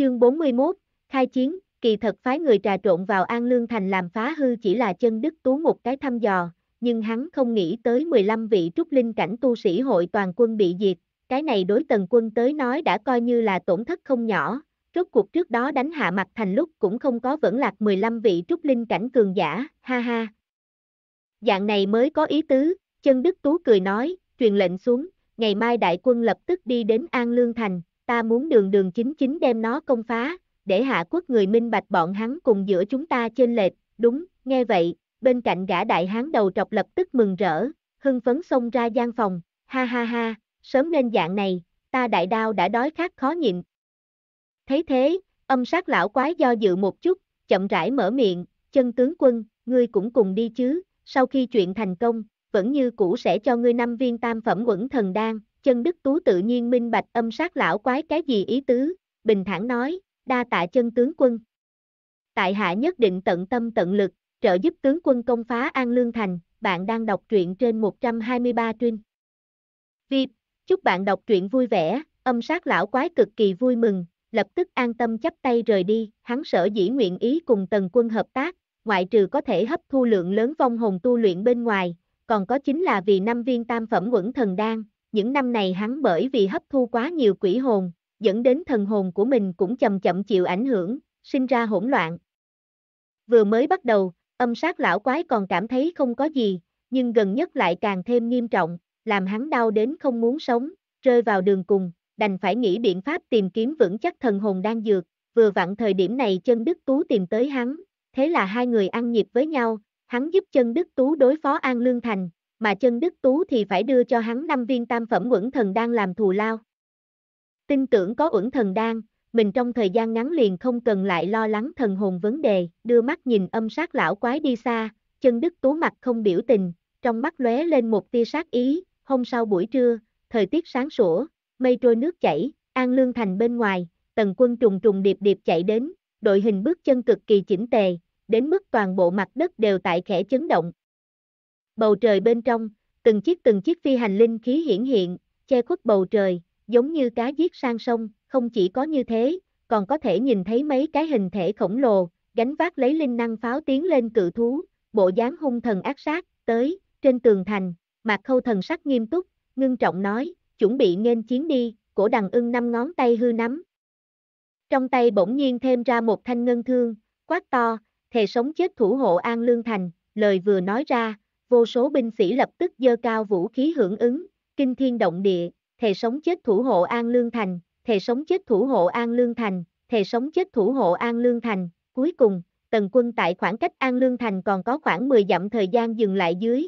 Chương 41, khai chiến, kỳ thật phái người trà trộn vào An Lương Thành làm phá hư chỉ là chân đức tú một cái thăm dò, nhưng hắn không nghĩ tới 15 vị trúc linh cảnh tu sĩ hội toàn quân bị diệt, cái này đối tần quân tới nói đã coi như là tổn thất không nhỏ, rốt cuộc trước đó đánh hạ mặt thành lúc cũng không có vẫn lạc 15 vị trúc linh cảnh cường giả, ha ha. Dạng này mới có ý tứ, chân đức tú cười nói, truyền lệnh xuống, ngày mai đại quân lập tức đi đến An Lương Thành, ta muốn đường đường chính chính đem nó công phá, để hạ quốc người minh bạch bọn hắn cùng giữa chúng ta trên lệch, đúng, nghe vậy, bên cạnh gã đại hán đầu trọc lập tức mừng rỡ, hưng phấn xông ra gian phòng, ha ha ha, sớm lên dạng này, ta đại đao đã đói khát khó nhịn. Thấy thế, âm sát lão quái do dự một chút, chậm rãi mở miệng, chân tướng quân, ngươi cũng cùng đi chứ, sau khi chuyện thành công, vẫn như cũ sẽ cho ngươi năm viên tam phẩm quẩn thần đan, chân đức tú tự nhiên minh bạch âm sát lão quái cái gì ý tứ, bình thản nói, đa tạ chân tướng quân. Tại hạ nhất định tận tâm tận lực, trợ giúp tướng quân công phá An Lương Thành, bạn đang đọc truyện trên 123 truyện. VIP, chúc bạn đọc truyện vui vẻ, âm sát lão quái cực kỳ vui mừng, lập tức an tâm chấp tay rời đi, hắn sở dĩ nguyện ý cùng tần quân hợp tác, ngoại trừ có thể hấp thu lượng lớn vong hồn tu luyện bên ngoài, còn có chính là vì năm viên tam phẩm quẩn thần đan, những năm này hắn bởi vì hấp thu quá nhiều quỷ hồn, dẫn đến thần hồn của mình cũng chậm chậm chịu ảnh hưởng, sinh ra hỗn loạn. Vừa mới bắt đầu, âm sát lão quái còn cảm thấy không có gì, nhưng gần nhất lại càng thêm nghiêm trọng, làm hắn đau đến không muốn sống, rơi vào đường cùng, đành phải nghĩ biện pháp tìm kiếm vững chắc thần hồn đang dược, vừa vặn thời điểm này chân Đức Tú tìm tới hắn, thế là hai người ăn nhịp với nhau, hắn giúp chân Đức Tú đối phó An Lương Thành, mà chân đức tú thì phải đưa cho hắn năm viên tam phẩm uẩn thần đang làm thù lao. Tin tưởng có uẩn thần đan, mình trong thời gian ngắn liền không cần lại lo lắng thần hồn vấn đề, đưa mắt nhìn âm sát lão quái đi xa, chân đức tú mặt không biểu tình, trong mắt lóe lên một tia sát ý, hôm sau buổi trưa, thời tiết sáng sủa, mây trôi nước chảy, an lương thành bên ngoài, tần quân trùng trùng điệp điệp chạy đến, đội hình bước chân cực kỳ chỉnh tề, đến mức toàn bộ mặt đất đều tại khẽ chấn động, bầu trời bên trong, từng chiếc từng chiếc phi hành linh khí hiển hiện, che khuất bầu trời, giống như cá giết sang sông, không chỉ có như thế, còn có thể nhìn thấy mấy cái hình thể khổng lồ, gánh vác lấy linh năng pháo tiến lên cự thú, bộ dáng hung thần ác sát, tới, trên tường thành, mặt Khâu thần sắc nghiêm túc, ngưng trọng nói, chuẩn bị nên chiến đi, cổ đằng ưng năm ngón tay hư nắm. Trong tay bỗng nhiên thêm ra một thanh ngân thương, quát to, thề sống chết thủ hộ an lương thành, lời vừa nói ra, vô số binh sĩ lập tức dơ cao vũ khí hưởng ứng, kinh thiên động địa, thề sống chết thủ hộ An Lương Thành, thề sống chết thủ hộ An Lương Thành, thề sống chết thủ hộ An Lương Thành, cuối cùng, tần quân tại khoảng cách An Lương Thành còn có khoảng 10 dặm thời gian dừng lại dưới.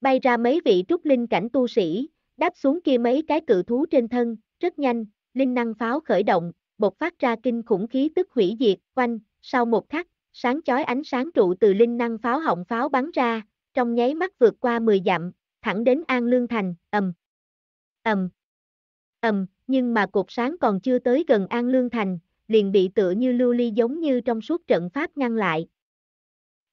Bay ra mấy vị trúc linh cảnh tu sĩ, đáp xuống kia mấy cái cự thú trên thân, rất nhanh, linh năng pháo khởi động, bột phát ra kinh khủng khí tức hủy diệt, quanh, sau một khắc, sáng chói ánh sáng trụ từ linh năng pháo họng pháo bắn ra, trong nháy mắt vượt qua 10 dặm, thẳng đến An Lương Thành, ầm. Ầm. Ầm, nhưng mà cột sáng còn chưa tới gần An Lương Thành, liền bị tựa như lưu ly giống như trong suốt trận pháp ngăn lại.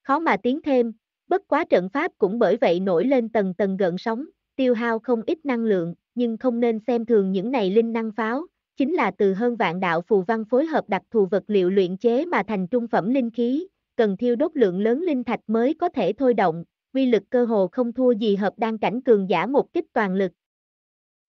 Khó mà tiến thêm, bất quá trận pháp cũng bởi vậy nổi lên tầng tầng gợn sóng, tiêu hao không ít năng lượng, nhưng không nên xem thường những này linh năng pháo, chính là từ hơn vạn đạo phù văn phối hợp đặc thù vật liệu luyện chế mà thành trung phẩm linh khí, cần thiêu đốt lượng lớn linh thạch mới có thể thôi động, uy lực cơ hồ không thua gì hợp đan cảnh cường giả một kích toàn lực.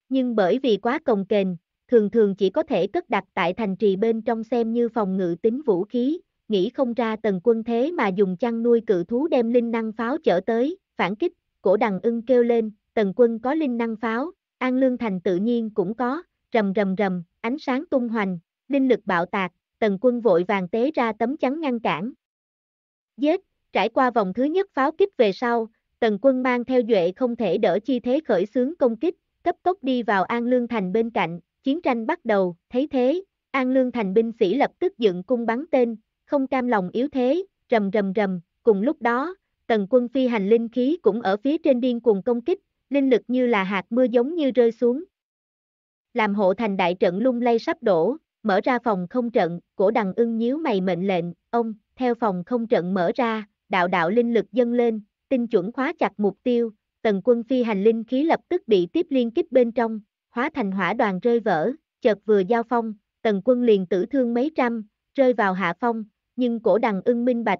Nhưng bởi vì quá cồng kềnh, thường thường chỉ có thể cất đặt tại thành trì bên trong xem như phòng ngự tính vũ khí, nghĩ không ra tần quân thế mà dùng chăn nuôi cự thú đem linh năng pháo chở tới, phản kích, cổ đằng ưng kêu lên, tần quân có linh năng pháo, an lương thành tự nhiên cũng có, rầm rầm rầm, ánh sáng tung hoành, linh lực bạo tạc, tần quân vội vàng tế ra tấm chắn ngăn cản. Giết, Trải qua vòng thứ nhất pháo kích về sau, Tần quân mang theo duệ không thể đỡ chi thế khởi xướng công kích, cấp tốc đi vào An Lương Thành bên cạnh, chiến tranh bắt đầu, thấy thế, An Lương Thành binh sĩ lập tức dựng cung bắn tên, không cam lòng yếu thế, rầm rầm rầm, cùng lúc đó, tần quân phi hành linh khí cũng ở phía trên điên cuồng công kích, linh lực như là hạt mưa giống như rơi xuống. Làm hộ thành đại trận lung lay sắp đổ, mở ra phòng không trận, cổ đằng ưng nhíu mày mệnh lệnh, ông, theo phòng không trận mở ra, đạo đạo linh lực dâng lên, tinh chuẩn khóa chặt mục tiêu, tần quân phi hành linh khí lập tức bị tiếp liên kích bên trong, hóa thành hỏa đoàn rơi vỡ, chợt vừa giao phong, tần quân liền tử thương mấy trăm, rơi vào hạ phong, nhưng cổ đằng ưng minh bạch.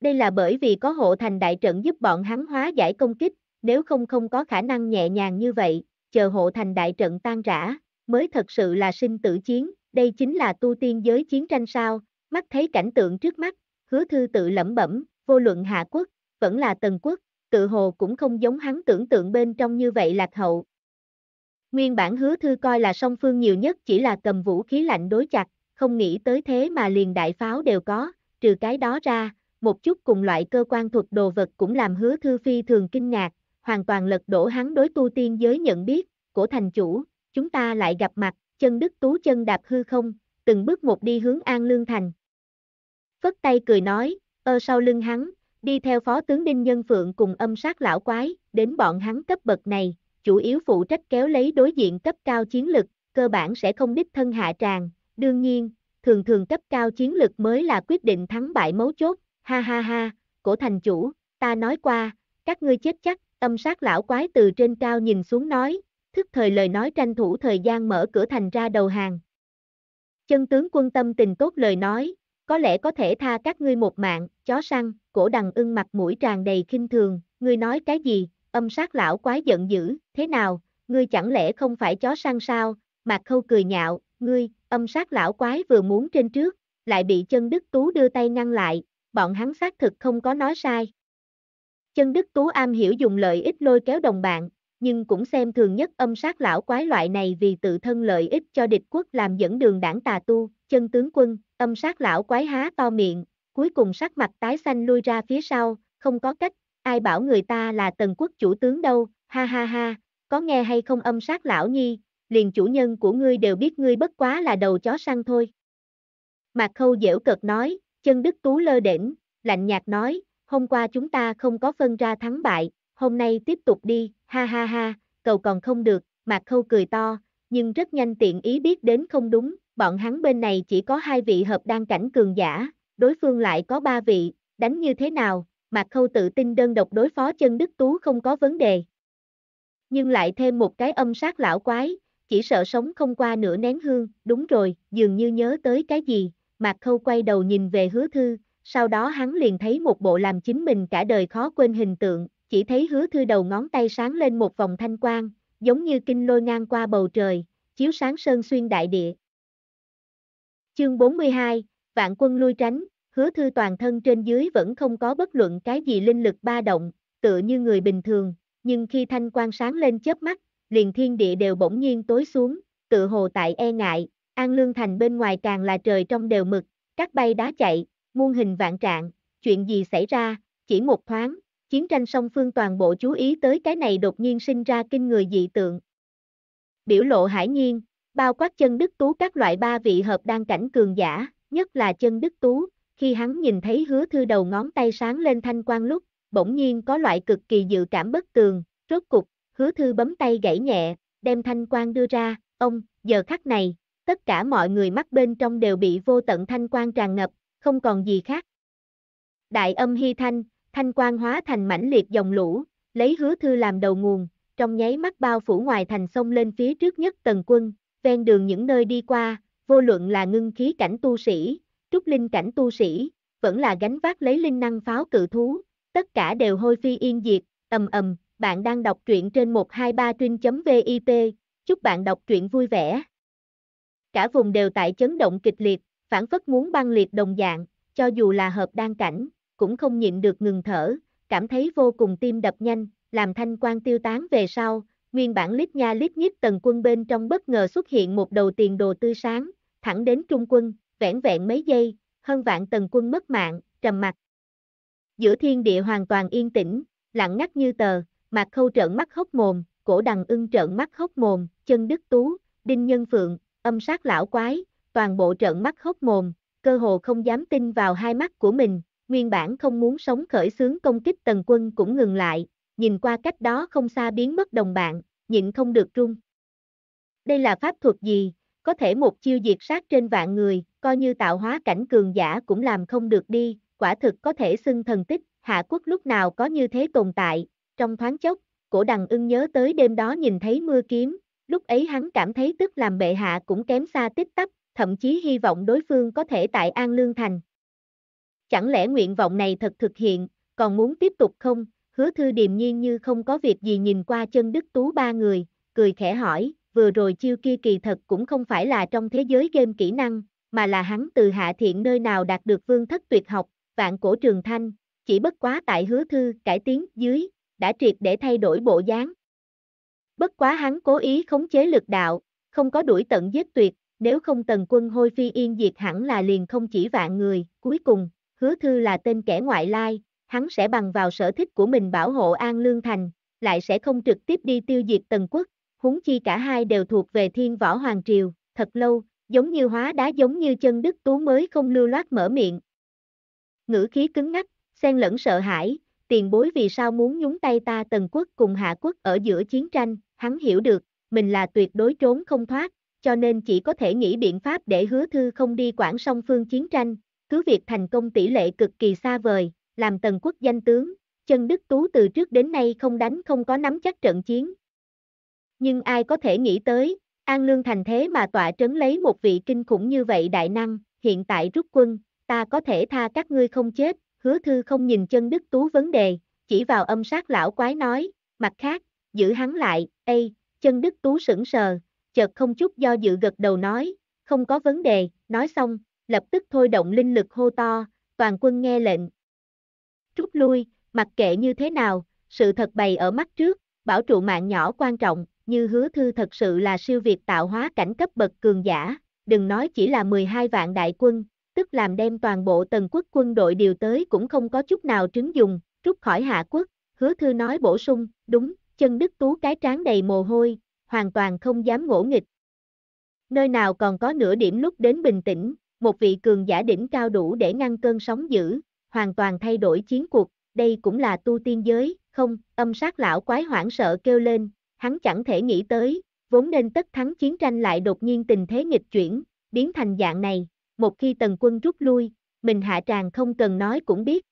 Đây là bởi vì có hộ thành đại trận giúp bọn hắn hóa giải công kích, nếu không không có khả năng nhẹ nhàng như vậy, chờ hộ thành đại trận tan rã, mới thật sự là sinh tử chiến, đây chính là tu tiên giới chiến tranh sao, mắt thấy cảnh tượng trước mắt, hứa thư tự lẩm bẩm, vô luận hạ quốc, vẫn là tần quốc, tự hồ cũng không giống hắn tưởng tượng bên trong như vậy lạc hậu. Nguyên bản hứa thư coi là song phương nhiều nhất chỉ là cầm vũ khí lạnh đối chặt, không nghĩ tới thế mà liền đại pháo đều có, trừ cái đó ra, một chút cùng loại cơ quan thuật đồ vật cũng làm hứa thư phi thường kinh ngạc, hoàn toàn lật đổ hắn đối tu tiên giới nhận biết, của thành chủ, chúng ta lại gặp mặt, chân đức tú chân đạp hư không, từng bước một đi hướng an lương thành, phất tay cười nói, ơ ờ, sau lưng hắn, đi theo phó tướng Đinh Nhân Phượng cùng âm sát lão quái, đến bọn hắn cấp bậc này, chủ yếu phụ trách kéo lấy đối diện cấp cao chiến lực, cơ bản sẽ không đích thân hạ tràng, đương nhiên, thường thường cấp cao chiến lực mới là quyết định thắng bại mấu chốt, ha ha ha, cổ thành chủ, ta nói qua, các ngươi chết chắc, âm sát lão quái từ trên cao nhìn xuống nói, thức thời lời nói tranh thủ thời gian mở cửa thành ra đầu hàng. Chân tướng quân tâm tình tốt lời nói, có lẽ có thể tha các ngươi một mạng, chó săn, cổ đằng ưng mặt mũi tràn đầy khinh thường, ngươi nói cái gì, âm sát lão quái giận dữ, thế nào, ngươi chẳng lẽ không phải chó săn sao, mặt khâu cười nhạo, ngươi, âm sát lão quái vừa muốn trên trước, lại bị chân đức tú đưa tay ngăn lại, bọn hắn xác thực không có nói sai. Chân đức tú am hiểu dùng lợi ích lôi kéo đồng bạn, nhưng cũng xem thường nhất âm sát lão quái loại này vì tự thân lợi ích cho địch quốc làm dẫn đường đảng tà tu, chân tướng quân, âm sát lão quái há to miệng, cuối cùng sắc mặt tái xanh lui ra phía sau, không có cách, ai bảo người ta là tần quốc chủ tướng đâu, ha ha ha, có nghe hay không âm sát lão nhi, liền chủ nhân của ngươi đều biết ngươi bất quá là đầu chó săn thôi. Mạc khâu dễu cợt nói, chân đức tú lơ đỉnh, lạnh nhạt nói, hôm qua chúng ta không có phân ra thắng bại, hôm nay tiếp tục đi, ha ha ha, cầu còn không được, Mạc Khâu cười to, nhưng rất nhanh tiện ý biết đến không đúng, bọn hắn bên này chỉ có hai vị hợp đan cảnh cường giả, đối phương lại có ba vị, đánh như thế nào, Mạc Khâu tự tin đơn độc đối phó chân Đức Tú không có vấn đề. Nhưng lại thêm một cái âm sát lão quái, chỉ sợ sống không qua nửa nén hương, đúng rồi, dường như nhớ tới cái gì, Mạc Khâu quay đầu nhìn về hứa thư, sau đó hắn liền thấy một bộ làm chính mình cả đời khó quên hình tượng, chỉ thấy hứa thư đầu ngón tay sáng lên một vòng thanh quang, giống như kinh lôi ngang qua bầu trời, chiếu sáng sơn xuyên đại địa. Chương 42, vạn quân lui tránh, hứa thư toàn thân trên dưới vẫn không có bất luận cái gì linh lực ba động, tựa như người bình thường, nhưng khi thanh quang sáng lên chớp mắt, liền thiên địa đều bỗng nhiên tối xuống, tự hồ tại e ngại, an lương thành bên ngoài càng là trời trong đều mực, các bay đá chạy, muôn hình vạn trạng, chuyện gì xảy ra, chỉ một thoáng, Chiến tranh song phương toàn bộ chú ý tới cái này đột nhiên sinh ra kinh người dị tượng. Biểu lộ hải nhiên, bao quát chân đức tú các loại ba vị hợp đang cảnh cường giả, nhất là chân đức tú, khi hắn nhìn thấy hứa thư đầu ngón tay sáng lên thanh quang lúc, bỗng nhiên có loại cực kỳ dự cảm bất tường, rốt cục, hứa thư bấm tay gãy nhẹ, đem thanh quang đưa ra, ông, giờ khắc này, tất cả mọi người mắt bên trong đều bị vô tận thanh quang tràn ngập, không còn gì khác. Đại âm hy thanh, thanh quang hóa thành mãnh liệt dòng lũ, lấy hứa thư làm đầu nguồn, trong nháy mắt bao phủ ngoài thành sông lên phía trước nhất tần quân, ven đường những nơi đi qua, vô luận là ngưng khí cảnh tu sĩ, trúc linh cảnh tu sĩ, vẫn là gánh vác lấy linh năng pháo cự thú, tất cả đều hôi phi yên diệt, ầm ầm, bạn đang đọc truyện trên 123truyện.vip, chúc bạn đọc truyện vui vẻ. Cả vùng đều tại chấn động kịch liệt, phản phất muốn băng liệt đồng dạng, cho dù là hợp đan cảnh, cũng không nhịn được ngừng thở, cảm thấy vô cùng tim đập nhanh, làm thanh quan tiêu tán về sau, nguyên bản lít nha lít nhít tần quân bên trong bất ngờ xuất hiện một đầu tiền đồ tươi sáng, thẳng đến trung quân, vẻn vẹn mấy giây, hơn vạn tần quân mất mạng, trầm mặt. Giữa thiên địa hoàn toàn yên tĩnh, lặng ngắt như tờ, mặt khâu trợn mắt hốc mồm, cổ đằng ưng trợn mắt hốc mồm, chân đức tú, đinh nhân phượng, âm sát lão quái, toàn bộ trợn mắt hốc mồm, cơ hồ không dám tin vào hai mắt của mình, nguyên bản không muốn sống khởi xướng công kích tần quân cũng ngừng lại, nhìn qua cách đó không xa biến mất đồng bạn, nhịn không được run. Đây là pháp thuật gì, có thể một chiêu diệt sát trên vạn người, coi như tạo hóa cảnh cường giả cũng làm không được đi, quả thực có thể xưng thần tích, hạ quốc lúc nào có như thế tồn tại, trong thoáng chốc, cổ đằng ưng nhớ tới đêm đó nhìn thấy mưa kiếm, lúc ấy hắn cảm thấy tức làm bệ hạ cũng kém xa tích tắp, thậm chí hy vọng đối phương có thể tại An Lương Thành. Chẳng lẽ nguyện vọng này thật thực hiện, còn muốn tiếp tục không? Hứa thư điềm nhiên như không có việc gì nhìn qua chân đức tú ba người, cười khẽ hỏi, vừa rồi chiêu kia kỳ thật cũng không phải là trong thế giới game kỹ năng, mà là hắn từ hạ thiện nơi nào đạt được vương thất tuyệt học, vạn cổ trường thanh, chỉ bất quá tại hứa thư cải tiến dưới, đã triệt để thay đổi bộ dáng. Bất quá hắn cố ý khống chế lực đạo, không có đuổi tận giết tuyệt, nếu không tần quân hôi phi yên diệt hẳn là liền không chỉ vạn người, cuối cùng, hứa thư là tên kẻ ngoại lai, hắn sẽ bằng vào sở thích của mình bảo hộ An Lương Thành, lại sẽ không trực tiếp đi tiêu diệt Tần Quốc, huống chi cả hai đều thuộc về thiên võ hoàng triều, thật lâu, giống như hóa đá giống như chân đức tú mới không lưu loát mở miệng. Ngữ khí cứng ngắc, xen lẫn sợ hãi, tiền bối vì sao muốn nhúng tay ta Tần Quốc cùng Hạ Quốc ở giữa chiến tranh, hắn hiểu được, mình là tuyệt đối trốn không thoát, cho nên chỉ có thể nghĩ biện pháp để hứa thư không đi quản song phương chiến tranh, cứ việc thành công tỷ lệ cực kỳ xa vời, làm tần quốc danh tướng, chân Đức Tú từ trước đến nay không đánh không có nắm chắc trận chiến. Nhưng ai có thể nghĩ tới, An Lương thành thế mà tọa trấn lấy một vị kinh khủng như vậy đại năng, hiện tại rút quân, ta có thể tha các ngươi không chết, hứa thư không nhìn chân Đức Tú vấn đề, chỉ vào âm sát lão quái nói, mặt khác, giữ hắn lại, ê, chân Đức Tú sững sờ, chợt không chút do dự gật đầu nói, không có vấn đề, nói xong, lập tức thôi động linh lực hô to, toàn quân nghe lệnh. Rút lui, mặc kệ như thế nào, sự thật bày ở mắt trước, bảo trụ mạng nhỏ quan trọng, như hứa thư thật sự là siêu việt tạo hóa cảnh cấp bậc cường giả, đừng nói chỉ là 12 vạn đại quân, tức làm đem toàn bộ tần quốc quân đội điều tới cũng không có chút nào trứng dùng, rút khỏi hạ quốc, hứa thư nói bổ sung, đúng, chân đức tú cái trán đầy mồ hôi, hoàn toàn không dám ngỗ nghịch. Nơi nào còn có nửa điểm lúc đến bình tĩnh, một vị cường giả đỉnh cao đủ để ngăn cơn sóng dữ, hoàn toàn thay đổi chiến cuộc, đây cũng là tu tiên giới, không, âm sát lão quái hoảng sợ kêu lên, hắn chẳng thể nghĩ tới, vốn nên tất thắng chiến tranh lại đột nhiên tình thế nghịch chuyển, biến thành dạng này, một khi tần quân rút lui, mình hạ tràng không cần nói cũng biết.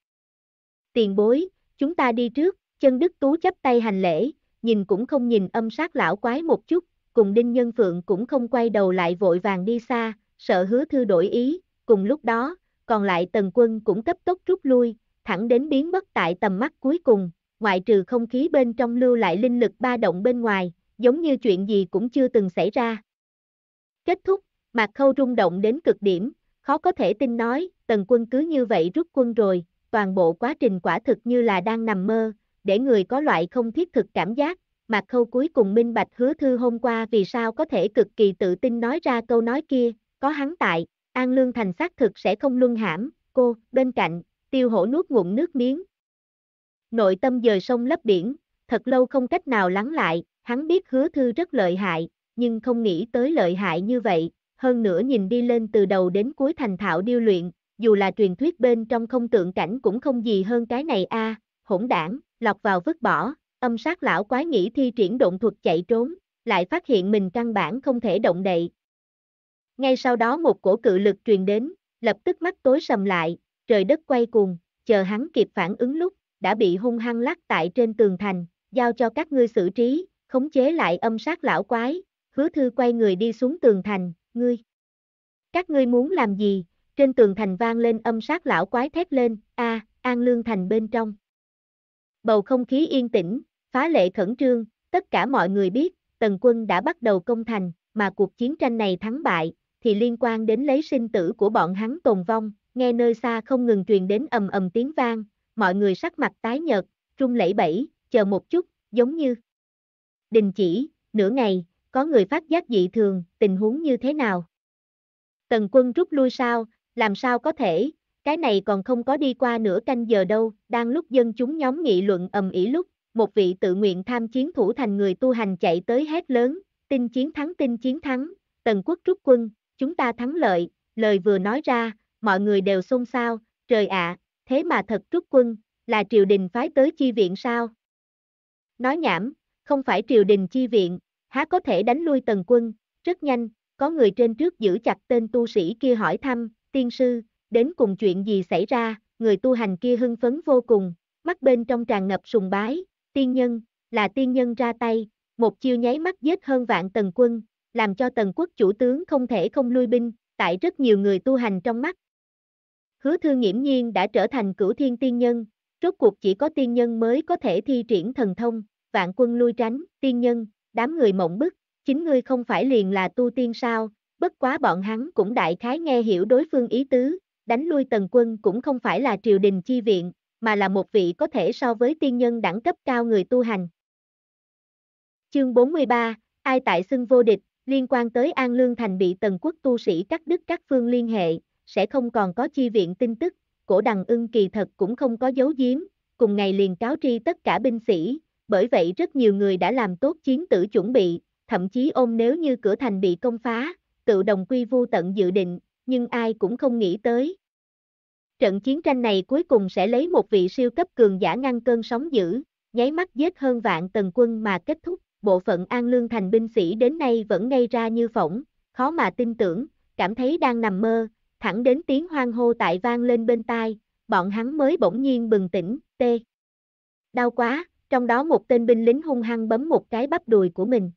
Tiền bối, chúng ta đi trước, chân đức tú chấp tay hành lễ, nhìn cũng không nhìn âm sát lão quái một chút, cùng đinh nhân phượng cũng không quay đầu lại vội vàng đi xa, sợ hứa thư đổi ý, cùng lúc đó, còn lại tần quân cũng cấp tốc rút lui, thẳng đến biến mất tại tầm mắt cuối cùng, ngoại trừ không khí bên trong lưu lại linh lực ba động bên ngoài, giống như chuyện gì cũng chưa từng xảy ra. Kết thúc, mặt Khâu rung động đến cực điểm, khó có thể tin nói, tần quân cứ như vậy rút quân rồi, toàn bộ quá trình quả thực như là đang nằm mơ, để người có loại không thiết thực cảm giác, Mạc Khâu cuối cùng minh bạch hứa thư hôm qua vì sao có thể cực kỳ tự tin nói ra câu nói kia, có hắn tại, An Lương Thành xác thực sẽ không luân hãm, cô, bên cạnh, tiêu hổ nuốt ngụm nước miếng. Nội tâm dời sông lấp biển, thật lâu không cách nào lắng lại, hắn biết hứa thư rất lợi hại, nhưng không nghĩ tới lợi hại như vậy, hơn nữa nhìn đi lên từ đầu đến cuối thành thạo điêu luyện, dù là truyền thuyết bên trong không tượng cảnh cũng không gì hơn cái này a hỗn đảng, lọc vào vứt bỏ, âm sát lão quái nghĩ thi triển động thuật chạy trốn, lại phát hiện mình căn bản không thể động đậy, ngay sau đó một cổ cự lực truyền đến, lập tức mắt tối sầm lại, trời đất quay cuồng, chờ hắn kịp phản ứng lúc, đã bị hung hăng lắc tại trên tường thành, giao cho các ngươi xử trí, khống chế lại âm sát lão quái, hứa thư quay người đi xuống tường thành, ngươi. Các ngươi muốn làm gì? Trên tường thành vang lên âm sát lão quái thét lên, a à, an lương thành bên trong. Bầu không khí yên tĩnh, phá lệ khẩn trương, tất cả mọi người biết, tần quân đã bắt đầu công thành, mà cuộc chiến tranh này thắng bại, thì liên quan đến lấy sinh tử của bọn hắn tồn vong, nghe nơi xa không ngừng truyền đến ầm ầm tiếng vang, mọi người sắc mặt tái nhợt, trung lẫy bẩy, chờ một chút, giống như đình chỉ, nửa ngày, có người phát giác dị thường, tình huống như thế nào? Tần quân rút lui sao, làm sao có thể, cái này còn không có đi qua nửa canh giờ đâu, đang lúc dân chúng nhóm nghị luận ầm ĩ lúc, một vị tự nguyện tham chiến thủ thành người tu hành chạy tới hét lớn, tin chiến thắng tin chiến thắng, tần quốc rút quân, chúng ta thắng lợi, lời vừa nói ra, mọi người đều xôn xao, trời ạ, thế mà thật rút quân, là triều đình phái tới chi viện sao? Nói nhảm, không phải triều đình chi viện, há có thể đánh lui tần quân, rất nhanh, có người trên trước giữ chặt tên tu sĩ kia hỏi thăm, tiên sư, đến cùng chuyện gì xảy ra, người tu hành kia hưng phấn vô cùng, mắt bên trong tràn ngập sùng bái, tiên nhân, là tiên nhân ra tay, một chiêu nháy mắt giết hơn vạn tần quân, làm cho tần quốc chủ tướng không thể không lui binh, tại rất nhiều người tu hành trong mắt. Hứa thư nghiễm nhiên đã trở thành cửu thiên tiên nhân, rốt cuộc chỉ có tiên nhân mới có thể thi triển thần thông, vạn quân lui tránh, tiên nhân, đám người mộng bức, chính ngươi không phải liền là tu tiên sao, bất quá bọn hắn cũng đại khái nghe hiểu đối phương ý tứ, đánh lui tần quân cũng không phải là triều đình chi viện, mà là một vị có thể so với tiên nhân đẳng cấp cao người tu hành. Chương 43, ai tại xưng vô địch, Liên quan tới An Lương Thành bị tần quốc tu sĩ cắt đứt các phương liên hệ, sẽ không còn có chi viện tin tức, cổ đằng ưng kỳ thật cũng không có dấu giếm, cùng ngày liền cáo tri tất cả binh sĩ, bởi vậy rất nhiều người đã làm tốt chiến tử chuẩn bị, thậm chí ôm nếu như cửa thành bị công phá, tự đồng quy vu tận dự định, nhưng ai cũng không nghĩ tới. Trận chiến tranh này cuối cùng sẽ lấy một vị siêu cấp cường giả ngăn cơn sóng dữ, nháy mắt giết hơn vạn tần quân mà kết thúc bộ phận an lương thành binh sĩ đến nay vẫn ngây ra như phỏng, khó mà tin tưởng, cảm thấy đang nằm mơ, thẳng đến tiếng hoang hô tại vang lên bên tai, bọn hắn mới bỗng nhiên bừng tỉnh, tê. Đau quá, trong đó một tên binh lính hung hăng bấm một cái bắp đùi của mình.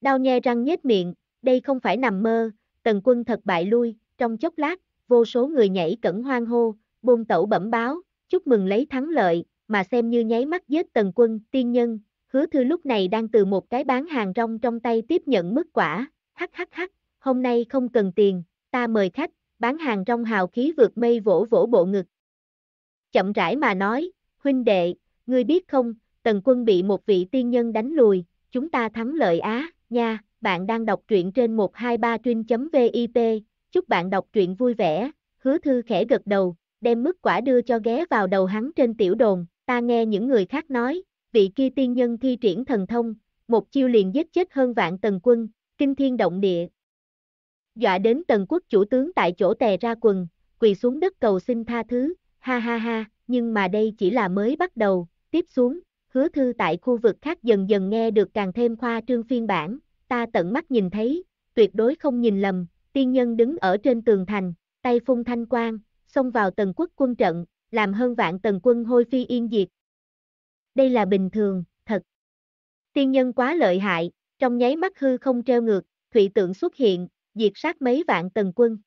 Đau nhe răng nhếch miệng, đây không phải nằm mơ, tần quân thật bại lui, trong chốc lát, vô số người nhảy cẩn hoang hô, buông tẩu bẩm báo, chúc mừng lấy thắng lợi, mà xem như nháy mắt giết tần quân, tiên nhân, Hứa thư lúc này đang từ một cái bán hàng rong trong tay tiếp nhận mức quả, hắc hắc hắc, hôm nay không cần tiền, ta mời khách, bán hàng rong hào khí vượt mây vỗ vỗ bộ ngực. Chậm rãi mà nói, huynh đệ, ngươi biết không, tần quân bị một vị tiên nhân đánh lùi, chúng ta thắng lợi á, nha, bạn đang đọc truyện trên 123truyện.vip, chúc bạn đọc truyện vui vẻ, hứa thư khẽ gật đầu, đem mức quả đưa cho ghé vào đầu hắn trên tiểu đồn, ta nghe những người khác nói, vị kia tiên nhân thi triển thần thông, một chiêu liền giết chết hơn vạn tần quân, kinh thiên động địa. Dọa đến tần quốc chủ tướng tại chỗ tè ra quần, quỳ xuống đất cầu xin tha thứ, ha ha ha, nhưng mà đây chỉ là mới bắt đầu, tiếp xuống, hứa thư tại khu vực khác dần dần nghe được càng thêm khoa trương phiên bản, ta tận mắt nhìn thấy, tuyệt đối không nhìn lầm, tiên nhân đứng ở trên tường thành, tay phun thanh quang, xông vào tần quốc quân trận, làm hơn vạn tần quân hôi phi yên diệt, đây là bình thường, thật. Tiên nhân quá lợi hại, trong nháy mắt hư không treo ngược, thủy tượng xuất hiện, diệt sát mấy vạn tần quân.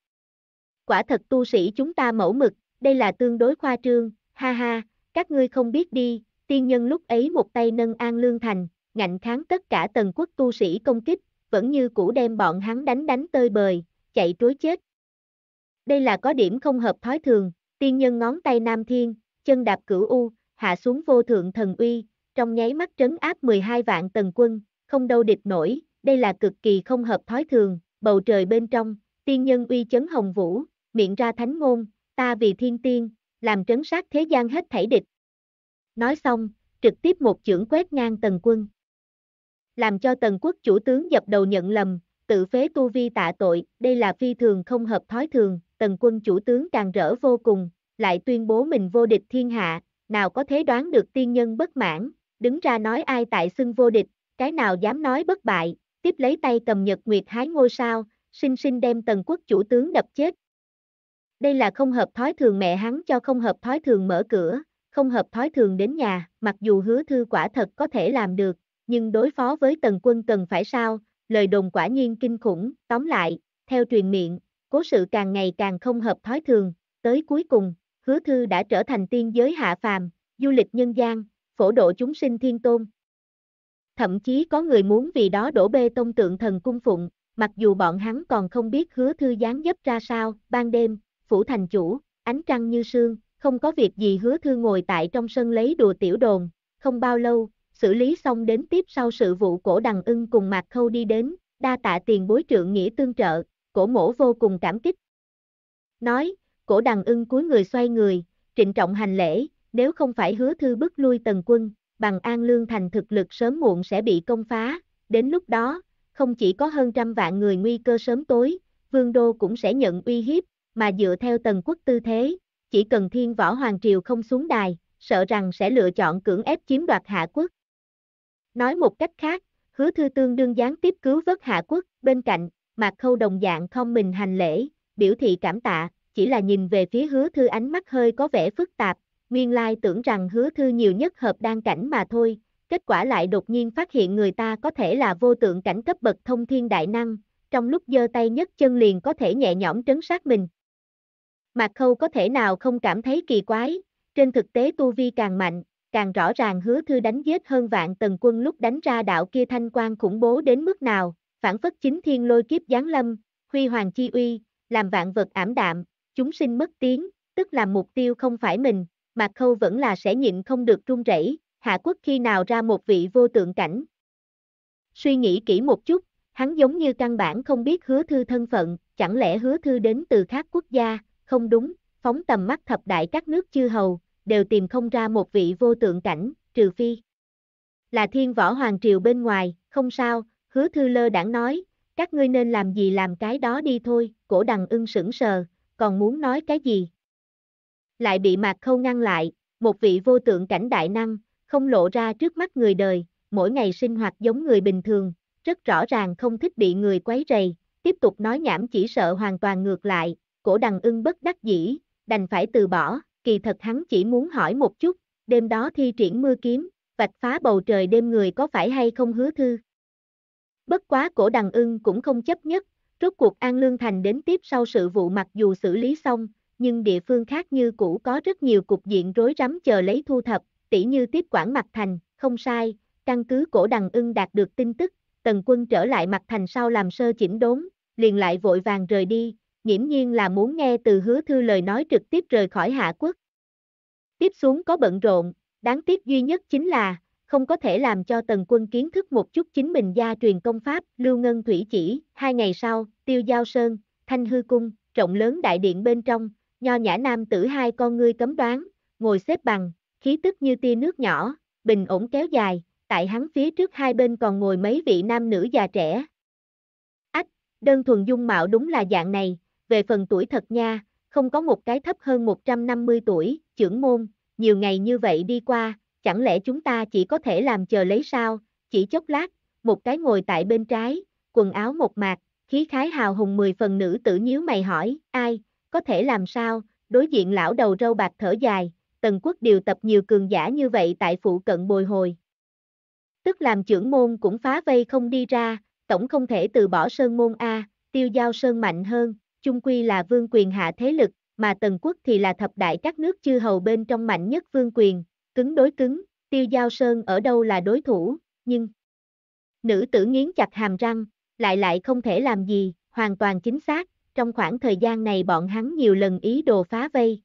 Quả thật tu sĩ chúng ta mẫu mực, đây là tương đối khoa trương, ha ha, các ngươi không biết đi, tiên nhân lúc ấy một tay nâng an lương thành, ngạnh kháng tất cả tần quốc tu sĩ công kích, vẫn như cũ đem bọn hắn đánh đánh tơi bời, chạy trối chết. Đây là có điểm không hợp thói thường, tiên nhân ngón tay nam thiên, chân đạp cửu u, hạ xuống vô thượng thần uy, trong nháy mắt trấn áp 12 vạn tần quân, không đâu địch nổi, đây là cực kỳ không hợp thói thường, bầu trời bên trong, tiên nhân uy chấn hồng vũ, miệng ra thánh ngôn, ta vì thiên tiên, làm trấn sát thế gian hết thảy địch. Nói xong, trực tiếp một chưởng quét ngang tần quân. Làm cho tần quốc chủ tướng dập đầu nhận lầm, tự phế tu vi tạ tội, đây là phi thường không hợp thói thường, tần quân chủ tướng càng rỡ vô cùng, lại tuyên bố mình vô địch thiên hạ, nào có thế đoán được tiên nhân bất mãn, đứng ra nói ai tại xưng vô địch, cái nào dám nói bất bại, tiếp lấy tay cầm nhật nguyệt hái ngôi sao, sinh sinh đem tần quốc chủ tướng đập chết. Đây là không hợp thói thường mẹ hắn cho không hợp thói thường mở cửa, không hợp thói thường đến nhà, mặc dù hứa thư quả thật có thể làm được, nhưng đối phó với tần quân cần phải sao, lời đồn quả nhiên kinh khủng, tóm lại, theo truyền miệng, cố sự càng ngày càng không hợp thói thường, tới cuối cùng, hứa thư đã trở thành tiên giới hạ phàm, du lịch nhân gian, phổ độ chúng sinh thiên tôn. Thậm chí có người muốn vì đó đổ bê tông tượng thần cung phụng, mặc dù bọn hắn còn không biết hứa thư dáng dấp ra sao, ban đêm, phủ thành chủ, ánh trăng như sương, không có việc gì hứa thư ngồi tại trong sân lấy đùa tiểu đồn, không bao lâu, xử lý xong đến tiếp sau sự vụ cổ đằng ưng cùng Mạc Khâu đi đến, đa tạ tiền bối trượng nghĩa tương trợ, cổ mổ vô cùng cảm kích. Nói, cổ đàn ưng cuối người xoay người, trịnh trọng hành lễ, nếu không phải hứa thư bức lui tần quân, bằng an lương thành thực lực sớm muộn sẽ bị công phá, đến lúc đó, không chỉ có hơn trăm vạn người nguy cơ sớm tối, vương đô cũng sẽ nhận uy hiếp, mà dựa theo tần quốc tư thế, chỉ cần thiên võ hoàng triều không xuống đài, sợ rằng sẽ lựa chọn cưỡng ép chiếm đoạt hạ quốc. Nói một cách khác, hứa thư tương đương gián tiếp cứu vớt hạ quốc, bên cạnh, mặt Khâu đồng dạng không mình hành lễ, biểu thị cảm tạ, chỉ là nhìn về phía hứa thư ánh mắt hơi có vẻ phức tạp, nguyên lai tưởng rằng hứa thư nhiều nhất hợp đan cảnh mà thôi, kết quả lại đột nhiên phát hiện người ta có thể là vô tượng cảnh cấp bậc thông thiên đại năng, trong lúc giơ tay nhất chân liền có thể nhẹ nhõm trấn sát mình. Mạc Khâu có thể nào không cảm thấy kỳ quái, trên thực tế tu vi càng mạnh, càng rõ ràng hứa thư đánh giết hơn vạn tần quân lúc đánh ra đạo kia thanh quan khủng bố đến mức nào, phản phất chính thiên lôi kiếp giáng lâm, huy hoàng chi uy, làm vạn vật ảm đạm, chúng sinh mất tiếng, tức là mục tiêu không phải mình, mà Khâu vẫn là sẽ nhịn không được run rẩy, Hạ Quốc khi nào ra một vị vô tượng cảnh. Suy nghĩ kỹ một chút, hắn giống như căn bản không biết hứa thư thân phận, chẳng lẽ hứa thư đến từ khác quốc gia, không đúng, phóng tầm mắt thập đại các nước chư hầu, đều tìm không ra một vị vô tượng cảnh, trừ phi. Là thiên võ hoàng triều bên ngoài, không sao, hứa thư lơ đãng nói, các ngươi nên làm gì làm cái đó đi thôi, cổ đằng ưng sững sờ, còn muốn nói cái gì? Lại bị Mạc Khâu ngăn lại, một vị vô tượng cảnh đại năng, không lộ ra trước mắt người đời, mỗi ngày sinh hoạt giống người bình thường, rất rõ ràng không thích bị người quấy rầy, tiếp tục nói nhảm chỉ sợ hoàn toàn ngược lại, cổ đằng ưng bất đắc dĩ, đành phải từ bỏ, kỳ thật hắn chỉ muốn hỏi một chút, đêm đó thi triển mưa kiếm, vạch phá bầu trời đêm người có phải hay không hứa thư. Bất quá cổ đằng ưng cũng không chấp nhất, Rốt cuộc An Lương Thành đến tiếp sau sự vụ mặc dù xử lý xong, nhưng địa phương khác như cũ có rất nhiều cục diện rối rắm chờ lấy thu thập, tỉ như tiếp quản mặt thành, không sai, căn cứ cổ đằng ưng đạt được tin tức, tần quân trở lại mặt thành sau làm sơ chỉnh đốn, liền lại vội vàng rời đi, nghiễm nhiên là muốn nghe từ hứa thư lời nói trực tiếp rời khỏi hạ quốc. Tiếp xuống có bận rộn, đáng tiếc duy nhất chính là, không có thể làm cho tần quân kiến thức một chút chính mình gia truyền công pháp, lưu ngân thủy chỉ, hai ngày sau, tiêu giao sơn, thanh hư cung, trọng lớn đại điện bên trong, nho nhã nam tử hai con ngươi cấm đoán, ngồi xếp bằng, khí tức như tia nước nhỏ, bình ổn kéo dài, tại hắn phía trước hai bên còn ngồi mấy vị nam nữ già trẻ. Ách, đơn thuần dung mạo đúng là dạng này, về phần tuổi thật nha, không có một cái thấp hơn 150 tuổi, trưởng môn, nhiều ngày như vậy đi qua, chẳng lẽ chúng ta chỉ có thể làm chờ lấy sao, chỉ chốc lát, một cái ngồi tại bên trái, quần áo một mạc, khí khái hào hùng mười phần nữ tử nhíu mày hỏi, ai, có thể làm sao, đối diện lão đầu râu bạc thở dài, tần quốc điều tập nhiều cường giả như vậy tại phụ cận bồi hồi. Tức làm trưởng môn cũng phá vây không đi ra, tổng không thể từ bỏ sơn môn A, tiêu giao sơn mạnh hơn, chung quy là vương quyền hạ thế lực, mà tần quốc thì là thập đại các nước chư hầu bên trong mạnh nhất vương quyền, Cứng đối cứng, tiêu giao sơn ở đâu là đối thủ, nhưng... Nữ tử nghiến chặt hàm răng, lại lại không thể làm gì, hoàn toàn chính xác, trong khoảng thời gian này bọn hắn nhiều lần ý đồ phá vây.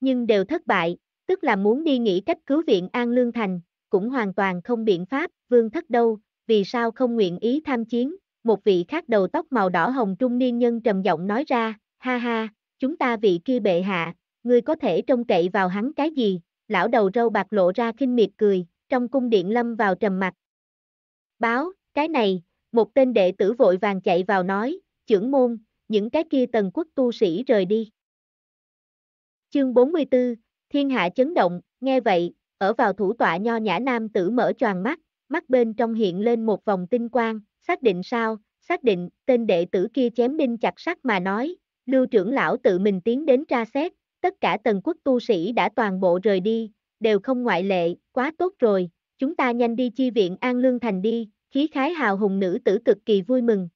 Nhưng đều thất bại, tức là muốn đi nghĩ cách cứu viện An Lương Thành, cũng hoàn toàn không biện pháp, vương thất đâu, vì sao không nguyện ý tham chiến, một vị khác đầu tóc màu đỏ hồng trung niên nhân trầm giọng nói ra, ha ha, chúng ta vị kia bệ hạ, ngươi có thể trông cậy vào hắn cái gì, lão đầu râu bạc lộ ra khinh miệt cười, trong cung điện lâm vào trầm mặt. Báo, cái này, một tên đệ tử vội vàng chạy vào nói, trưởng môn, những cái kia tần quốc tu sĩ rời đi. Chương 44, thiên hạ chấn động, nghe vậy, ở vào thủ tọa nho nhã nam tử mở choàng mắt, mắt bên trong hiện lên một vòng tinh quang, xác định sao, xác định, tên đệ tử kia chém binh chặt sắt mà nói, lưu trưởng lão tự mình tiến đến tra xét, tất cả tần quốc tu sĩ đã toàn bộ rời đi, đều không ngoại lệ, quá tốt rồi, chúng ta nhanh đi chi viện An Lương Thành đi, khí khái hào hùng nữ tử cực kỳ vui mừng.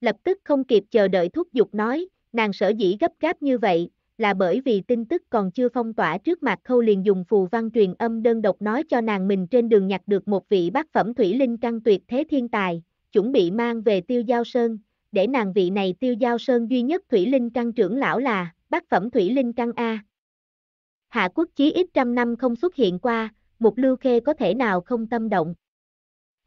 Lập tức không kịp chờ đợi thúc giục nói, nàng sở dĩ gấp gáp như vậy, là bởi vì tin tức còn chưa phong tỏa trước mặt khâu liền dùng phù văn truyền âm đơn độc nói cho nàng mình trên đường nhặt được một vị bác phẩm thủy linh căn tuyệt thế thiên tài, chuẩn bị mang về tiêu giao sơn, để nàng vị này tiêu giao sơn duy nhất thủy linh căn trưởng lão là bát phẩm thủy linh căn A. Hạ quốc chí ít trăm năm không xuất hiện qua, một lưu khê có thể nào không tâm động.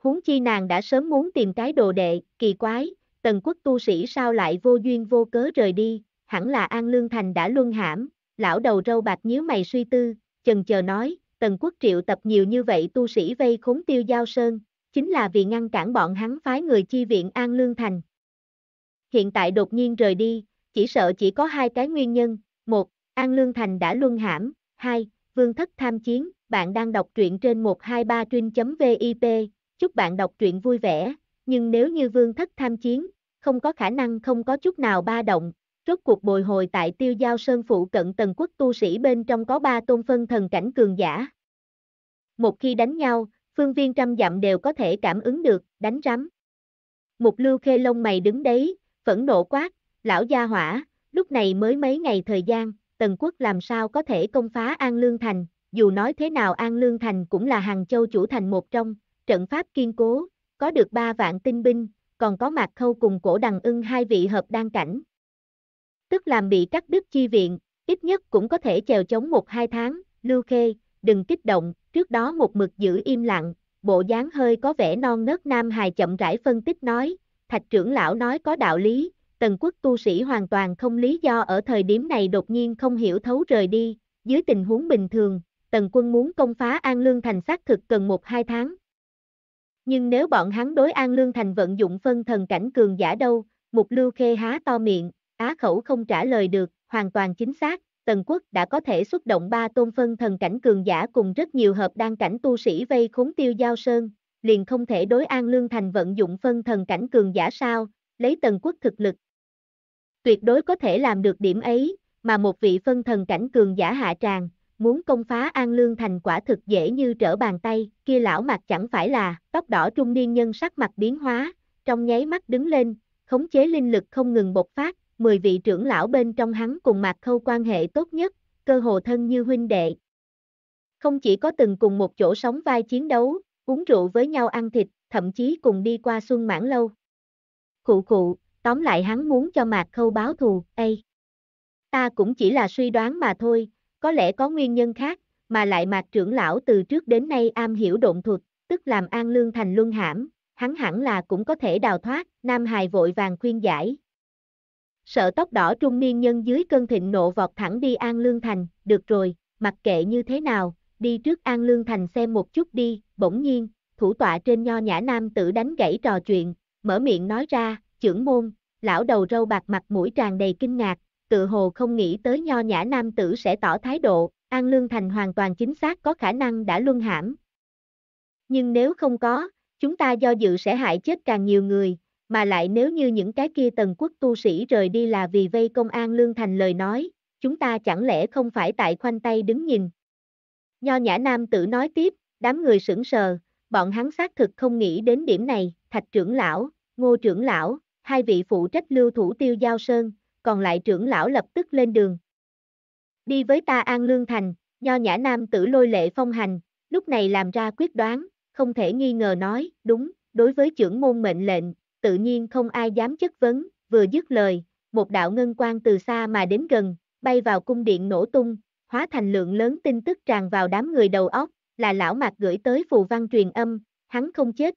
Huống chi nàng đã sớm muốn tìm cái đồ đệ, kỳ quái, tần quốc tu sĩ sao lại vô duyên vô cớ rời đi, hẳn là An Lương Thành đã luân hãm, lão đầu râu bạc nhíu mày suy tư, chần chờ nói, tần quốc triệu tập nhiều như vậy tu sĩ vây khốn tiêu giao sơn, chính là vì ngăn cản bọn hắn phái người chi viện An Lương Thành. Hiện tại đột nhiên rời đi, chỉ sợ chỉ có hai cái nguyên nhân, một, An Lương Thành đã luân hãm, hai, Vương Thất tham chiến, bạn đang đọc truyện trên 123truyện.vip, chúc bạn đọc truyện vui vẻ, nhưng nếu như Vương Thất tham chiến, không có khả năng không có chút nào ba động, rốt cuộc bồi hồi tại tiêu giao sơn phụ cận tầng quốc tu sĩ bên trong có ba tôn phân thần cảnh cường giả. Một khi đánh nhau, phương viên trăm dặm đều có thể cảm ứng được, đánh rắm. Mục lưu khê lông mày đứng đấy, phẫn nộ quát, lão gia hỏa, lúc này mới mấy ngày thời gian, Tần quốc làm sao có thể công phá An Lương Thành, dù nói thế nào An Lương Thành cũng là hàng châu chủ thành một trong, trận pháp kiên cố, có được ba vạn tinh binh, còn có Mạc Khâu cùng cổ đằng ưng hai vị hợp đan cảnh. Tức làm bị cắt đứt chi viện, ít nhất cũng có thể chèo chống một hai tháng, lưu khê, đừng kích động, trước đó một mực giữ im lặng, bộ dáng hơi có vẻ non nớt nam hài chậm rãi phân tích nói, thạch trưởng lão nói có đạo lý, tần quốc tu sĩ hoàn toàn không lý do ở thời điểm này đột nhiên không hiểu thấu rời đi, dưới tình huống bình thường, tần quân muốn công phá An Lương Thành xác thực cần một hai tháng. Nhưng nếu bọn hắn đối An Lương Thành vận dụng phân thần cảnh cường giả đâu, mục lưu khê há to miệng, á khẩu không trả lời được, hoàn toàn chính xác, Tần quốc đã có thể xuất động ba tôn phân thần cảnh cường giả cùng rất nhiều hợp đan cảnh tu sĩ vây khốn tiêu giao sơn, liền không thể đối an lương thành vận dụng phân thần cảnh cường giả sao, lấy tần quốc thực lực, tuyệt đối có thể làm được điểm ấy, mà một vị phân thần cảnh cường giả hạ tràng, muốn công phá An Lương thành quả thực dễ như trở bàn tay, kia lão mặt chẳng phải là, tóc đỏ trung niên nhân sắc mặt biến hóa, trong nháy mắt đứng lên, khống chế linh lực không ngừng bộc phát, 10 vị trưởng lão bên trong hắn cùng Mạc Khâu quan hệ tốt nhất, cơ hồ thân như huynh đệ. Không chỉ có từng cùng một chỗ sống vai chiến đấu, uống rượu với nhau ăn thịt, thậm chí cùng đi qua xuân mãn lâu. cụ cụ tóm lại hắn muốn cho Mạc Khâu báo thù, Ê! Ta cũng chỉ là suy đoán mà thôi, có lẽ có nguyên nhân khác, mà lại Mạc trưởng lão từ trước đến nay am hiểu độn thuật, tức làm an lương thành luân hãm, hắn hẳn là cũng có thể đào thoát, Nam Hài vội vàng khuyên giải. Sợ tóc đỏ trung niên nhân dưới cơn thịnh nộ vọt thẳng đi An Lương Thành, được rồi, mặc kệ như thế nào, đi trước An Lương Thành xem một chút đi, bỗng nhiên, thủ tọa trên nho nhã nam tử đánh gãy trò chuyện, mở miệng nói ra, trưởng môn, lão đầu râu bạc mặt mũi tràn đầy kinh ngạc, tự hồ không nghĩ tới nho nhã nam tử sẽ tỏ thái độ, An Lương Thành hoàn toàn chính xác có khả năng đã luân hãm. Nhưng nếu không có, chúng ta do dự sẽ hại chết càng nhiều người, mà lại nếu như những cái kia tần quốc tu sĩ rời đi là vì vây công An Lương Thành lời nói, chúng ta chẳng lẽ không phải tại khoanh tay đứng nhìn. Nho nhã nam tử nói tiếp, đám người sững sờ, bọn hắn xác thực không nghĩ đến điểm này, thạch trưởng lão, ngô trưởng lão, hai vị phụ trách lưu thủ tiêu giao sơn, còn lại trưởng lão lập tức lên đường. Đi với ta An Lương Thành, nho nhã nam tử lôi lệ phong hành, lúc này làm ra quyết đoán, không thể nghi ngờ nói, đúng, đối với trưởng môn mệnh lệnh, tự nhiên không ai dám chất vấn, vừa dứt lời, một đạo ngân quan từ xa mà đến gần, bay vào cung điện nổ tung, hóa thành lượng lớn tin tức tràn vào đám người đầu óc, là lão mạc gửi tới phù văn truyền âm, hắn không chết.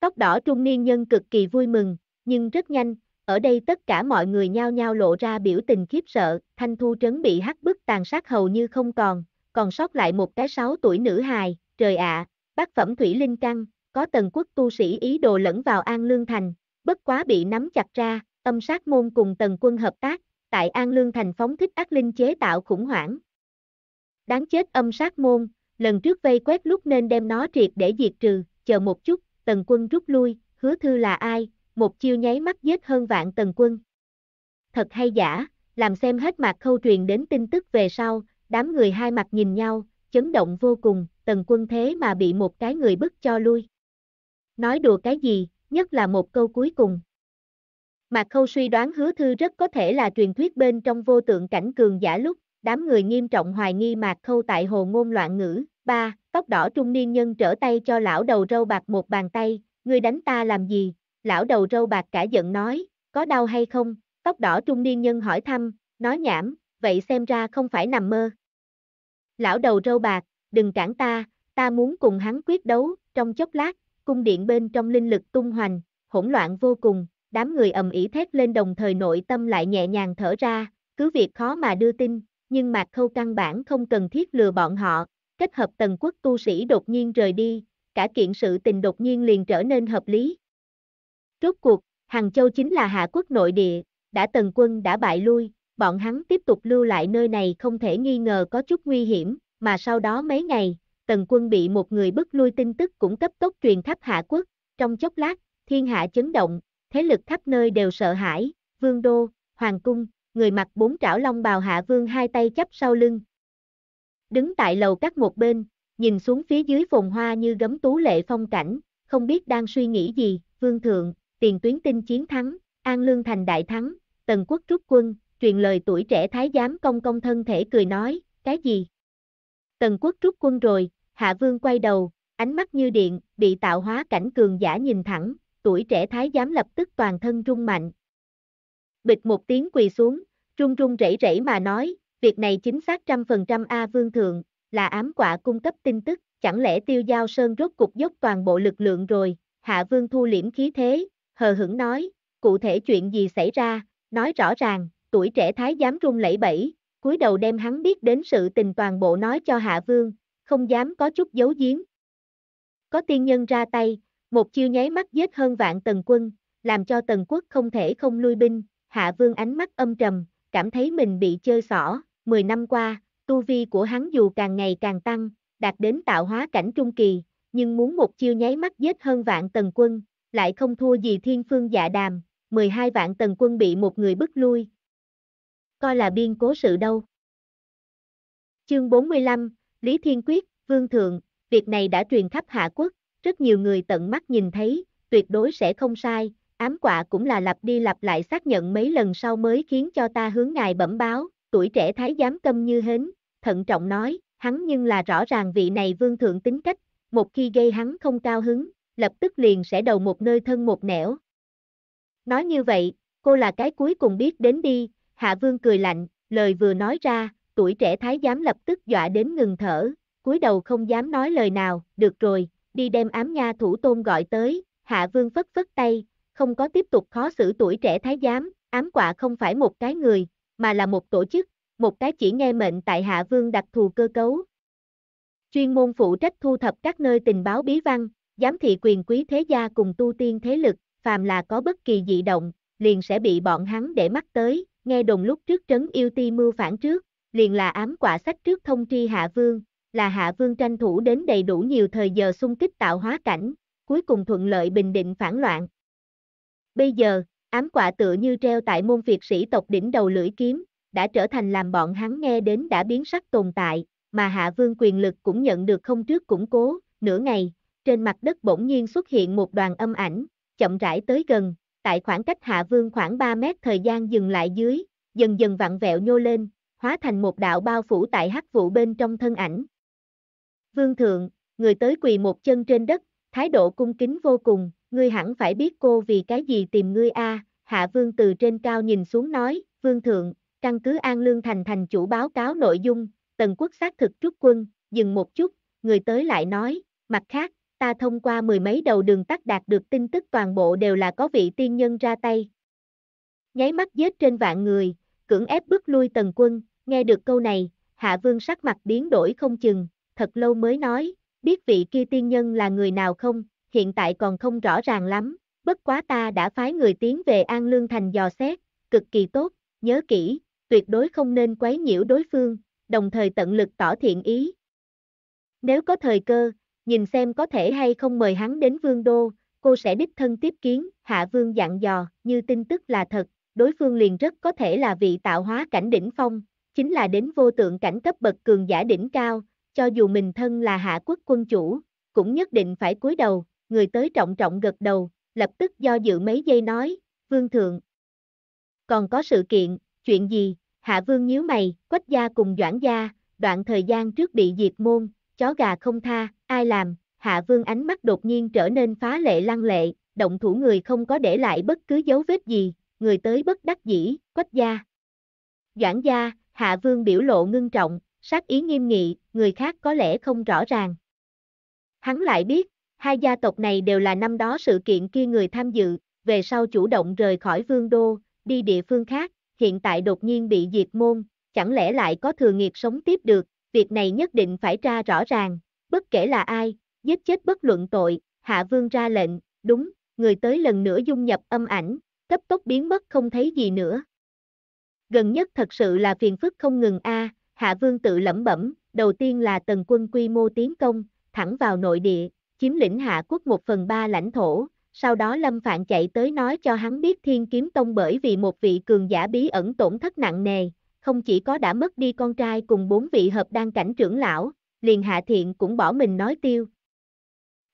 Tóc đỏ trung niên nhân cực kỳ vui mừng, nhưng rất nhanh, ở đây tất cả mọi người nhao nhao lộ ra biểu tình khiếp sợ, Thanh Thu Trấn bị hắc bức tàn sát hầu như không còn, còn sót lại một cái 6 tuổi nữ hài, trời ạ, à, bác phẩm Thủy Linh Căng, có tần quốc tu sĩ ý đồ lẫn vào An Lương Thành, bất quá bị nắm chặt ra, âm sát môn cùng tần quân hợp tác, tại An Lương Thành phóng thích ác linh chế tạo khủng hoảng. Đáng chết âm sát môn, lần trước vây quét lúc nên đem nó triệt để diệt trừ, chờ một chút, tần quân rút lui, hứa thư là ai, một chiêu nháy mắt giết hơn vạn tần quân. Thật hay giả, làm xem hết mặt khâu truyền đến tin tức về sau, đám người hai mặt nhìn nhau, chấn động vô cùng, tần quân thế mà bị một cái người bức cho lui. Nói đùa cái gì, nhất là một câu cuối cùng. Mạc Khâu suy đoán hứa thư rất có thể là truyền thuyết bên trong vô tượng cảnh cường giả lúc, đám người nghiêm trọng hoài nghi Mạc Khâu tại hồ ngôn loạn ngữ. ba Tóc đỏ trung niên nhân trở tay cho lão đầu râu bạc một bàn tay, ngươi đánh ta làm gì, lão đầu râu bạc cả giận nói, có đau hay không, tóc đỏ trung niên nhân hỏi thăm, nói nhảm, vậy xem ra không phải nằm mơ. Lão đầu râu bạc, đừng cản ta, ta muốn cùng hắn quyết đấu, trong chốc lát, cung điện bên trong linh lực tung hoành, hỗn loạn vô cùng, đám người ầm ĩ thét lên đồng thời nội tâm lại nhẹ nhàng thở ra, cứ việc khó mà đưa tin, nhưng Mạc Khâu căn bản không cần thiết lừa bọn họ, kết hợp tần quốc tu sĩ đột nhiên rời đi, cả kiện sự tình đột nhiên liền trở nên hợp lý. Rốt cuộc, Hàng Châu chính là hạ quốc nội địa, đã tần quân đã bại lui, bọn hắn tiếp tục lưu lại nơi này không thể nghi ngờ có chút nguy hiểm, mà sau đó mấy ngày, tần quân bị một người bức lui tin tức cũng cấp tốc truyền khắp hạ quốc, trong chốc lát, thiên hạ chấn động, thế lực khắp nơi đều sợ hãi, vương đô, hoàng cung, người mặc bốn trảo long bào hạ vương hai tay chắp sau lưng. Đứng tại lầu các một bên, nhìn xuống phía dưới phồn hoa như gấm tú lệ phong cảnh, không biết đang suy nghĩ gì, vương thượng, tiền tuyến tinh chiến thắng, An Lương Thành đại thắng, Tần Quốc rút quân, truyền lời tuổi trẻ thái giám công công thân thể cười nói, cái gì? Tần Quốc rút quân rồi, Hạ Vương quay đầu, ánh mắt như điện, bị tạo hóa cảnh cường giả nhìn thẳng, tuổi trẻ thái giám lập tức toàn thân rung mạnh. Bịch một tiếng quỳ xuống, run run rẩy rẩy mà nói, việc này chính xác trăm phần trăm A Vương Thượng, là ám quả cung cấp tin tức, chẳng lẽ tiêu giao sơn rốt cục dốc toàn bộ lực lượng rồi, Hạ Vương thu liễm khí thế, hờ hững nói, cụ thể chuyện gì xảy ra, nói rõ ràng, tuổi trẻ thái giám run lẩy bẩy, cúi đầu đem hắn biết đến sự tình toàn bộ nói cho Hạ Vương, không dám có chút giấu giếm. Có tiên nhân ra tay, một chiêu nháy mắt giết hơn vạn tần quân, làm cho tần quốc không thể không lui binh, Hạ Vương ánh mắt âm trầm, cảm thấy mình bị chơi xỏ, 10 năm qua, tu vi của hắn dù càng ngày càng tăng, đạt đến tạo hóa cảnh trung kỳ, nhưng muốn một chiêu nháy mắt giết hơn vạn tần quân, lại không thua gì thiên phương dạ đàm, 12 vạn tần quân bị một người bức lui. Coi là biên cố sự đâu. Chương 45, Lý Thiên Quyết, Vương Thượng, việc này đã truyền khắp Hạ Quốc, rất nhiều người tận mắt nhìn thấy, tuyệt đối sẽ không sai, ám quạ cũng là lặp đi lặp lại xác nhận mấy lần sau mới khiến cho ta hướng ngài bẩm báo, tuổi trẻ thái giám câm như hến, thận trọng nói, hắn nhưng là rõ ràng vị này vương thượng tính cách, một khi gây hắn không cao hứng, lập tức liền sẽ đầu một nơi thân một nẻo. Nói như vậy, cô là cái cuối cùng biết đến đi, Hạ Vương cười lạnh, lời vừa nói ra, tuổi trẻ thái giám lập tức dọa đến ngừng thở, cúi đầu không dám nói lời nào, được rồi, đi đem ám nha thủ tôn gọi tới, Hạ Vương phất phất tay, không có tiếp tục khó xử tuổi trẻ thái giám, ám quạ không phải một cái người, mà là một tổ chức, một cái chỉ nghe mệnh tại Hạ Vương đặc thù cơ cấu. Chuyên môn phụ trách thu thập các nơi tình báo bí văn, giám thị quyền quý thế gia cùng tu tiên thế lực, phàm là có bất kỳ dị động, liền sẽ bị bọn hắn để mắt tới, nghe đồng lúc trước trấn yêu ti mưu phản trước, liền là ám quả sách trước thông tri hạ vương, là hạ vương tranh thủ đến đầy đủ nhiều thời giờ xung kích tạo hóa cảnh, cuối cùng thuận lợi bình định phản loạn. Bây giờ, ám quả tựa như treo tại môn việt sĩ tộc đỉnh đầu lưỡi kiếm, đã trở thành làm bọn hắn nghe đến đã biến sắc tồn tại, mà hạ vương quyền lực cũng nhận được không trước củng cố, nửa ngày, trên mặt đất bỗng nhiên xuất hiện một đoàn âm ảnh, chậm rãi tới gần, tại khoảng cách hạ vương khoảng 3 mét thời gian dừng lại dưới, dần dần vặn vẹo nhô lên, hóa thành một đạo bao phủ tại hắc vụ bên trong thân ảnh. Vương thượng, người tới quỳ một chân trên đất, thái độ cung kính vô cùng, ngươi hẳn phải biết cô vì cái gì tìm ngươi a hạ vương từ trên cao nhìn xuống nói, vương thượng, căn cứ an lương thành thành chủ báo cáo nội dung, tần quốc xác thực trúc quân, dừng một chút, người tới lại nói, mặt khác, ta thông qua mười mấy đầu đường tắt đạt được tin tức toàn bộ đều là có vị tiên nhân ra tay. Nháy mắt giết trên vạn người, cưỡng ép bước lui tần quân, nghe được câu này, hạ vương sắc mặt biến đổi không chừng, thật lâu mới nói, biết vị kia tiên nhân là người nào không, hiện tại còn không rõ ràng lắm, bất quá ta đã phái người tiến về An Lương Thành dò xét, cực kỳ tốt, nhớ kỹ, tuyệt đối không nên quấy nhiễu đối phương, đồng thời tận lực tỏ thiện ý. Nếu có thời cơ, nhìn xem có thể hay không mời hắn đến vương đô, cô sẽ đích thân tiếp kiến, hạ vương dặn dò, như tin tức là thật, đối phương liền rất có thể là vị tạo hóa cảnh đỉnh phong, chính là đến vô tượng cảnh cấp bậc cường giả đỉnh cao, cho dù mình thân là hạ quốc quân chủ, cũng nhất định phải cúi đầu, người tới trọng trọng gật đầu, lập tức do dự mấy giây nói, vương thượng. Còn có sự kiện, chuyện gì, hạ vương nhíu mày, quách gia cùng doãn gia, đoạn thời gian trước bị diệt môn, chó gà không tha, ai làm, hạ vương ánh mắt đột nhiên trở nên phá lệ lăng lệ, động thủ người không có để lại bất cứ dấu vết gì, người tới bất đắc dĩ, quách gia. Doãn gia, hạ vương biểu lộ ngưng trọng, sát ý nghiêm nghị, người khác có lẽ không rõ ràng. Hắn lại biết, hai gia tộc này đều là năm đó sự kiện kia người tham dự, về sau chủ động rời khỏi vương đô, đi địa phương khác, hiện tại đột nhiên bị diệt môn, chẳng lẽ lại có thừa nghiệp sống tiếp được, việc này nhất định phải ra rõ ràng, bất kể là ai, giết chết bất luận tội, Hạ Vương ra lệnh, đúng, người tới lần nữa dung nhập âm ảnh, cấp tốc biến mất không thấy gì nữa. Gần nhất thật sự là phiền phức không ngừng a, Hạ Vương tự lẩm bẩm, đầu tiên là tần quân quy mô tiến công, thẳng vào nội địa, chiếm lĩnh Hạ quốc một phần ba lãnh thổ, sau đó Lâm Phạn chạy tới nói cho hắn biết Thiên Kiếm Tông bởi vì một vị cường giả bí ẩn tổn thất nặng nề, không chỉ có đã mất đi con trai cùng bốn vị hợp đan cảnh trưởng lão, liền hạ thiện cũng bỏ mình nói tiêu.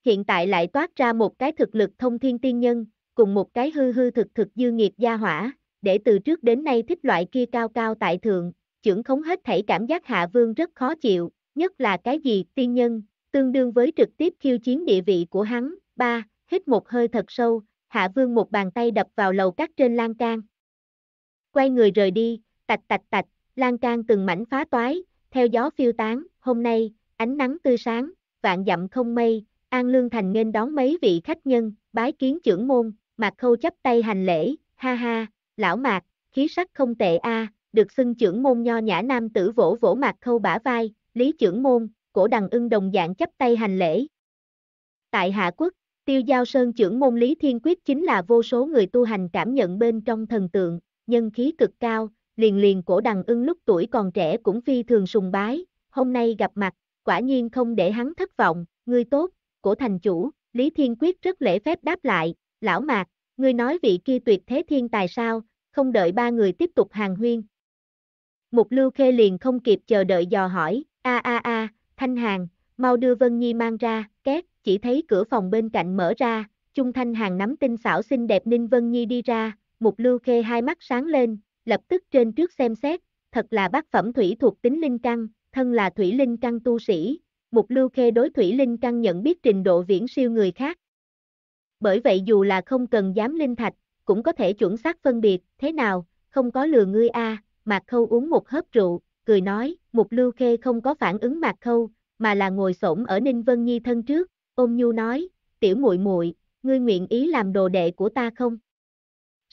Hiện tại lại toát ra một cái thực lực thông thiên tiên nhân, cùng một cái hư hư thực thực dư nghiệp gia hỏa, để từ trước đến nay thích loại kia cao cao tại thượng, trưởng khống hết thảy cảm giác hạ vương rất khó chịu, nhất là cái gì tiên nhân, tương đương với trực tiếp khiêu chiến địa vị của hắn, ba, hít một hơi thật sâu, hạ vương một bàn tay đập vào lầu cắt trên lan can. Quay người rời đi, tạch tạch tạch, lan can từng mảnh phá toái, theo gió phiêu tán, hôm nay, ánh nắng tươi sáng, vạn dặm không mây, An Lương Thành nên đón mấy vị khách nhân, bái kiến trưởng môn, Mạc Khâu chấp tay hành lễ, ha ha, lão Mạc, khí sắc không tệ a, à, được xưng trưởng môn nho nhã nam tử vỗ vỗ Mạc Khâu bả vai, lý trưởng môn, cổ đằng ưng đồng dạng chấp tay hành lễ. Tại Hạ Quốc, Tiêu Giao Sơn trưởng môn Lý Thiên Quyết chính là vô số người tu hành cảm nhận bên trong thần tượng, nhân khí cực cao, liền liền cổ đằng ưng lúc tuổi còn trẻ cũng phi thường sùng bái, hôm nay gặp mặt, quả nhiên không để hắn thất vọng, ngươi tốt, cổ thành chủ, Lý Thiên Quyết rất lễ phép đáp lại, lão mạc, ngươi nói vị kia tuyệt thế thiên tài sao, không đợi ba người tiếp tục hàng huyên. Mục lưu khê liền không kịp chờ đợi dò hỏi, a a a, thanh hàng, mau đưa Vân Nhi mang ra, két, chỉ thấy cửa phòng bên cạnh mở ra, Trung Thanh Hàng nắm tinh xảo xinh đẹp Ninh Vân Nhi đi ra, Mục Lưu Khê hai mắt sáng lên, lập tức trên trước xem xét, thật là bác phẩm thủy thuộc tính linh căn, thân là thủy linh căn tu sĩ, Mục Lưu Khê đối thủy linh căn nhận biết trình độ viễn siêu người khác. Bởi vậy dù là không cần dám linh thạch, cũng có thể chuẩn xác phân biệt, thế nào, không có lừa ngươi a, à, Mạc Khâu uống một hớp rượu, cười nói, Mục Lưu Khê không có phản ứng Mạc Khâu, mà là ngồi xổm ở Ninh Vân Nhi thân trước, ôm nhu nói, tiểu muội muội, ngươi nguyện ý làm đồ đệ của ta không?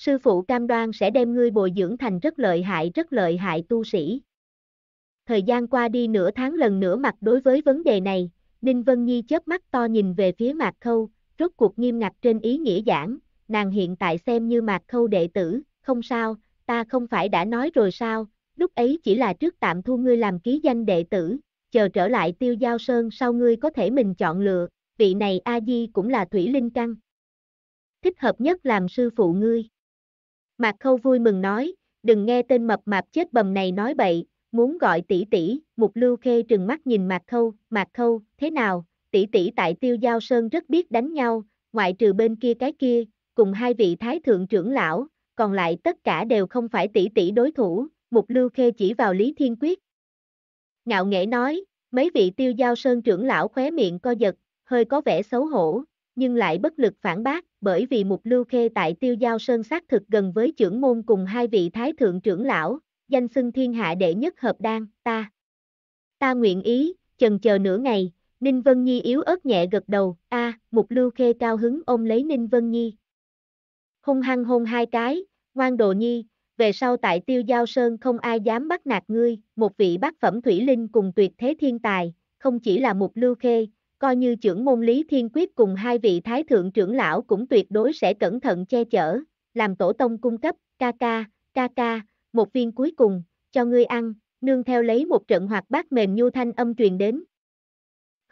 Sư phụ cam đoan sẽ đem ngươi bồi dưỡng thành rất lợi hại rất lợi hại tu sĩ. Thời gian qua đi nửa tháng lần nữa mặt đối với vấn đề này, Ninh Vân Nhi chớp mắt to nhìn về phía Mạc Khâu, rốt cuộc nghiêm ngặt trên ý nghĩa giảng, nàng hiện tại xem như Mạc Khâu đệ tử, không sao, ta không phải đã nói rồi sao, lúc ấy chỉ là trước tạm thu ngươi làm ký danh đệ tử, chờ trở lại tiêu giao sơn sau ngươi có thể mình chọn lựa, vị này A-di cũng là thủy linh căn. Thích hợp nhất làm sư phụ ngươi. Mạc Khâu vui mừng nói, đừng nghe tên mập mạp chết bầm này nói bậy, muốn gọi tỷ tỷ, Mục Lưu Khê trừng mắt nhìn Mạc Khâu, Mạc Khâu, thế nào, tỷ tỷ tại Tiêu Giao Sơn rất biết đánh nhau, ngoại trừ bên kia cái kia, cùng hai vị thái thượng trưởng lão, còn lại tất cả đều không phải tỷ tỷ đối thủ, Mục Lưu Khê chỉ vào Lý Thiên Quyết. Ngạo nghễ nói, mấy vị Tiêu Giao Sơn trưởng lão khóe miệng co giật, hơi có vẻ xấu hổ, nhưng lại bất lực phản bác, bởi vì Mục Lưu Khê tại Tiêu Giao Sơn xác thực gần với trưởng môn cùng hai vị thái thượng trưởng lão, danh xưng thiên hạ đệ nhất hợp đan, ta. Ta nguyện ý, chần chờ nửa ngày, Ninh Vân Nhi yếu ớt nhẹ gật đầu, a, à, Mục Lưu Khê cao hứng ôm lấy Ninh Vân Nhi. Hung hăng hôn hai cái, ngoan đồ nhi, về sau tại Tiêu Giao Sơn không ai dám bắt nạt ngươi, một vị bác phẩm thủy linh cùng tuyệt thế thiên tài, không chỉ là Mục Lưu Khê, coi như trưởng môn Lý Thiên Quyết cùng hai vị thái thượng trưởng lão cũng tuyệt đối sẽ cẩn thận che chở, làm tổ tông cung cấp, ca ca, ca ca, một viên cuối cùng, cho ngươi ăn, nương theo lấy một trận hoạt bát mềm nhu thanh âm truyền đến.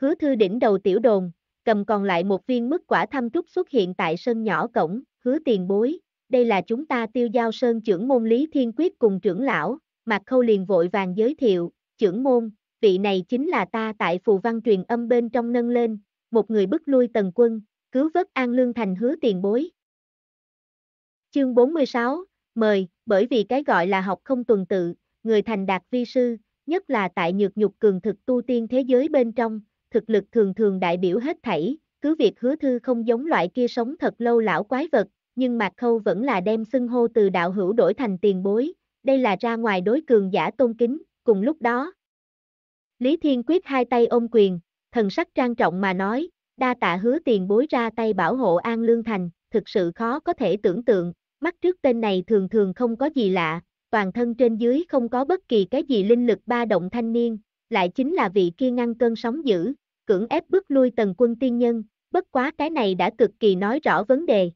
Hứa thư đỉnh đầu tiểu đồn, cầm còn lại một viên mức quả thăm trúc xuất hiện tại sân nhỏ cổng, hứa tiền bối, đây là chúng ta tiêu giao sơn trưởng môn Lý Thiên Quyết cùng trưởng lão, mặt Khâu liền vội vàng giới thiệu, trưởng môn, vị này chính là ta tại phù văn truyền âm bên trong nâng lên, một người bức lui tần quân, cứu vớt an lương thành hứa tiền bối. Chương 46, mời, bởi vì cái gọi là học không tuần tự, người thành đạt vi sư, nhất là tại nhược nhục cường thực tu tiên thế giới bên trong, thực lực thường thường đại biểu hết thảy, cứ việc hứa thư không giống loại kia sống thật lâu lão quái vật, nhưng Mạc Khâu vẫn là đem xưng hô từ đạo hữu đổi thành tiền bối, đây là ra ngoài đối cường giả tôn kính, cùng lúc đó, Lý Thiên Quyết hai tay ôm quyền, thần sắc trang trọng mà nói, đa tạ hứa tiền bối ra tay bảo hộ An Lương Thành, thực sự khó có thể tưởng tượng, mắt trước tên này thường thường không có gì lạ, toàn thân trên dưới không có bất kỳ cái gì linh lực ba động thanh niên, lại chính là vị kia ngăn cơn sóng dữ, cưỡng ép bước lui tần quân tiên nhân, bất quá cái này đã cực kỳ nói rõ vấn đề.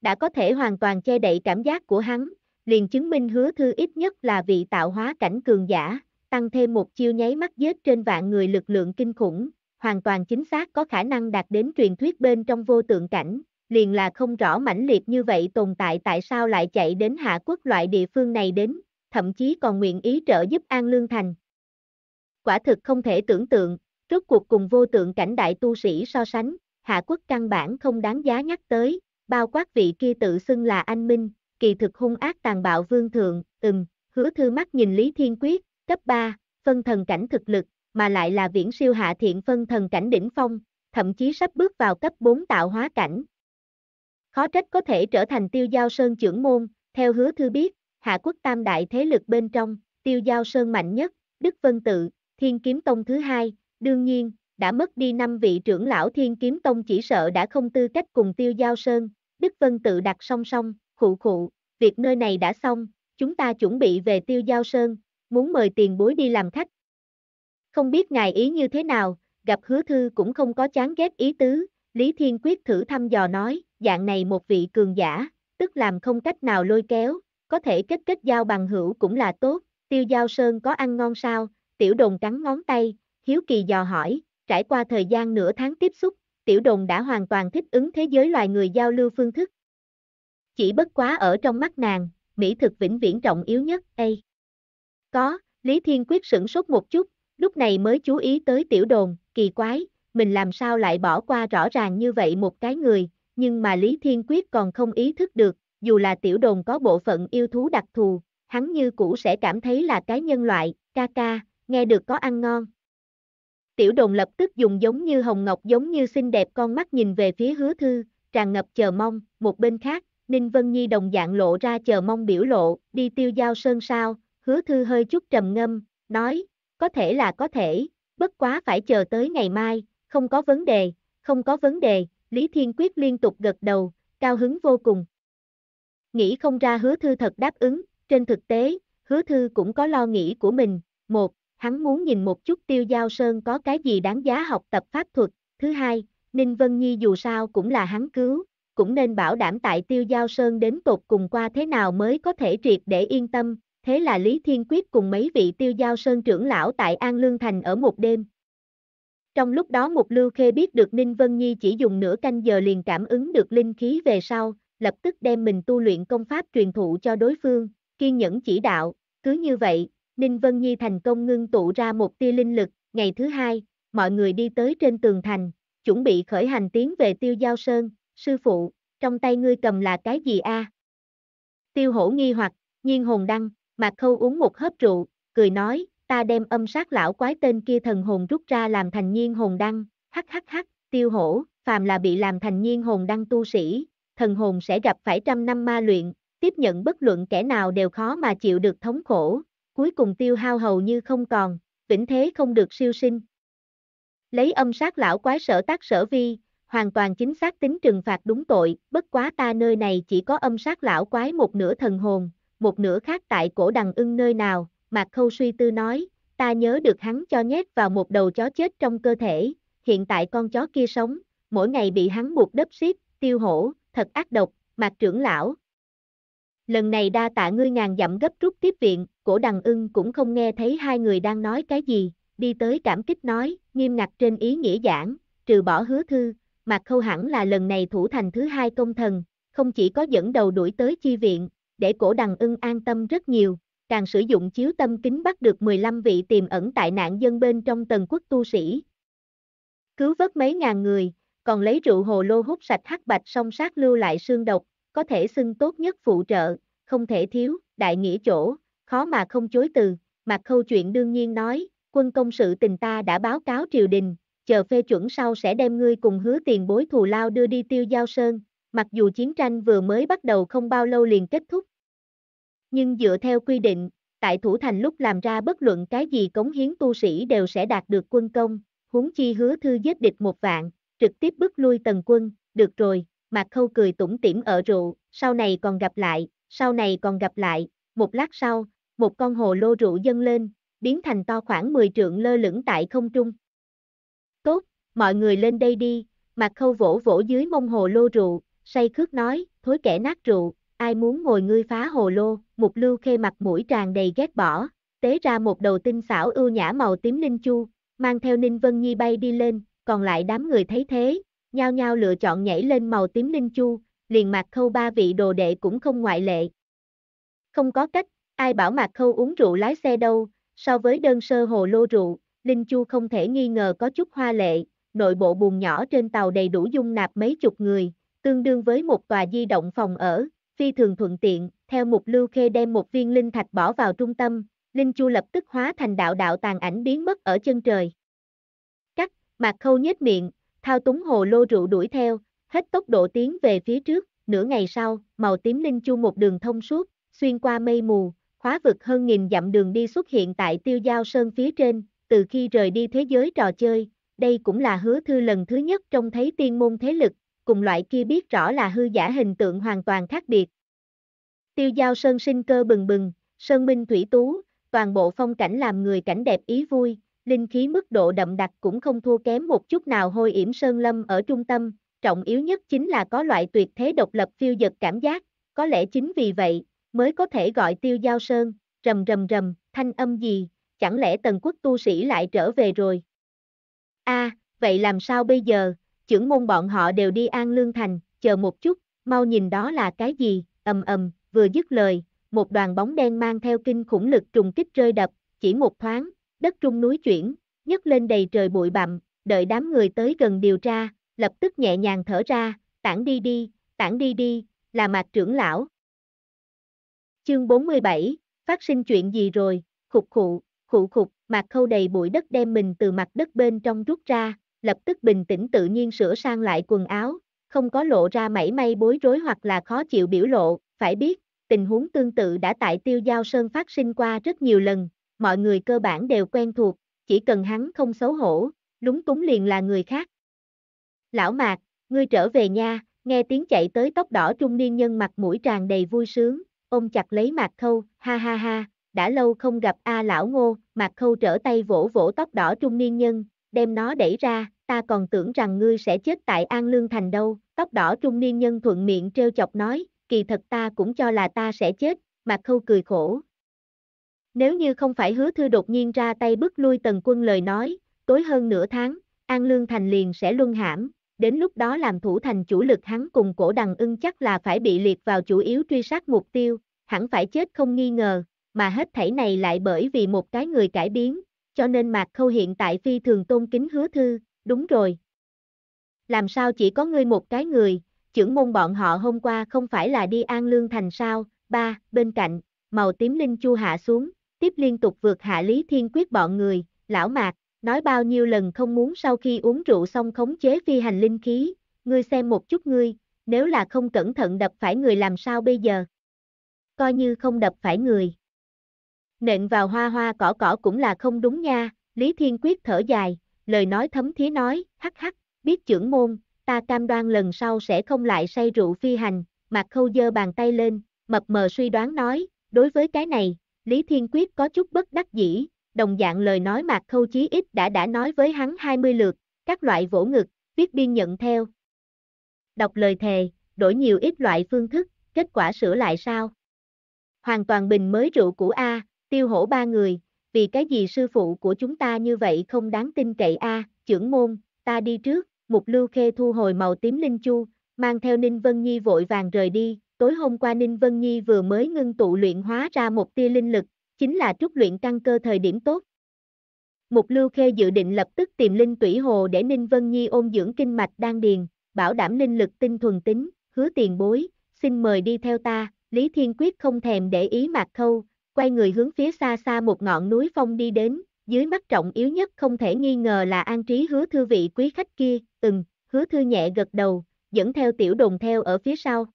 Đã có thể hoàn toàn che đậy cảm giác của hắn, liền chứng minh hứa thư ít nhất là vị tạo hóa cảnh cường giả, tăng thêm một chiêu nháy mắt giết trên vạn người lực lượng kinh khủng, hoàn toàn chính xác có khả năng đạt đến truyền thuyết bên trong vô tượng cảnh, liền là không rõ mãnh liệt như vậy tồn tại tại sao lại chạy đến hạ quốc loại địa phương này đến, thậm chí còn nguyện ý trợ giúp An Lương Thành. Quả thực không thể tưởng tượng, rốt cuộc cùng vô tượng cảnh đại tu sĩ so sánh, hạ quốc căn bản không đáng giá nhắc tới, bao quát vị kia tự xưng là anh Minh, kỳ thực hung ác tàn bạo vương thượng, ừm, hứa thư mắt nhìn Lý Thiên Quyết, cấp 3, phân thần cảnh thực lực, mà lại là viễn siêu hạ thiện phân thần cảnh đỉnh phong, thậm chí sắp bước vào cấp 4 tạo hóa cảnh. Khó trách có thể trở thành tiêu giao sơn trưởng môn, theo hứa thư biết, hạ quốc tam đại thế lực bên trong, tiêu giao sơn mạnh nhất, Đức Vân Tự, Thiên Kiếm Tông thứ hai, đương nhiên, đã mất đi năm vị trưởng lão Thiên Kiếm Tông chỉ sợ đã không tư cách cùng tiêu giao sơn, Đức Vân Tự đặt song song, khụ khụ, việc nơi này đã xong, chúng ta chuẩn bị về tiêu giao sơn, muốn mời tiền bối đi làm khách. Không biết ngài ý như thế nào, gặp hứa thư cũng không có chán ghét ý tứ, Lý Thiên Quyết thử thăm dò nói, dạng này một vị cường giả, tức làm không cách nào lôi kéo, có thể kết kết giao bằng hữu cũng là tốt, tiêu giao sơn có ăn ngon sao, tiểu Đồng cắn ngón tay, hiếu kỳ dò hỏi, trải qua thời gian nửa tháng tiếp xúc, tiểu Đồng đã hoàn toàn thích ứng thế giới loài người giao lưu phương thức. Chỉ bất quá ở trong mắt nàng, mỹ thực vĩnh viễn trọng yếu nhất, ê. Có, Lý Thiên Quyết sửng sốt một chút, lúc này mới chú ý tới tiểu đồn, kỳ quái, mình làm sao lại bỏ qua rõ ràng như vậy một cái người, nhưng mà Lý Thiên Quyết còn không ý thức được, dù là tiểu đồn có bộ phận yêu thú đặc thù, hắn như cũ sẽ cảm thấy là cái nhân loại, ca ca, nghe được có ăn ngon. Tiểu đồn lập tức dùng giống như hồng ngọc giống như xinh đẹp con mắt nhìn về phía hứa thư, tràn ngập chờ mong, một bên khác, Ninh Vân Nhi đồng dạng lộ ra chờ mong biểu lộ, đi tiêu giao sơn sao, hứa thư hơi chút trầm ngâm, nói, có thể là có thể, bất quá phải chờ tới ngày mai, không có vấn đề, không có vấn đề, Lý Thiên Quyết liên tục gật đầu, cao hứng vô cùng. Nghĩ không ra hứa thư thật đáp ứng, trên thực tế, hứa thư cũng có lo nghĩ của mình, một, hắn muốn nhìn một chút tiêu giao sơn có cái gì đáng giá học tập pháp thuật, thứ hai, Ninh Vân Nhi dù sao cũng là hắn cứu, cũng nên bảo đảm tại tiêu giao sơn đến tột cùng qua thế nào mới có thể triệt để yên tâm, thế là Lý Thiên Quyết cùng mấy vị tiêu giao sơn trưởng lão tại An Lương Thành ở một đêm. Trong lúc đó Mục Lưu Khê biết được Ninh Vân Nhi chỉ dùng nửa canh giờ liền cảm ứng được linh khí về sau, lập tức đem mình tu luyện công pháp truyền thụ cho đối phương, kiên nhẫn chỉ đạo, cứ như vậy, Ninh Vân Nhi thành công ngưng tụ ra một tia linh lực, ngày thứ hai, mọi người đi tới trên tường thành, chuẩn bị khởi hành tiến về tiêu giao sơn, sư phụ, trong tay ngươi cầm là cái gì a? Tiêu hổ nghi hoặc, nhiên hồn đăng, Mạc Khâu uống một hớp rượu, cười nói, ta đem âm sát lão quái tên kia thần hồn rút ra làm thành nhiên hồn đăng, hắc hắc hắc, tiêu hổ, phàm là bị làm thành nhiên hồn đăng tu sĩ, thần hồn sẽ gặp phải trăm năm ma luyện, tiếp nhận bất luận kẻ nào đều khó mà chịu được thống khổ, cuối cùng tiêu hao hầu như không còn, vĩnh thế không được siêu sinh. Lấy âm sát lão quái sở tác sở vi, hoàn toàn chính xác tính trừng phạt đúng tội, bất quá ta nơi này chỉ có âm sát lão quái một nửa thần hồn, một nửa khác tại cổ đằng ưng nơi nào, Mạc Khâu suy tư nói, ta nhớ được hắn cho nhét vào một đầu chó chết trong cơ thể, hiện tại con chó kia sống, mỗi ngày bị hắn buộc đất xiết, tiêu hổ, thật ác độc, Mạc trưởng lão. Lần này đa tạ ngươi ngàn dặm gấp rút tiếp viện, cổ đằng ưng cũng không nghe thấy hai người đang nói cái gì, đi tới cảm kích nói, nghiêm ngặt trên ý nghĩa giảng, trừ bỏ hứa thư, Mạc Khâu hẳn là lần này thủ thành thứ hai công thần, không chỉ có dẫn đầu đuổi tới chi viện, để cổ đằng ưng an tâm rất nhiều, càng sử dụng chiếu tâm kính bắt được 15 vị tiềm ẩn tại nạn dân bên trong tần quốc tu sĩ. Cứu vớt mấy ngàn người, còn lấy rượu hồ lô hút sạch hắc bạch song sát lưu lại xương độc, có thể xưng tốt nhất phụ trợ, không thể thiếu, đại nghĩa chỗ, khó mà không chối từ, mặt Khâu chuyện đương nhiên nói, quân công sự tình ta đã báo cáo triều đình, chờ phê chuẩn sau sẽ đem ngươi cùng hứa tiền bối thù lao đưa đi tiêu giao sơn, mặc dù chiến tranh vừa mới bắt đầu không bao lâu liền kết thúc. Nhưng dựa theo quy định, tại thủ thành lúc làm ra bất luận cái gì cống hiến tu sĩ đều sẽ đạt được quân công, huống chi hứa thư giết địch một vạn, trực tiếp bước lui tần quân, được rồi, Mạc Khâu cười tủm tỉm ở rượu, sau này còn gặp lại, sau này còn gặp lại, một lát sau, một con hồ lô rượu dâng lên, biến thành to khoảng 10 trượng lơ lửng tại không trung. Tốt, mọi người lên đây đi, Mạc Khâu vỗ vỗ dưới mông hồ lô rượu, say khước nói, thối kẻ nát rượu, ai muốn ngồi ngươi phá hồ lô, mục lưu khê mặt mũi tràn đầy ghét bỏ, tế ra một đầu tinh xảo ưu nhã màu tím linh chu, mang theo ninh vân nhi bay đi lên, còn lại đám người thấy thế, nhao nhao lựa chọn nhảy lên màu tím linh chu, liền mạc khâu ba vị đồ đệ cũng không ngoại lệ. Không có cách, ai bảo mạc khâu uống rượu lái xe đâu, so với đơn sơ hồ lô rượu, Linh Chu không thể nghi ngờ có chút hoa lệ, nội bộ buồn nhỏ trên tàu đầy đủ dung nạp mấy chục người, tương đương với một tòa di động phòng ở, phi thường thuận tiện, theo mục lưu khê đem một viên linh thạch bỏ vào trung tâm, linh chu lập tức hóa thành đạo đạo tàn ảnh biến mất ở chân trời. Cắt, mặt khâu nhếch miệng, thao túng hồ lô rượu đuổi theo, hết tốc độ tiến về phía trước, nửa ngày sau, màu tím linh chu một đường thông suốt, xuyên qua mây mù, khóa vực hơn nghìn dặm đường đi xuất hiện tại tiêu giao sơn phía trên, từ khi rời đi thế giới trò chơi, đây cũng là hứa thư lần thứ nhất trong thấy tiên môn thế lực, cùng loại kia biết rõ là hư giả hình tượng hoàn toàn khác biệt. Tiêu giao sơn sinh cơ bừng bừng, sơn minh thủy tú, toàn bộ phong cảnh làm người cảnh đẹp ý vui, linh khí mức độ đậm đặc cũng không thua kém một chút nào hôi yểm sơn lâm ở trung tâm, trọng yếu nhất chính là có loại tuyệt thế độc lập phiêu dật cảm giác, có lẽ chính vì vậy, mới có thể gọi tiêu giao sơn, rầm rầm rầm, thanh âm gì, chẳng lẽ tần quốc tu sĩ lại trở về rồi? a vậy làm sao bây giờ, chưởng môn bọn họ đều đi An Lương Thành, chờ một chút, mau nhìn đó là cái gì, ầm ầm, vừa dứt lời, một đoàn bóng đen mang theo kinh khủng lực trùng kích rơi đập, chỉ một thoáng, đất trung núi chuyển, nhấc lên đầy trời bụi bặm, đợi đám người tới gần điều tra, lập tức nhẹ nhàng thở ra, tản đi đi, tản đi đi, là mạc trưởng lão. Chương 47, phát sinh chuyện gì rồi, khục khụ, khụ khục, mạc khâu đầy bụi đất đem mình từ mặt đất bên trong rút ra, lập tức bình tĩnh tự nhiên sửa sang lại quần áo, không có lộ ra mảy may bối rối hoặc là khó chịu biểu lộ, phải biết, tình huống tương tự đã tại tiêu giao sơn phát sinh qua rất nhiều lần, mọi người cơ bản đều quen thuộc, chỉ cần hắn không xấu hổ, lúng túng liền là người khác. Lão Mạc, ngươi trở về nha, nghe tiếng chạy tới tóc đỏ trung niên nhân mặt mũi tràn đầy vui sướng, ôm chặt lấy Mạc Khâu, ha ha ha, đã lâu không gặp A Lão Ngô, Mạc Khâu trở tay vỗ vỗ tóc đỏ trung niên nhân, đem nó đẩy ra, ta còn tưởng rằng ngươi sẽ chết tại An Lương Thành đâu, tóc đỏ trung niên nhân thuận miệng trêu chọc nói, kỳ thật ta cũng cho là ta sẽ chết, Mạc Khâu cười khổ. Nếu như không phải hứa thư đột nhiên ra tay bức lui tần quân lời nói, tối hơn nửa tháng, An Lương Thành liền sẽ luân hãm, đến lúc đó làm thủ thành chủ lực hắn cùng cổ đằng ưng chắc là phải bị liệt vào chủ yếu truy sát mục tiêu, hẳn phải chết không nghi ngờ, mà hết thảy này lại bởi vì một cái người cải biến, cho nên Mạc Khâu hiện tại phi thường tôn kính hứa thư, đúng rồi. Làm sao chỉ có ngươi một cái người, trưởng môn bọn họ hôm qua không phải là đi An Lương Thành sao, ba, bên cạnh, màu tím linh chu hạ xuống, tiếp liên tục vượt hạ Lý Thiên Quyết bọn người, lão Mạc, nói bao nhiêu lần không muốn sau khi uống rượu xong khống chế phi hành linh khí, ngươi xem một chút ngươi, nếu là không cẩn thận đập phải người làm sao bây giờ? Coi như không đập phải người nện vào hoa hoa cỏ cỏ cũng là không đúng nha, Lý Thiên Quyết thở dài, lời nói thấm thí nói, hắc hắc, biết trưởng môn, ta cam đoan lần sau sẽ không lại say rượu phi hành, Mạc Khâu giơ bàn tay lên, mập mờ suy đoán nói, đối với cái này, Lý Thiên Quyết có chút bất đắc dĩ, đồng dạng lời nói Mạc Khâu chí ít đã đã nói với hắn 20 lượt, các loại vỗ ngực, viết biên nhận theo. Đọc lời thề, đổi nhiều ít loại phương thức, kết quả sửa lại sao? Hoàn toàn bình mới rượu của A, tiêu hổ ba người, vì cái gì sư phụ của chúng ta như vậy không đáng tin cậy a trưởng môn, ta đi trước, mục lưu khê thu hồi màu tím linh chu, mang theo Ninh Vân Nhi vội vàng rời đi, tối hôm qua Ninh Vân Nhi vừa mới ngưng tụ luyện hóa ra một tia linh lực, chính là trúc luyện căn cơ thời điểm tốt. Mục lưu khê dự định lập tức tìm linh tủy hồ để Ninh Vân Nhi ôn dưỡng kinh mạch đang điền, bảo đảm linh lực tinh thuần tính, hứa tiền bối, xin mời đi theo ta, Lý Thiên Quyết không thèm để ý mạc khâu, quay người hướng phía xa xa một ngọn núi phong đi đến, dưới mắt trọng yếu nhất không thể nghi ngờ là an trí hứa thư vị quý khách kia, từng hứa thư nhẹ gật đầu, dẫn theo tiểu đồn theo ở phía sau.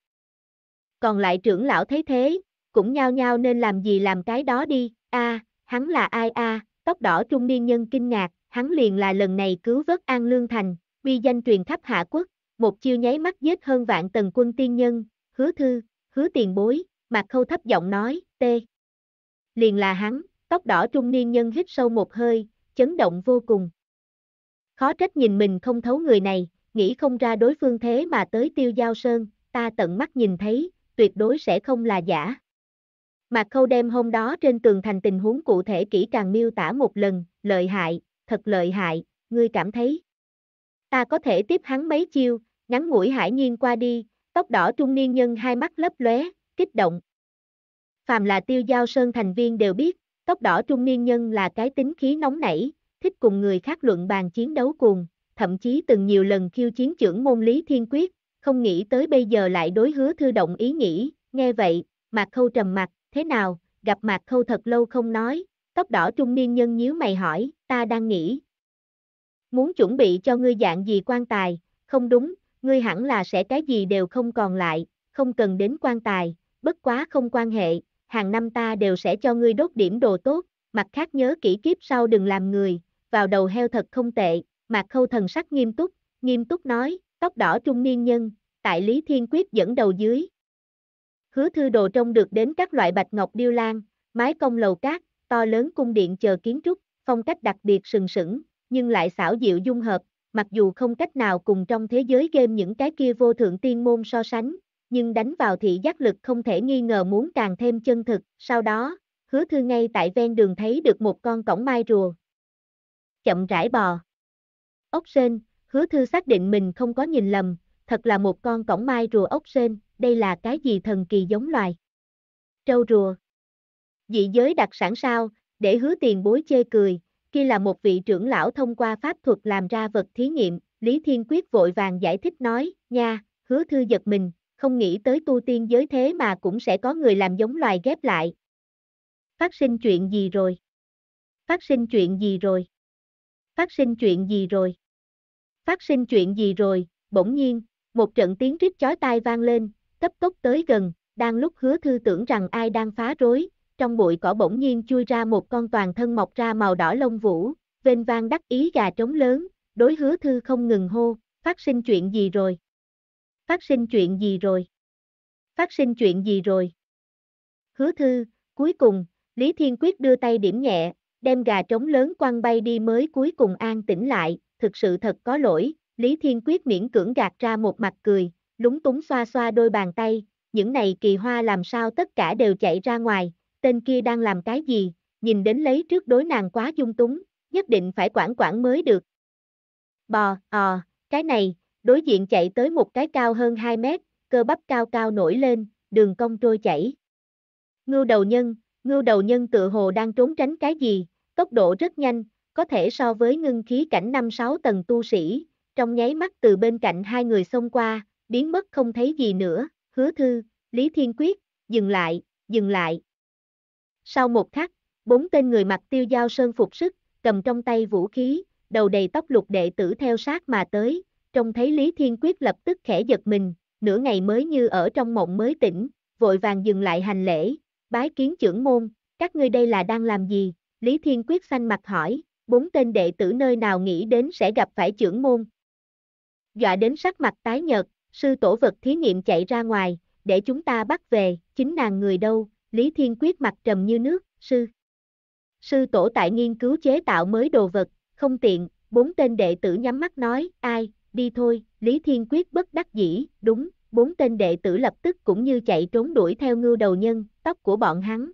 Còn lại trưởng lão thấy thế, cũng nhao nhao nên làm gì làm cái đó đi, a hắn là ai a tóc đỏ trung niên nhân kinh ngạc, hắn liền là lần này cứu vớt an lương thành, uy danh truyền khắp hạ quốc, một chiêu nháy mắt giết hơn vạn tầng quân tiên nhân, hứa thư, hứa tiền bối, mặt khâu thấp giọng nói, tê liền là hắn, tóc đỏ trung niên nhân hít sâu một hơi, chấn động vô cùng. Khó trách nhìn mình không thấu người này, nghĩ không ra đối phương thế mà tới tiêu giao sơn, ta tận mắt nhìn thấy, tuyệt đối sẽ không là giả. Mạc Khâu đem hôm đó trên tường thành tình huống cụ thể kỹ càng miêu tả một lần, lợi hại, thật lợi hại, ngươi cảm thấy. Ta có thể tiếp hắn mấy chiêu, ngắn mũi hải nhiên qua đi, tóc đỏ trung niên nhân hai mắt lấp lóe, kích động phàm là tiêu giao sơn thành viên đều biết, tóc đỏ trung niên nhân là cái tính khí nóng nảy, thích cùng người khác luận bàn chiến đấu cùng, thậm chí từng nhiều lần khiêu chiến trưởng môn Lý Thiên Quyết, không nghĩ tới bây giờ lại đối hứa thư động ý nghĩ, nghe vậy, Mạc Khâu trầm mặt, thế nào, gặp Mạc Khâu thật lâu không nói, tóc đỏ trung niên nhân nhíu mày hỏi, ta đang nghĩ. Muốn chuẩn bị cho ngươi dạng gì quan tài, không đúng, ngươi hẳn là sẽ cái gì đều không còn lại, không cần đến quan tài, bất quá không quan hệ, hàng năm ta đều sẽ cho ngươi đốt điểm đồ tốt, mặt khác nhớ kỹ kiếp sau đừng làm người, vào đầu heo thật không tệ, mặt Khâu thần sắc nghiêm túc, nghiêm túc nói, tóc đỏ trung niên nhân, tại Lý Thiên Quyết dẫn đầu dưới. Hứa thư đồ trông được đến các loại bạch ngọc điêu lan, mái công lầu cát, to lớn cung điện chờ kiến trúc, phong cách đặc biệt sừng sững, nhưng lại xảo diệu dung hợp, mặc dù không cách nào cùng trong thế giới game những cái kia vô thượng tiên môn so sánh, nhưng đánh vào thị giác lực không thể nghi ngờ muốn càng thêm chân thực, sau đó, hứa thư ngay tại ven đường thấy được một con cổng mai rùa. Chậm rãi bò. Ốc sên, hứa thư xác định mình không có nhìn lầm, thật là một con cổng mai rùa ốc sên, đây là cái gì thần kỳ giống loài. Trâu rùa. Dị giới đặc sản sao, để hứa tiền bối chê cười, kia là một vị trưởng lão thông qua pháp thuật làm ra vật thí nghiệm, Lý Thiên Quyết vội vàng giải thích nói, nha, hứa thư giật mình, không nghĩ tới tu tiên giới thế mà cũng sẽ có người làm giống loài ghép lại. Phát sinh chuyện gì rồi? Phát sinh chuyện gì rồi? Phát sinh chuyện gì rồi? Phát sinh chuyện gì rồi? Bỗng nhiên, một trận tiếng rít chói tai vang lên, cấp tốc tới gần, đang lúc hứa thư tưởng rằng ai đang phá rối, trong bụi cỏ bỗng nhiên chui ra một con toàn thân mọc ra màu đỏ lông vũ, vênh vang đắc ý gà trống lớn, đối hứa thư không ngừng hô, phát sinh chuyện gì rồi? Phát sinh chuyện gì rồi? Phát sinh chuyện gì rồi? Hứa thư, cuối cùng, Lý Thiên Quyết đưa tay điểm nhẹ, đem gà trống lớn quăng bay đi mới cuối cùng an tĩnh lại, thực sự thật có lỗi, Lý Thiên Quyết miễn cưỡng gạt ra một mặt cười, lúng túng xoa xoa đôi bàn tay, những này kỳ hoa làm sao tất cả đều chạy ra ngoài, tên kia đang làm cái gì, nhìn đến lấy trước đối nàng quá dung túng, nhất định phải quản quản mới được. Bò, ò, ờ, cái này, Đối diện chạy tới một cái cao hơn 2 mét, cơ bắp cao cao nổi lên, đường cong trôi chảy. Ngưu đầu nhân, ngưu đầu nhân tựa hồ đang trốn tránh cái gì, tốc độ rất nhanh, có thể so với ngưng khí cảnh 5-6 tầng tu sĩ, trong nháy mắt từ bên cạnh hai người xông qua, biến mất không thấy gì nữa, hứa thư, Lý Thiên Quyết, dừng lại, dừng lại. Sau một khắc, bốn tên người mặc tiêu giao sơn phục sức, cầm trong tay vũ khí, đầu đầy tóc lục đệ tử theo sát mà tới, trông thấy Lý Thiên Quyết lập tức khẽ giật mình, nửa ngày mới như ở trong mộng mới tỉnh, vội vàng dừng lại hành lễ, bái kiến trưởng môn, các ngươi đây là đang làm gì? Lý Thiên Quyết xanh mặt hỏi, bốn tên đệ tử nơi nào nghĩ đến sẽ gặp phải trưởng môn. Dọa đến sắc mặt tái nhợt, sư tổ vật thí nghiệm chạy ra ngoài, để chúng ta bắt về, chính nàng người đâu, Lý Thiên Quyết mặt trầm như nước, sư. Sư tổ tại nghiên cứu chế tạo mới đồ vật, không tiện, bốn tên đệ tử nhắm mắt nói, ai, đi thôi, Lý Thiên Quyết bất đắc dĩ, đúng, bốn tên đệ tử lập tức cũng như chạy trốn đuổi theo ngưu đầu nhân, tóc của bọn hắn.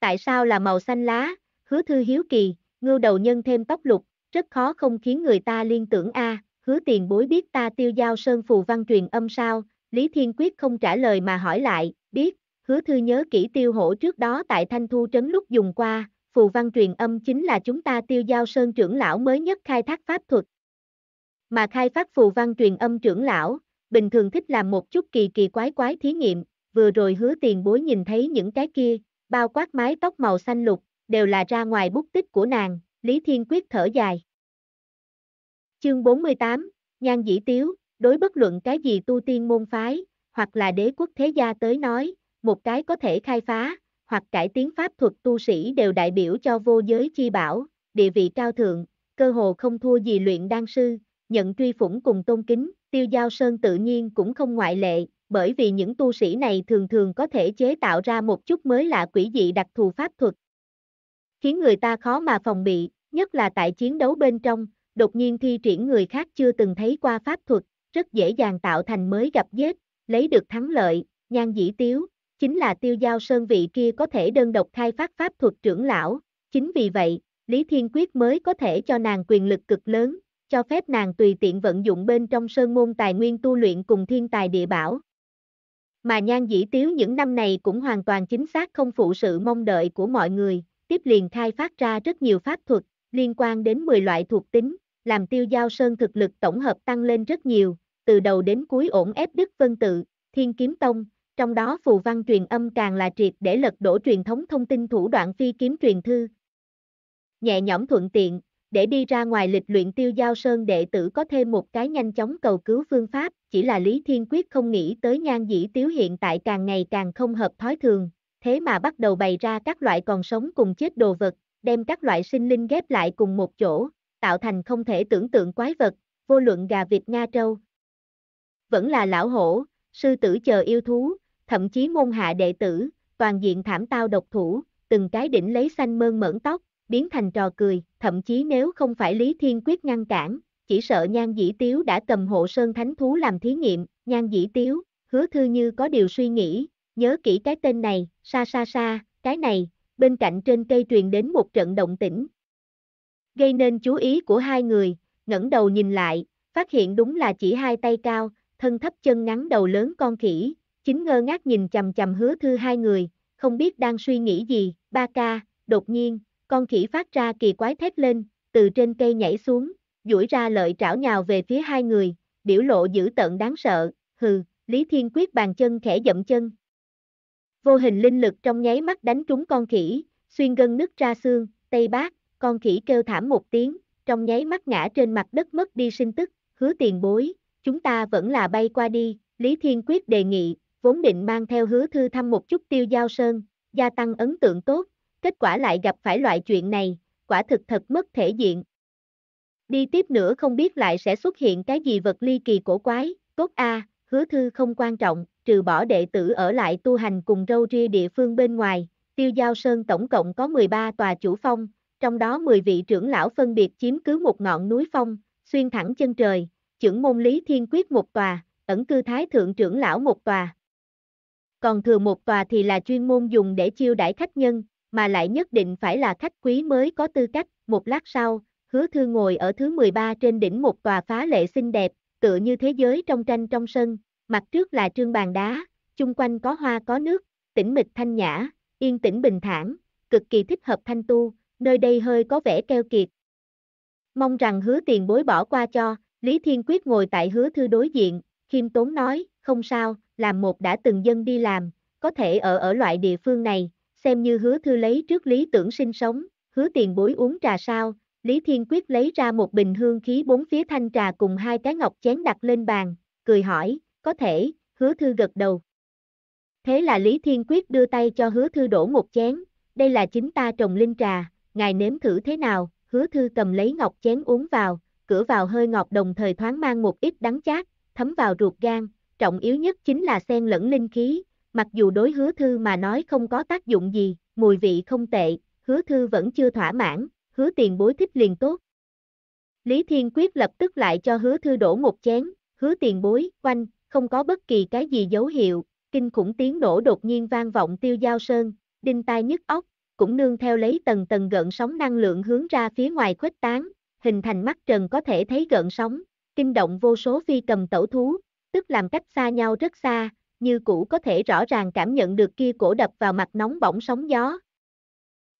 Tại sao là màu xanh lá, hứa thư hiếu kỳ, ngưu đầu nhân thêm tóc lục, rất khó không khiến người ta liên tưởng a hứa tiền bối biết ta tiêu giao sơn phù văn truyền âm sao, Lý Thiên Quyết không trả lời mà hỏi lại, biết, hứa thư nhớ kỹ tiêu hổ trước đó tại Thanh Thu Trấn lúc dùng qua, phù văn truyền âm chính là chúng ta tiêu giao sơn trưởng lão mới nhất khai thác pháp thuật, mà khai phát phù văn truyền âm trưởng lão, bình thường thích làm một chút kỳ kỳ quái quái thí nghiệm, vừa rồi hứa tiền bối nhìn thấy những cái kia, bao quát mái tóc màu xanh lục, đều là ra ngoài bút tích của nàng, Lý Thiên Quyết thở dài. Chương 48, Nhan Dĩ Tiếu, đối bất luận cái gì tu tiên môn phái, hoặc là đế quốc thế gia tới nói, một cái có thể khai phá, hoặc cải tiến pháp thuật tu sĩ đều đại biểu cho vô giới chi bảo, địa vị cao thượng, cơ hồ không thua gì luyện đan sư, nhận truy phủng cùng tôn kính, tiêu giao sơn tự nhiên cũng không ngoại lệ, bởi vì những tu sĩ này thường thường có thể chế tạo ra một chút mới lạ quỷ dị đặc thù pháp thuật. Khiến người ta khó mà phòng bị, nhất là tại chiến đấu bên trong, đột nhiên thi triển người khác chưa từng thấy qua pháp thuật, rất dễ dàng tạo thành mới gặp giết, lấy được thắng lợi, nhan dĩ tiếu, chính là tiêu giao sơn vị kia có thể đơn độc khai phát pháp thuật trưởng lão, chính vì vậy, Lý Thiên Quyết mới có thể cho nàng quyền lực cực lớn, cho phép nàng tùy tiện vận dụng bên trong sơn môn tài nguyên tu luyện cùng thiên tài địa bảo. Mà nhan dĩ tiếu những năm này cũng hoàn toàn chính xác không phụ sự mong đợi của mọi người, tiếp liền khai phát ra rất nhiều pháp thuật, liên quan đến 10 loại thuộc tính, làm tiêu giao sơn thực lực tổng hợp tăng lên rất nhiều, từ đầu đến cuối ổn ép Đức Vân Tự, Thiên Kiếm Tông, trong đó phù văn truyền âm càng là triệt để lật đổ truyền thống thông tin thủ đoạn phi kiếm truyền thư. Nhẹ nhõm thuận tiện, để đi ra ngoài lịch luyện tiêu giao sơn đệ tử có thêm một cái nhanh chóng cầu cứu phương pháp, chỉ là Lý Thiên Quyết không nghĩ tới nhan dĩ tiếu hiện tại càng ngày càng không hợp thói thường, thế mà bắt đầu bày ra các loại còn sống cùng chết đồ vật, đem các loại sinh linh ghép lại cùng một chỗ, tạo thành không thể tưởng tượng quái vật, vô luận gà vịt Nga trâu. Vẫn là lão hổ, sư tử chờ yêu thú, thậm chí môn hạ đệ tử, toàn diện thảm tao độc thủ, từng cái đỉnh lấy xanh mơn mởn tóc, biến thành trò cười, thậm chí nếu không phải Lý Thiên Quyết ngăn cản, chỉ sợ Nhan Dĩ Tiếu đã cầm hộ sơn thánh thú làm thí nghiệm, Nhan Dĩ Tiếu, hứa thư như có điều suy nghĩ, nhớ kỹ cái tên này, xa xa xa, cái này, bên cạnh trên cây truyền đến một trận động tĩnh. Gây nên chú ý của hai người, ngẩng đầu nhìn lại, phát hiện đúng là chỉ hai tay cao, thân thấp chân ngắn đầu lớn con khỉ, chính ngơ ngác nhìn chầm chầm hứa thư hai người, không biết đang suy nghĩ gì, ba ca, đột nhiên, con khỉ phát ra kỳ quái thét lên, từ trên cây nhảy xuống, duỗi ra lợi trảo nhào về phía hai người, biểu lộ dữ tận đáng sợ, hừ, Lý Thiên Quyết bàn chân khẽ dậm chân. Vô hình linh lực trong nháy mắt đánh trúng con khỉ, xuyên gân nứt ra xương, tây bát, con khỉ kêu thảm một tiếng, trong nháy mắt ngã trên mặt đất mất đi sinh tức, hứa tiền bối, chúng ta vẫn là bay qua đi, Lý Thiên Quyết đề nghị, vốn định mang theo hứa thư thăm một chút tiêu giao sơn, gia tăng ấn tượng tốt, kết quả lại gặp phải loại chuyện này, quả thực thật mất thể diện. Đi tiếp nữa không biết lại sẽ xuất hiện cái gì vật ly kỳ cổ quái, cốt A, hứa thư không quan trọng, trừ bỏ đệ tử ở lại tu hành cùng râu ria địa phương bên ngoài, tiêu giao sơn tổng cộng có 13 tòa chủ phong, trong đó 10 vị trưởng lão phân biệt chiếm cứ một ngọn núi phong, xuyên thẳng chân trời, trưởng môn lý thiên quyết một tòa, ẩn cư thái thượng trưởng lão một tòa. Còn thừa một tòa thì là chuyên môn dùng để chiêu đãi khách nhân, mà lại nhất định phải là khách quý mới có tư cách. Một lát sau, hứa thư ngồi ở thứ 13 trên đỉnh một tòa phá lệ xinh đẹp, tựa như thế giới trong tranh trong sân, mặt trước là trương bàn đá, chung quanh có hoa có nước, tĩnh mịch thanh nhã, yên tĩnh bình thản, cực kỳ thích hợp thanh tu, nơi đây hơi có vẻ keo kiệt. Mong rằng hứa tiền bối bỏ qua cho, Lý Thiên Quyết ngồi tại hứa thư đối diện, khiêm tốn nói, không sao, làm một đã từng dân đi làm, có thể ở ở loại địa phương này, xem như hứa thư lấy trước lý tưởng sinh sống, hứa tiền bối uống trà sao, Lý Thiên Quyết lấy ra một bình hương khí bốn phía thanh trà cùng hai cái ngọc chén đặt lên bàn, cười hỏi, có thể, hứa thư gật đầu. Thế là Lý Thiên Quyết đưa tay cho hứa thư đổ một chén, đây là chính ta trồng linh trà, ngài nếm thử thế nào, hứa thư cầm lấy ngọc chén uống vào, cửa vào hơi ngọt đồng thời thoáng mang một ít đắng chát, thấm vào ruột gan, trọng yếu nhất chính là xen lẫn linh khí, mặc dù đối hứa thư mà nói không có tác dụng gì, mùi vị không tệ, hứa thư vẫn chưa thỏa mãn, hứa tiền bối thích liền tốt. Lý Thiên Quyết lập tức lại cho hứa thư đổ một chén, hứa tiền bối, quanh, không có bất kỳ cái gì dấu hiệu, kinh khủng tiếng nổ đột nhiên vang vọng tiêu giao sơn, đinh tai nhức óc, cũng nương theo lấy tầng tầng gợn sóng năng lượng hướng ra phía ngoài khuếch tán, hình thành mắt trần có thể thấy gợn sóng, kinh động vô số phi cầm tẩu thú, tức làm cách xa nhau rất xa, như cũ có thể rõ ràng cảm nhận được kia cổ đập vào mặt nóng bỏng sóng gió.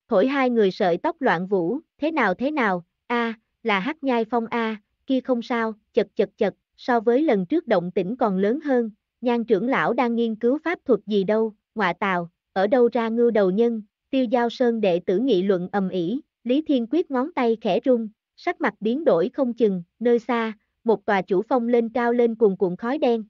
Thổi hai người sợi tóc loạn vũ, thế nào thế nào, a, là hắc nhai phong a, kia không sao, chật chật chật, so với lần trước động tĩnh còn lớn hơn, nhan trưởng lão đang nghiên cứu pháp thuật gì đâu, ngọa tào, ở đâu ra ngưu đầu nhân, tiêu giao sơn đệ tử nghị luận ầm ĩ, Lý Thiên Quyết ngón tay khẽ rung, sắc mặt biến đổi không chừng, nơi xa, một tòa chủ phong lên cao lên cuồn cuộn khói đen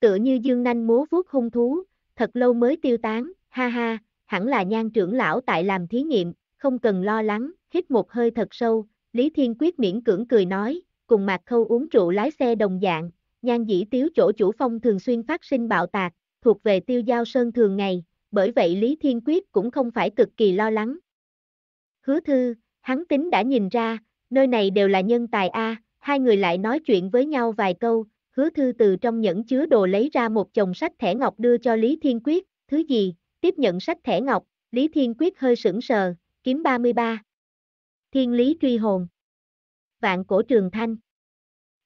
tựa như dương nanh múa vuốt hung thú, thật lâu mới tiêu tán, ha ha, hẳn là nhan trưởng lão tại làm thí nghiệm, không cần lo lắng, hít một hơi thật sâu, Lý Thiên Quyết miễn cưỡng cười nói, cùng Mạc Khâu uống rượu lái xe đồng dạng, nhan dĩ tiếu chỗ chủ phong thường xuyên phát sinh bạo tạc, thuộc về tiêu giao sơn thường ngày, bởi vậy Lý Thiên Quyết cũng không phải cực kỳ lo lắng. Hứa thư, hắn tính đã nhìn ra, nơi này đều là nhân tài A, hai người lại nói chuyện với nhau vài câu, hứa thư từ trong nhẫn chứa đồ lấy ra một chồng sách thẻ ngọc đưa cho Lý Thiên Quyết, thứ gì, tiếp nhận sách thẻ ngọc, Lý Thiên Quyết hơi sững sờ, kiếm 33. Thiên Lý Truy Hồn Vạn Cổ Trường Thanh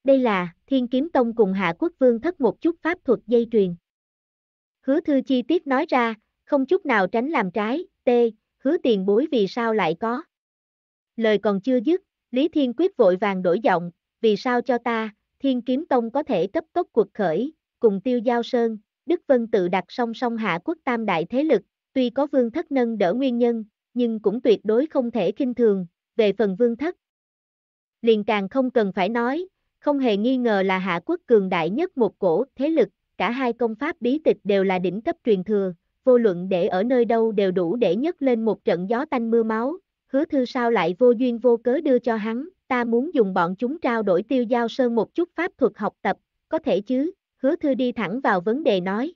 Đây là, Thiên Kiếm Tông cùng Hạ Quốc Vương thất một chút pháp thuật dây truyền. Hứa thư chi tiết nói ra, không chút nào tránh làm trái, t, hứa tiền bối vì sao lại có. Lời còn chưa dứt, Lý Thiên Quyết vội vàng đổi giọng, vì sao cho ta, Thiên Kiếm Tông có thể cấp tốc cuộc khởi, cùng Tiêu Giao Sơn, Đức Vân tự đặt song song hạ quốc tam đại thế lực, tuy có vương thất nâng đỡ nguyên nhân, nhưng cũng tuyệt đối không thể kinh thường, về phần vương thất. Liền càng không cần phải nói, không hề nghi ngờ là hạ quốc cường đại nhất một cổ thế lực, cả hai công pháp bí tịch đều là đỉnh cấp truyền thừa, vô luận để ở nơi đâu đều đủ để nhấc lên một trận gió tanh mưa máu, hứa thư sao lại vô duyên vô cớ đưa cho hắn, ta muốn dùng bọn chúng trao đổi tiêu giao sơn một chút pháp thuật học tập, có thể chứ, hứa thư đi thẳng vào vấn đề nói.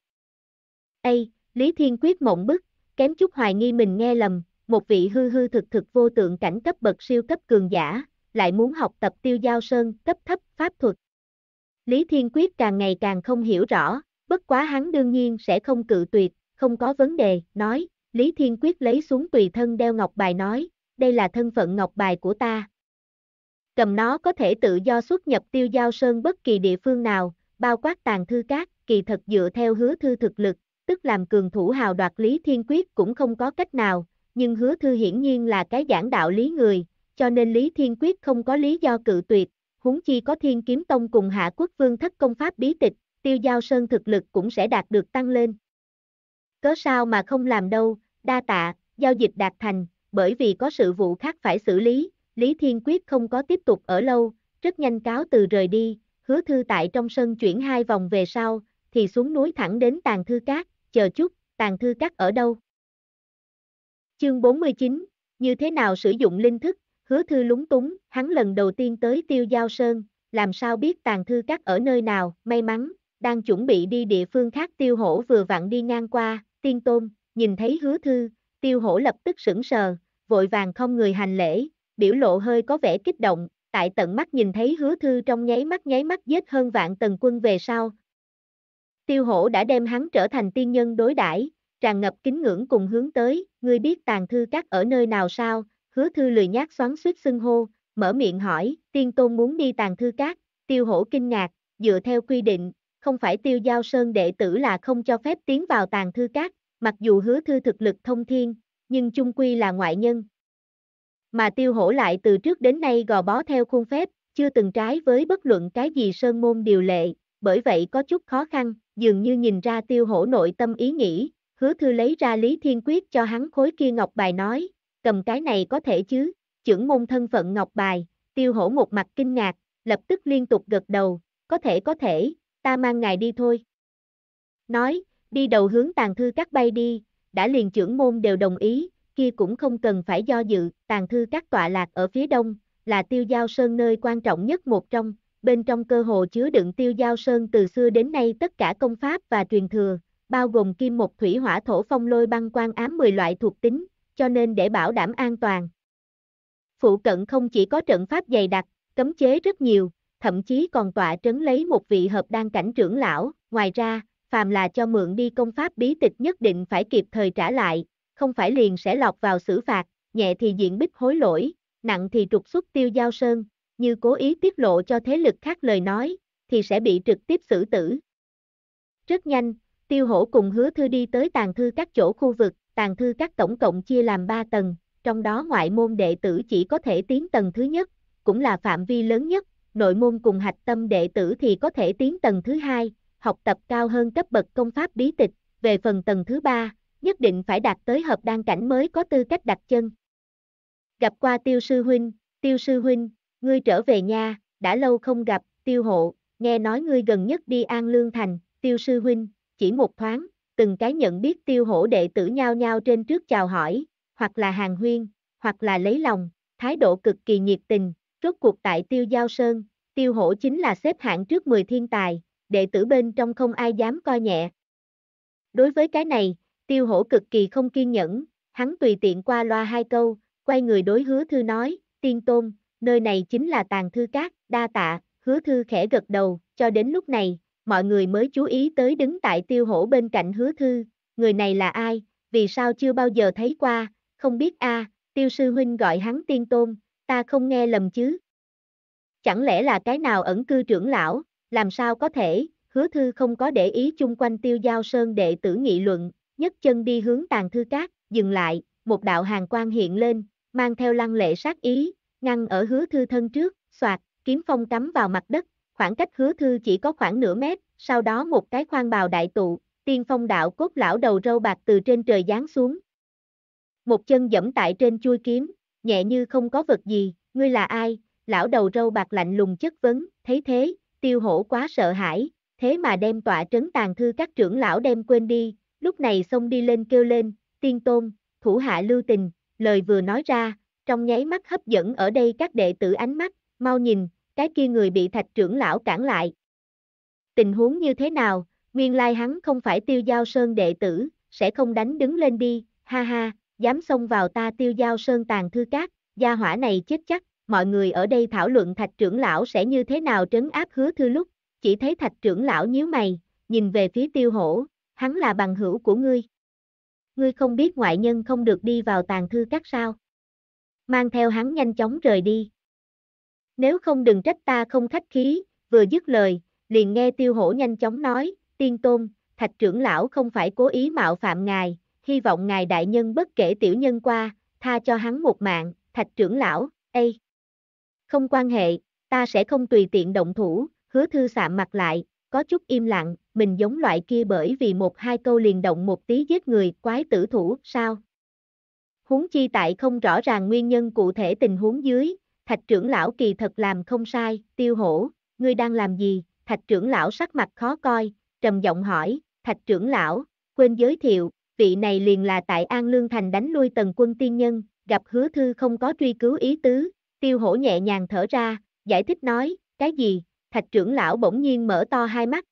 A Lý Thiên Quyết mộng bức, kém chút hoài nghi mình nghe lầm, một vị hư hư thực thực vô tượng cảnh cấp bậc siêu cấp cường giả, lại muốn học tập tiêu giao sơn cấp thấp pháp thuật. Lý Thiên Quyết càng ngày càng không hiểu rõ, bất quá hắn đương nhiên sẽ không cự tuyệt, không có vấn đề, nói, Lý Thiên Quyết lấy xuống tùy thân đeo ngọc bài nói, đây là thân phận ngọc bài của ta, cầm nó có thể tự do xuất nhập tiêu giao sơn bất kỳ địa phương nào, bao quát tàn thư cát, kỳ thật dựa theo hứa thư thực lực, tức làm cường thủ hào đoạt lý thiên quyết cũng không có cách nào, nhưng hứa thư hiển nhiên là cái giảng đạo lý người, cho nên lý thiên quyết không có lý do cự tuyệt, huống chi có thiên kiếm tông cùng hạ quốc vương thất công pháp bí tịch, tiêu giao sơn thực lực cũng sẽ đạt được tăng lên. có sao mà không làm đâu, đa tạ, giao dịch đạt thành, bởi vì có sự vụ khác phải xử lý, Lý Thiên Quyết không có tiếp tục ở lâu, rất nhanh cáo từ rời đi, hứa thư tại trong sân chuyển hai vòng về sau, thì xuống núi thẳng đến tàn thư cát, chờ chút, tàn thư cát ở đâu? Chương 49, như thế nào sử dụng linh thức, hứa thư lúng túng, hắn lần đầu tiên tới tiêu giao sơn, làm sao biết tàn thư cát ở nơi nào, may mắn, đang chuẩn bị đi địa phương khác tiêu hổ vừa vặn đi ngang qua, tiên tôn, nhìn thấy hứa thư, tiêu hổ lập tức sững sờ, vội vàng không người hành lễ, biểu lộ hơi có vẻ kích động, tại tận mắt nhìn thấy hứa thư trong nháy mắt nháy mắt giết hơn vạn tần quân về sau. Tiêu hổ đã đem hắn trở thành tiên nhân đối đãi tràn ngập kính ngưỡng cùng hướng tới, ngươi biết tàn thư các ở nơi nào sao, hứa thư lười nhát xoắn suýt xưng hô, mở miệng hỏi, tiên tôn muốn đi tàn thư các, tiêu hổ kinh ngạc, dựa theo quy định, không phải tiêu giao sơn đệ tử là không cho phép tiến vào tàn thư các, mặc dù hứa thư thực lực thông thiên, nhưng chung quy là ngoại nhân, mà tiêu hổ lại từ trước đến nay gò bó theo khuôn phép, chưa từng trái với bất luận cái gì sơn môn điều lệ, bởi vậy có chút khó khăn, dường như nhìn ra tiêu hổ nội tâm ý nghĩ, hứa thư lấy ra Lý Thiên Quyết cho hắn khối kia ngọc bài nói, cầm cái này có thể chứ, trưởng môn thân phận ngọc bài, tiêu hổ một mặt kinh ngạc, lập tức liên tục gật đầu, có thể có thể, ta mang ngài đi thôi. Nói, đi đầu hướng tàn thư các bay đi, đã liền trưởng môn đều đồng ý, kia cũng không cần phải do dự, tàn thư các tọa lạc ở phía đông, là tiêu giao sơn nơi quan trọng nhất một trong, bên trong cơ hồ chứa đựng tiêu giao sơn từ xưa đến nay tất cả công pháp và truyền thừa, bao gồm kim một thủy hỏa thổ phong lôi băng quan ám 10 loại thuộc tính, cho nên để bảo đảm an toàn. Phụ cận không chỉ có trận pháp dày đặc, cấm chế rất nhiều, thậm chí còn tọa trấn lấy một vị hợp đan cảnh trưởng lão, ngoài ra, phàm là cho mượn đi công pháp bí tịch nhất định phải kịp thời trả lại, không phải liền sẽ lọt vào xử phạt, nhẹ thì diện bích hối lỗi, nặng thì trục xuất tiêu giao sơn, như cố ý tiết lộ cho thế lực khác lời nói, thì sẽ bị trực tiếp xử tử. Rất nhanh, tiêu hổ cùng hứa thư đi tới tàn thư các chỗ khu vực, tàn thư các tổng cộng chia làm 3 tầng, trong đó ngoại môn đệ tử chỉ có thể tiến tầng thứ nhất, cũng là phạm vi lớn nhất, nội môn cùng hạch tâm đệ tử thì có thể tiến tầng thứ hai, học tập cao hơn cấp bậc công pháp bí tịch, về phần tầng thứ ba, nhất định phải đạt tới hợp đan cảnh mới có tư cách đặt chân. Gặp qua tiêu sư huynh, tiêu sư huynh, ngươi trở về nha, đã lâu không gặp, tiêu hộ, nghe nói ngươi gần nhất đi An Lương Thành, tiêu sư huynh, chỉ một thoáng, từng cái nhận biết tiêu hổ đệ tử nhao nhao trên trước chào hỏi, hoặc là hàng huyên, hoặc là lấy lòng, thái độ cực kỳ nhiệt tình, rốt cuộc tại tiêu giao sơn, tiêu hổ chính là xếp hạng trước 10 thiên tài, đệ tử bên trong không ai dám coi nhẹ. Đối với cái này, Tiêu hổ cực kỳ không kiên nhẫn, hắn tùy tiện qua loa hai câu, quay người đối hứa thư nói, tiên tôn, nơi này chính là tàn thư cát, đa tạ, hứa thư khẽ gật đầu, cho đến lúc này, mọi người mới chú ý tới đứng tại tiêu hổ bên cạnh hứa thư, người này là ai, vì sao chưa bao giờ thấy qua, không biết a tiêu sư huynh gọi hắn tiên tôn, ta không nghe lầm chứ. Chẳng lẽ là cái nào ẩn cư trưởng lão, làm sao có thể, hứa thư không có để ý chung quanh tiêu giao sơn đệ tử nghị luận, nhấc chân đi hướng tàn thư cát, dừng lại, một đạo hàng quang hiện lên, mang theo lăng lệ sát ý, ngăn ở hứa thư thân trước, soạt, kiếm phong cắm vào mặt đất, khoảng cách hứa thư chỉ có khoảng nửa mét, sau đó một cái khoan bào đại tụ, tiên phong đạo cốt lão đầu râu bạc từ trên trời giáng xuống. Một chân dẫm tại trên chui kiếm, nhẹ như không có vật gì, ngươi là ai, lão đầu râu bạc lạnh lùng chất vấn, thấy thế, tiêu hổ quá sợ hãi, thế mà đem tọa trấn tàn thư các trưởng lão đem quên đi, lúc này xông đi lên kêu lên, tiên tôn, thủ hạ lưu tình, lời vừa nói ra, trong nháy mắt hấp dẫn ở đây các đệ tử ánh mắt, mau nhìn, cái kia người bị thạch trưởng lão cản lại. Tình huống như thế nào, nguyên lai hắn không phải tiêu giao sơn đệ tử, sẽ không đánh đứng lên đi, ha ha, dám xông vào ta tiêu giao sơn tàn thư cát, gia hỏa này chết chắc, mọi người ở đây thảo luận thạch trưởng lão sẽ như thế nào trấn áp hứa thư lúc, chỉ thấy thạch trưởng lão nhíu mày, nhìn về phía tiêu hổ, hắn là bằng hữu của ngươi. Ngươi không biết ngoại nhân không được đi vào tàn thư các sao. Mang theo hắn nhanh chóng rời đi. Nếu không đừng trách ta không khách khí, vừa dứt lời, liền nghe tiêu hổ nhanh chóng nói, tiên tôn, thạch trưởng lão không phải cố ý mạo phạm ngài, hy vọng ngài đại nhân bất kể tiểu nhân qua, tha cho hắn một mạng, thạch trưởng lão, ê. Không quan hệ, ta sẽ không tùy tiện động thủ, hứa thư sạm mặt lại, có chút im lặng, mình giống loại kia bởi vì một hai câu liền động một tí giết người, quái tử thủ, sao? Huống chi tại không rõ ràng nguyên nhân cụ thể tình huống dưới, thạch trưởng lão kỳ thật làm không sai, tiêu hổ, ngươi đang làm gì? Thạch trưởng lão sắc mặt khó coi, trầm giọng hỏi, thạch trưởng lão, quên giới thiệu, vị này liền là tại An Lương Thành đánh lui tần quân tiên nhân, gặp hứa thư không có truy cứu ý tứ, tiêu hổ nhẹ nhàng thở ra, giải thích nói, cái gì, thạch trưởng lão bỗng nhiên mở to hai mắt.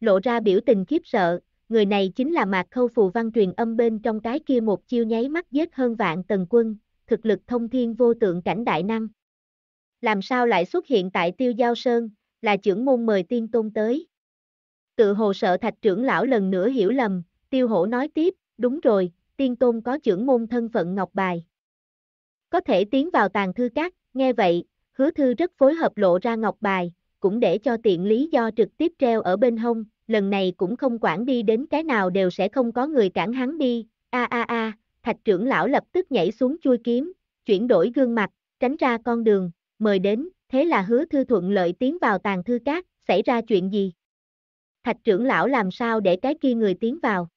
Lộ ra biểu tình khiếp sợ, người này chính là mạc khâu phù văn truyền âm bên trong cái kia một chiêu nháy mắt giết hơn vạn tần quân, thực lực thông thiên vô tượng cảnh đại năng. Làm sao lại xuất hiện tại tiêu giao sơn, là trưởng môn mời tiên tôn tới. Tự hồ sợ thạch trưởng lão lần nữa hiểu lầm, tiêu hổ nói tiếp, đúng rồi, tiên tôn có trưởng môn thân phận ngọc bài. Có thể tiến vào tàn thư các, nghe vậy, Hứa thư rất phối hợp lộ ra ngọc bài, cũng để cho tiện lý do trực tiếp treo ở bên hông, lần này cũng không quản đi đến cái nào đều sẽ không có người cản hắn đi, a a a, thạch trưởng lão lập tức nhảy xuống chui kiếm, chuyển đổi gương mặt, tránh ra con đường, mời đến, thế là hứa thư thuận lợi tiến vào tàn thư cát, xảy ra chuyện gì? Thạch trưởng lão làm sao để cái kia người tiến vào?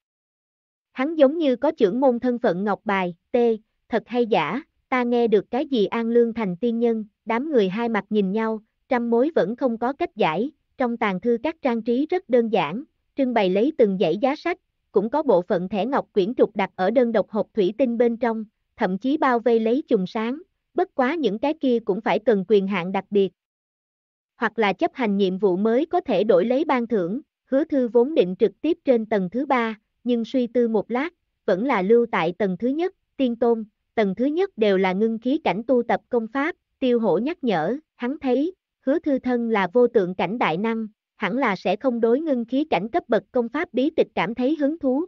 Hắn giống như có trưởng môn thân phận ngọc bài, tê, thật hay giả, ta nghe được cái gì an lương thành tiên nhân, đám người hai mặt nhìn nhau, trăm mối vẫn không có cách giải, trong tàn thư các trang trí rất đơn giản, trưng bày lấy từng dãy giá sách, cũng có bộ phận thẻ ngọc quyển trục đặt ở đơn độc hộp thủy tinh bên trong, thậm chí bao vây lấy chùm sáng, bất quá những cái kia cũng phải cần quyền hạn đặc biệt. Hoặc là chấp hành nhiệm vụ mới có thể đổi lấy ban thưởng, hứa thư vốn định trực tiếp trên tầng thứ ba, nhưng suy tư một lát, vẫn là lưu tại tầng thứ nhất, tiên tôn, tầng thứ nhất đều là ngưng khí cảnh tu tập công pháp, tiêu hổ nhắc nhở, hắn thấy, hứa thư thân là vô tượng cảnh đại năng, hẳn là sẽ không đối ngưng khí cảnh cấp bậc công pháp bí tịch cảm thấy hứng thú.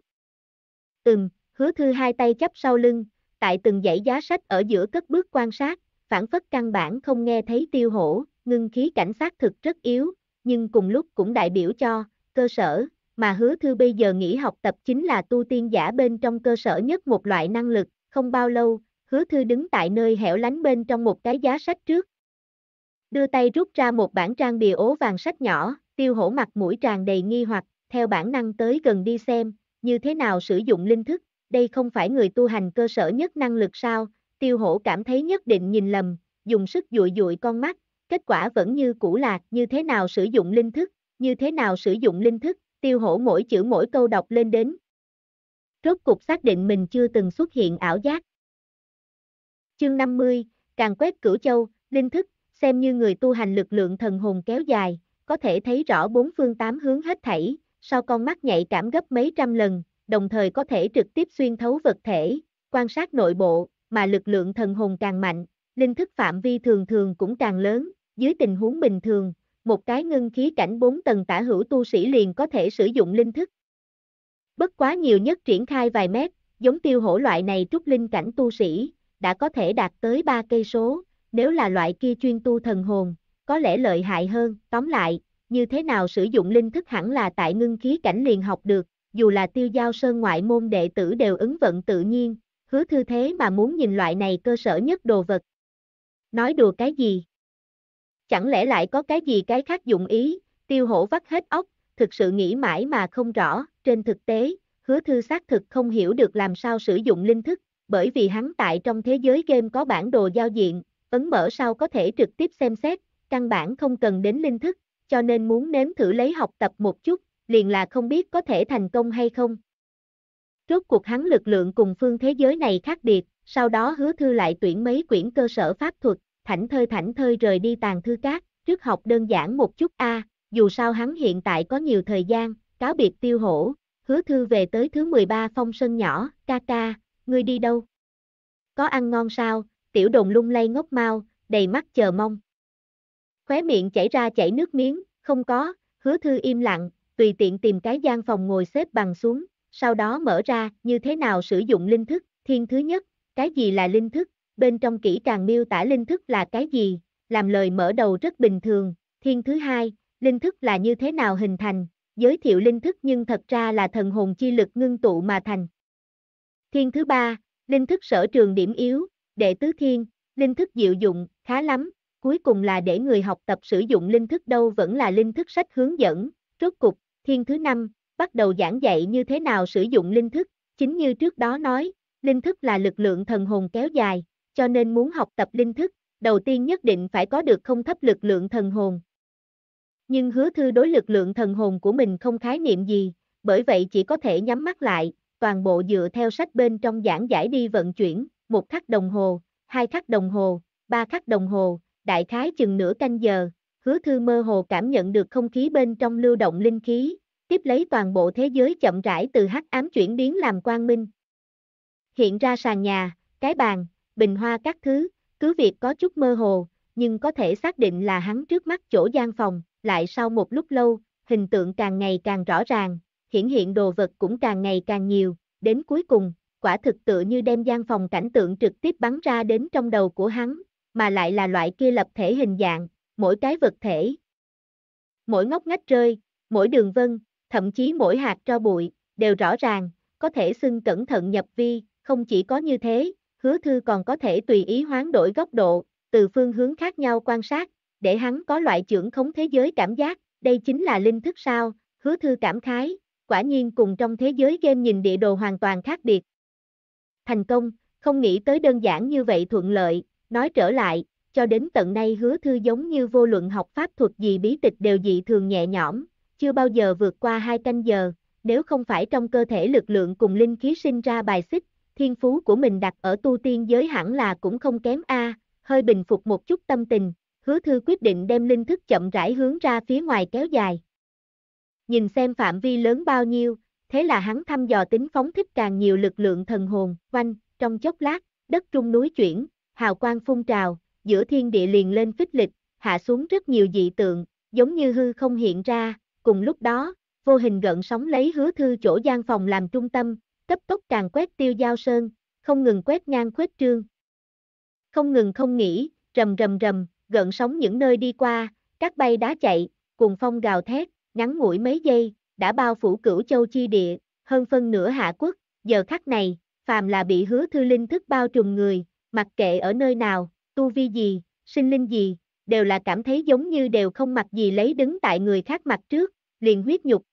Ừm, hứa thư hai tay chắp sau lưng, tại từng dãy giá sách ở giữa cất bước quan sát, phản phất căn bản không nghe thấy tiêu hổ, ngưng khí cảnh sát thực rất yếu, nhưng cùng lúc cũng đại biểu cho, cơ sở, mà hứa thư bây giờ nghĩ học tập chính là tu tiên giả bên trong cơ sở nhất một loại năng lực, không bao lâu, hứa thư đứng tại nơi hẻo lánh bên trong một cái giá sách trước. Đưa tay rút ra một bản trang bìa ố vàng sách nhỏ, tiêu hổ mặt mũi tràn đầy nghi hoặc, theo bản năng tới gần đi xem, như thế nào sử dụng linh thức, đây không phải người tu hành cơ sở nhất năng lực sao, tiêu hổ cảm thấy nhất định nhìn lầm, dùng sức dụi dụi con mắt, kết quả vẫn như cũ là như thế nào sử dụng linh thức, như thế nào sử dụng linh thức, tiêu hổ mỗi chữ mỗi câu đọc lên đến, rốt cục xác định mình chưa từng xuất hiện ảo giác. Chương 50, Càng quét cửu châu, linh thức, xem như người tu hành lực lượng thần hồn kéo dài, có thể thấy rõ bốn phương tám hướng hết thảy, sau con mắt nhạy cảm gấp mấy trăm lần, đồng thời có thể trực tiếp xuyên thấu vật thể, quan sát nội bộ, mà lực lượng thần hồn càng mạnh, linh thức phạm vi thường thường cũng càng lớn, dưới tình huống bình thường, một cái ngưng khí cảnh bốn tầng tả hữu tu sĩ liền có thể sử dụng linh thức, Bất quá nhiều nhất triển khai vài mét, giống tiêu hổ loại này trúc linh cảnh tu sĩ, đã có thể đạt tới 3 cây số, nếu là loại kia chuyên tu thần hồn, có lẽ lợi hại hơn, tóm lại, như thế nào sử dụng linh thức hẳn là tại ngưng khí cảnh liền học được, dù là tiêu giao sơn ngoại môn đệ tử đều ứng vận tự nhiên, hứa thư thế mà muốn nhìn loại này cơ sở nhất đồ vật. Nói đùa cái gì? Chẳng lẽ lại có cái gì cái khác dụng ý, tiêu hổ vắt hết óc, thực sự nghĩ mãi mà không rõ, trên thực tế, hứa thư xác thực không hiểu được làm sao sử dụng linh thức, bởi vì hắn tại trong thế giới game có bản đồ giao diện, ấn mở sau có thể trực tiếp xem xét, căn bản không cần đến linh thức, cho nên muốn nếm thử lấy học tập một chút, liền là không biết có thể thành công hay không. Rốt cuộc hắn lực lượng cùng phương thế giới này khác biệt, sau đó hứa thư lại tuyển mấy quyển cơ sở pháp thuật, thảnh thơi thảnh thơi rời đi tàn thư cát, trước học đơn giản một chút a à, dù sao hắn hiện tại có nhiều thời gian, cáo biệt tiêu hổ, hứa thư về tới thứ 13 phong sân nhỏ, ca ca, ngươi đi đâu? Có ăn ngon sao, tiểu Đồng lung lay ngốc mau, đầy mắt chờ mong. Khóe miệng chảy ra chảy nước miếng, không có, hứa thư im lặng, tùy tiện tìm cái gian phòng ngồi xếp bằng xuống, sau đó mở ra, như thế nào sử dụng linh thức, thiên thứ nhất, cái gì là linh thức, bên trong kỹ càng miêu tả linh thức là cái gì, làm lời mở đầu rất bình thường, thiên thứ hai, linh thức là như thế nào hình thành, giới thiệu linh thức nhưng thật ra là thần hồn chi lực ngưng tụ mà thành. Thiên thứ ba, linh thức sở trường điểm yếu, đệ tứ thiên, linh thức diệu dụng, khá lắm, cuối cùng là để người học tập sử dụng linh thức đâu vẫn là linh thức sách hướng dẫn, rốt cục, thiên thứ năm, bắt đầu giảng dạy như thế nào sử dụng linh thức, chính như trước đó nói, linh thức là lực lượng thần hồn kéo dài, cho nên muốn học tập linh thức, đầu tiên nhất định phải có được không thấp lực lượng thần hồn, nhưng hứa thư đối lực lượng thần hồn của mình không khái niệm gì, bởi vậy chỉ có thể nhắm mắt lại, toàn bộ dựa theo sách bên trong giảng giải đi vận chuyển, một khắc đồng hồ, hai khắc đồng hồ, ba khắc đồng hồ, đại khái chừng nửa canh giờ, hứa thư mơ hồ cảm nhận được không khí bên trong lưu động linh khí, tiếp lấy toàn bộ thế giới chậm rãi từ hắc ám chuyển biến làm quang minh. Hiện ra sàn nhà, cái bàn, bình hoa các thứ, cứ việc có chút mơ hồ, nhưng có thể xác định là hắn trước mắt chỗ gian phòng, lại sau một lúc lâu, hình tượng càng ngày càng rõ ràng, hiển hiện đồ vật cũng càng ngày càng nhiều, đến cuối cùng, quả thực tự như đem gian phòng cảnh tượng trực tiếp bắn ra đến trong đầu của hắn, mà lại là loại kia lập thể hình dạng, mỗi cái vật thể. Mỗi ngóc ngách rơi, mỗi đường vân, thậm chí mỗi hạt tro bụi, đều rõ ràng, có thể xưng cẩn thận nhập vi, không chỉ có như thế, hứa thư còn có thể tùy ý hoán đổi góc độ, từ phương hướng khác nhau quan sát, để hắn có loại trưởng khống thế giới cảm giác, đây chính là linh thức sao, hứa thư cảm khái, quả nhiên cùng trong thế giới game nhìn địa đồ hoàn toàn khác biệt. Thành công, không nghĩ tới đơn giản như vậy thuận lợi, nói trở lại, cho đến tận nay hứa thư giống như vô luận học pháp thuật gì bí tịch đều dị thường nhẹ nhõm, chưa bao giờ vượt qua hai canh giờ, nếu không phải trong cơ thể lực lượng cùng linh khí sinh ra bài xích, thiên phú của mình đặt ở tu tiên giới hẳn là cũng không kém a hơi bình phục một chút tâm tình, hứa thư quyết định đem linh thức chậm rãi hướng ra phía ngoài kéo dài. Nhìn xem phạm vi lớn bao nhiêu, thế là hắn thăm dò tính phóng thích càng nhiều lực lượng thần hồn, quanh, trong chốc lát, đất trung núi chuyển, hào quang phun trào, giữa thiên địa liền lên phích lịch, hạ xuống rất nhiều dị tượng, giống như hư không hiện ra, cùng lúc đó, vô hình gợn sóng lấy hứa thư chỗ gian phòng làm trung tâm, cấp tốc càng quét tiêu giao sơn, không ngừng quét ngang khuếch trương. Không ngừng không nghỉ, rầm rầm rầm, gợn sóng những nơi đi qua, các bay đá chạy, cùng phong gào thét, ngắn ngủi mấy giây, đã bao phủ cửu châu chi địa, hơn phân nửa hạ quốc, giờ khắc này, phàm là bị hứa thư linh thức bao trùm người, mặc kệ ở nơi nào, tu vi gì, sinh linh gì, đều là cảm thấy giống như đều không mặc gì lấy đứng tại người khác mặt trước, liền huyết nhục.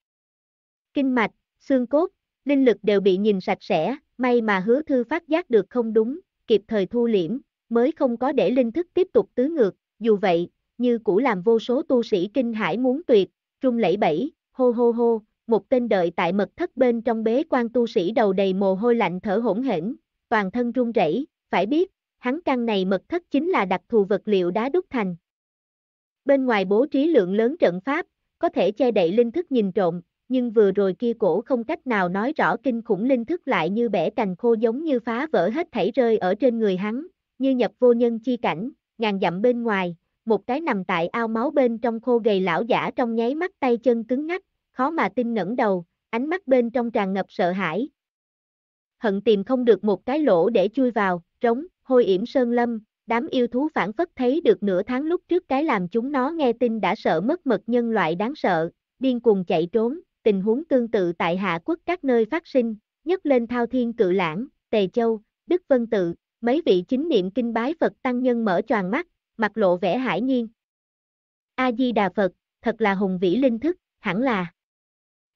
Kinh mạch, xương cốt, linh lực đều bị nhìn sạch sẽ, may mà hứa thư phát giác được không đúng, kịp thời thu liễm, mới không có để linh thức tiếp tục tứ ngược, dù vậy, như cũ làm vô số tu sĩ kinh hải muốn tuyệt, trung lẫy bẫy, hô hô hô, một tên đợi tại mật thất bên trong bế quan tu sĩ đầu đầy mồ hôi lạnh thở hỗn hển, toàn thân run rẩy, phải biết, hắn căn này mật thất chính là đặc thù vật liệu đá đúc thành. Bên ngoài bố trí lượng lớn trận pháp, có thể che đậy linh thức nhìn trộm, nhưng vừa rồi kia cổ không cách nào nói rõ kinh khủng linh thức lại như bẻ cành khô giống như phá vỡ hết thảy rơi ở trên người hắn, như nhập vô nhân chi cảnh, ngàn dặm bên ngoài, một cái nằm tại ao máu bên trong khô gầy lão giả trong nháy mắt tay chân cứng ngắc, khó mà tin ngẩng đầu, ánh mắt bên trong tràn ngập sợ hãi. Hận tìm không được một cái lỗ để chui vào, trống, hôi yểm sơn lâm, đám yêu thú phản phất thấy được nửa tháng lúc trước cái làm chúng nó nghe tin đã sợ mất mật nhân loại đáng sợ, điên cuồng chạy trốn, tình huống tương tự tại hạ quốc các nơi phát sinh, nhất lên thao thiên cự lãng, tề châu, đức vân tự, Mấy vị chính niệm kinh bái Phật tăng nhân mở choàng mắt, mặt lộ vẻ hải nhiên. A-di-đà Phật, thật là hùng vĩ linh thức, hẳn là.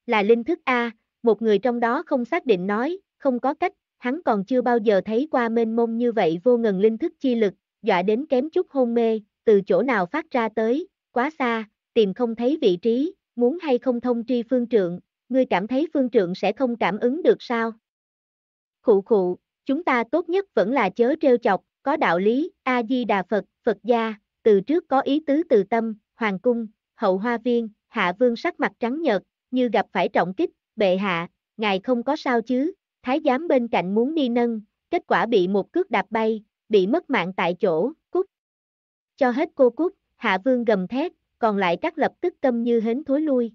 Là linh thức A, một người trong đó không xác định nói, không có cách, hắn còn chưa bao giờ thấy qua mênh mông như vậy vô ngần linh thức chi lực, dọa đến kém chút hôn mê, từ chỗ nào phát ra tới, quá xa, tìm không thấy vị trí, muốn hay không thông tri phương trượng, ngươi cảm thấy phương trượng sẽ không cảm ứng được sao? Khụ khụ, Chúng ta tốt nhất vẫn là chớ trêu chọc, có đạo lý, A-di-đà Phật, Phật gia, từ trước có ý tứ từ tâm, hoàng cung, hậu hoa viên, hạ vương sắc mặt trắng nhợt, như gặp phải trọng kích, bệ hạ, ngài không có sao chứ, thái giám bên cạnh muốn đi nâng, kết quả bị một cước đạp bay, bị mất mạng tại chỗ, cút. Cho hết cô cút, hạ vương gầm thét, còn lại các lập tức tâm như hến thối lui.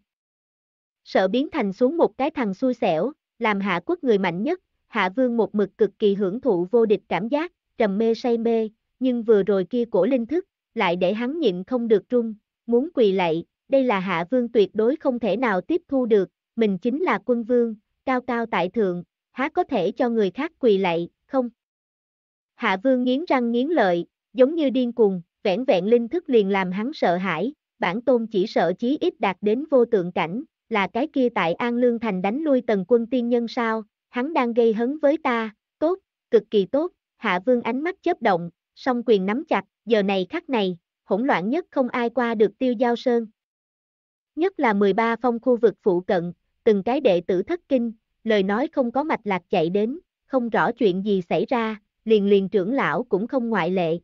Sợ biến thành xuống một cái thằng xui xẻo, làm hạ quốc người mạnh nhất, Hạ Vương một mực cực kỳ hưởng thụ vô địch cảm giác, trầm mê say mê, nhưng vừa rồi kia cổ linh thức, lại để hắn nhịn không được run, muốn quỳ lạy, đây là Hạ Vương tuyệt đối không thể nào tiếp thu được, mình chính là quân vương, cao cao tại thượng, há có thể cho người khác quỳ lạy, không? Hạ Vương nghiến răng nghiến lợi, giống như điên cuồng, vẻn vẹn linh thức liền làm hắn sợ hãi, bản tôn chỉ sợ chí ít đạt đến vô tượng cảnh, là cái kia tại An Lương Thành đánh lui tần quân tiên nhân sao, hắn đang gây hấn với ta, tốt, cực kỳ tốt, hạ vương ánh mắt chớp động, song quyền nắm chặt, giờ này khắc này, hỗn loạn nhất không ai qua được tiêu giao sơn. Nhất là 13 phong khu vực phụ cận, từng cái đệ tử thất kinh, lời nói không có mạch lạc chạy đến, không rõ chuyện gì xảy ra, liền liền trưởng lão cũng không ngoại lệ.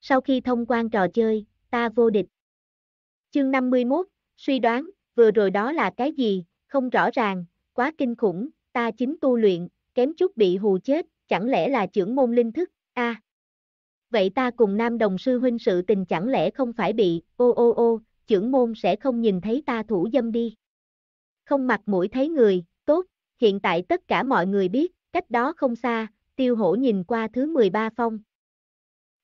Sau khi thông quan trò chơi, ta vô địch. Chương 51, suy đoán, vừa rồi đó là cái gì, không rõ ràng, quá kinh khủng, ta chính tu luyện, kém chút bị hù chết, chẳng lẽ là trưởng môn linh thức, a à. Vậy ta cùng nam đồng sư huynh sự tình chẳng lẽ không phải bị, ô ô ô, trưởng môn sẽ không nhìn thấy ta thủ dâm đi. Không mặt mũi thấy người, tốt, hiện tại tất cả mọi người biết, cách đó không xa, tiêu hổ nhìn qua thứ 13 phong.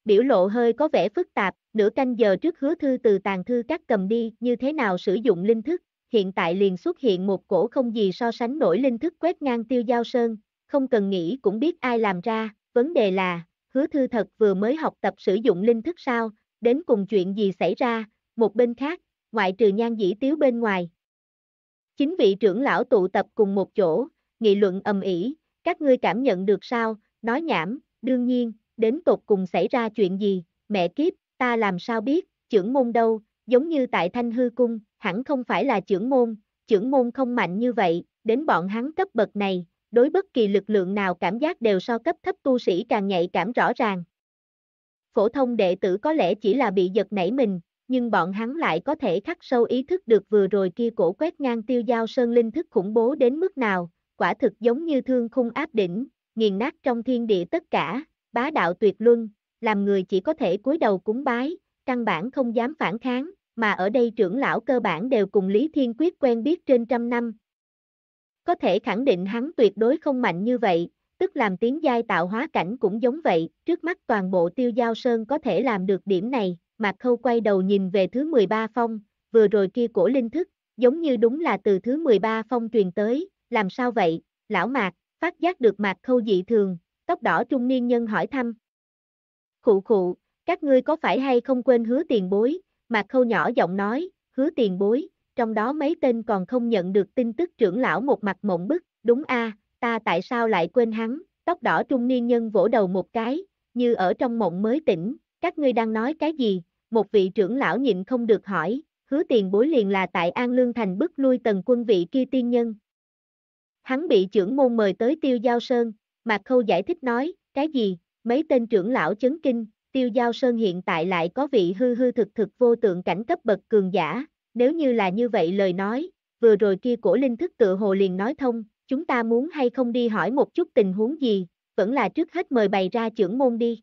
Biểu lộ hơi có vẻ phức tạp, nửa canh giờ trước hứa thư từ tàn thư các cầm đi, như thế nào sử dụng linh thức, hiện tại liền xuất hiện một cổ không gì so sánh nổi linh thức quét ngang tiêu giao sơn, không cần nghĩ cũng biết ai làm ra, vấn đề là, hứa thư thật vừa mới học tập sử dụng linh thức sao, đến cùng chuyện gì xảy ra, một bên khác, ngoại trừ nhan dĩ tiếu bên ngoài. Chính vị trưởng lão tụ tập cùng một chỗ, nghị luận ầm ĩ, các ngươi cảm nhận được sao, nói nhảm, đương nhiên, đến tột cùng xảy ra chuyện gì, mẹ kiếp, ta làm sao biết, trưởng môn đâu, giống như tại Thanh Hư Cung, hẳn không phải là trưởng môn, trưởng môn không mạnh như vậy, đến bọn hắn cấp bậc này, đối bất kỳ lực lượng nào cảm giác đều so cấp thấp tu sĩ càng nhạy cảm rõ ràng. Phổ thông đệ tử có lẽ chỉ là bị giật nảy mình, nhưng bọn hắn lại có thể khắc sâu ý thức được vừa rồi kia cổ quét ngang tiêu giao sơn linh thức khủng bố đến mức nào, quả thực giống như thương khung áp đỉnh, nghiền nát trong thiên địa tất cả, bá đạo tuyệt luân, làm người chỉ có thể cúi đầu cúng bái, căn bản không dám phản kháng, mà ở đây trưởng lão cơ bản đều cùng Lý Thiên Quyết quen biết trên trăm năm. Có thể khẳng định hắn tuyệt đối không mạnh như vậy, tức làm tiếng giai tạo hóa cảnh cũng giống vậy, trước mắt toàn bộ tiêu giao sơn có thể làm được điểm này, Mạc Khâu quay đầu nhìn về thứ 13 phong, vừa rồi kia cổ linh thức, giống như đúng là từ thứ 13 phong truyền tới, làm sao vậy, lão Mạc, phát giác được Mạc Khâu dị thường, tóc đỏ trung niên nhân hỏi thăm. Khụ khụ, các ngươi có phải hay không quên hứa tiền bối, Mạc Khâu nhỏ giọng nói, hứa tiền bối, trong đó mấy tên còn không nhận được tin tức trưởng lão một mặt mộng bức, đúng a, à, ta tại sao lại quên hắn, tóc đỏ trung niên nhân vỗ đầu một cái, như ở trong mộng mới tỉnh, các ngươi đang nói cái gì, một vị trưởng lão nhịn không được hỏi, hứa tiền bối liền là tại An Lương Thành bức lui tần quân vị kia tiên nhân. Hắn bị trưởng môn mời tới tiêu giao sơn, Mạc Khâu giải thích nói, cái gì, mấy tên trưởng lão chấn kinh, tiêu giao sơn hiện tại lại có vị hư hư thực thực vô tượng cảnh cấp bậc cường giả, nếu như là như vậy lời nói, vừa rồi kia cổ linh thức tự hồ liền nói thông, chúng ta muốn hay không đi hỏi một chút tình huống gì, vẫn là trước hết mời bày ra trưởng môn đi.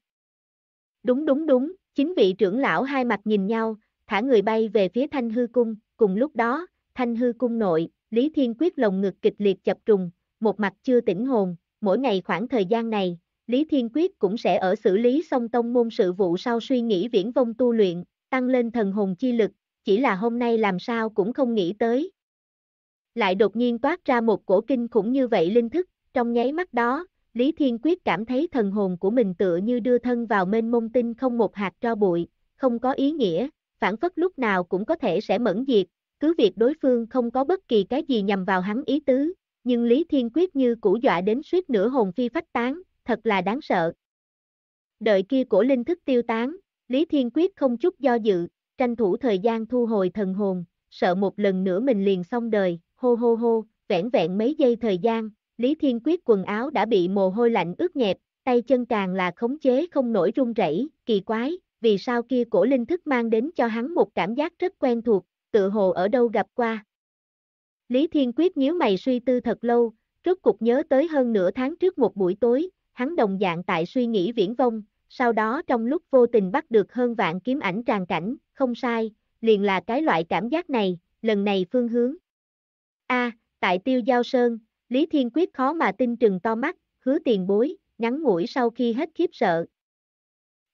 Đúng đúng đúng, chính vị trưởng lão hai mặt nhìn nhau, thả người bay về phía thanh hư cung, cùng lúc đó, thanh hư cung nội, Lý Thiên Quyết lồng ngực kịch liệt chập trùng, một mặt chưa tỉnh hồn, mỗi ngày khoảng thời gian này, Lý Thiên Quyết cũng sẽ ở xử lý xong tông môn sự vụ sau suy nghĩ viễn vông tu luyện, tăng lên thần hồn chi lực, chỉ là hôm nay làm sao cũng không nghĩ tới. Lại đột nhiên toát ra một cổ kinh khủng như vậy linh thức, trong nháy mắt đó, Lý Thiên Quyết cảm thấy thần hồn của mình tựa như đưa thân vào mênh mông tinh không một hạt cho bụi, không có ý nghĩa, phản phất lúc nào cũng có thể sẽ mẫn diệt, cứ việc đối phương không có bất kỳ cái gì nhằm vào hắn ý tứ, nhưng Lý Thiên Quyết như củ dọa đến suýt nửa hồn phi phách tán, thật là đáng sợ. Đợi kia cổ linh thức tiêu tán, Lý Thiên Quyết không chút do dự, tranh thủ thời gian thu hồi thần hồn, sợ một lần nữa mình liền xong đời, hô hô hô, vẻn vẹn mấy giây thời gian, Lý Thiên Quyết quần áo đã bị mồ hôi lạnh ướt nhẹp, tay chân càng là khống chế không nổi run rẩy, kỳ quái, vì sao kia cổ linh thức mang đến cho hắn một cảm giác rất quen thuộc, tự hồ ở đâu gặp qua. Lý Thiên Quyết nhíu mày suy tư thật lâu, rốt cục nhớ tới hơn nửa tháng trước một buổi tối, hắn đồng dạng tại suy nghĩ viễn vông, sau đó trong lúc vô tình bắt được hơn vạn kiếm ảnh tràn cảnh, không sai, liền là cái loại cảm giác này, lần này phương hướng. A, tại tiêu giao sơn, Lý Thiên Quyết khó mà tin trừng to mắt, hứa tiền bối, ngắn ngủi sau khi hết khiếp sợ.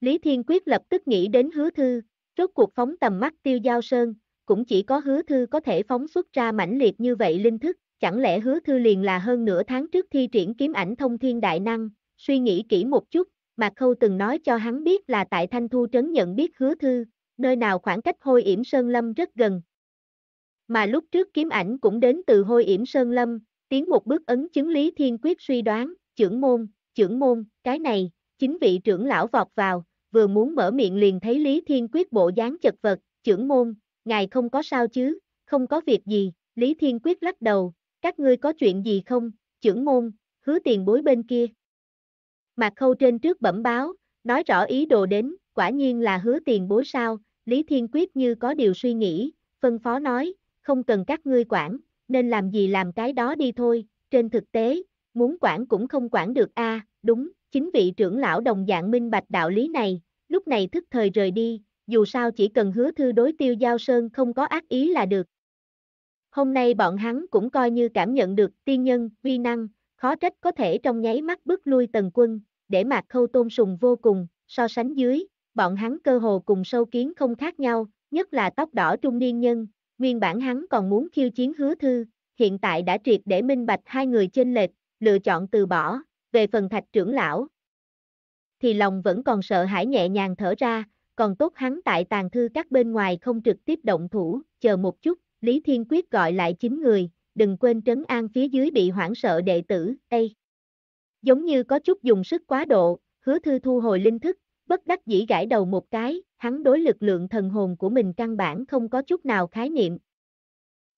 Lý Thiên Quyết lập tức nghĩ đến hứa thư, rốt cuộc phóng tầm mắt tiêu giao sơn, cũng chỉ có hứa thư có thể phóng xuất ra mãnh liệt như vậy linh thức, chẳng lẽ hứa thư liền là hơn nửa tháng trước thi triển kiếm ảnh thông thiên đại năng, suy nghĩ kỹ một chút, Mạc Khâu từng nói cho hắn biết là tại Thanh Thu Trấn nhận biết hứa thư, nơi nào khoảng cách hôi yểm Sơn Lâm rất gần. Mà lúc trước kiếm ảnh cũng đến từ hôi yểm Sơn Lâm, tiến một bước ấn chứng Lý Thiên Quyết suy đoán, trưởng môn, trưởng môn, cái này, chính vị trưởng lão vọt vào, vừa muốn mở miệng liền thấy Lý Thiên Quyết bộ dáng chật vật, trưởng môn, ngài không có sao chứ, không có việc gì, Lý Thiên Quyết lắc đầu, các ngươi có chuyện gì không, trưởng môn, hứa tiền bối bên kia. Mạc Khâu trên trước bẩm báo, nói rõ ý đồ đến, quả nhiên là hứa tiền bối sao, Lý Thiên Quyết như có điều suy nghĩ, phân phó nói, không cần các ngươi quản, nên làm gì làm cái đó đi thôi, trên thực tế, muốn quản cũng không quản được a, đúng, chính vị trưởng lão đồng dạng minh bạch đạo lý này, lúc này thức thời rời đi, dù sao chỉ cần hứa thư đối tiêu giao sơn không có ác ý là được. Hôm nay bọn hắn cũng coi như cảm nhận được tiên nhân, vi năng, Khó trách có thể trong nháy mắt bước lui tần quân, để mạc khâu tôn sùng vô cùng, so sánh dưới, bọn hắn cơ hồ cùng sâu kiến không khác nhau, nhất là tóc đỏ trung niên nhân, nguyên bản hắn còn muốn khiêu chiến hứa thư, hiện tại đã triệt để minh bạch hai người trên lệch, lựa chọn từ bỏ, về phần thạch trưởng lão. Thì lòng vẫn còn sợ hãi nhẹ nhàng thở ra, còn tốt hắn tại tàn thư các bên ngoài không trực tiếp động thủ, chờ một chút, Lý Thiên Quyết gọi lại chính người, đừng quên trấn an phía dưới bị hoảng sợ đệ tử, Ây. Giống như có chút dùng sức quá độ, hứa thư thu hồi linh thức, bất đắc dĩ gãi đầu một cái, hắn đối lực lượng thần hồn của mình căn bản không có chút nào khái niệm.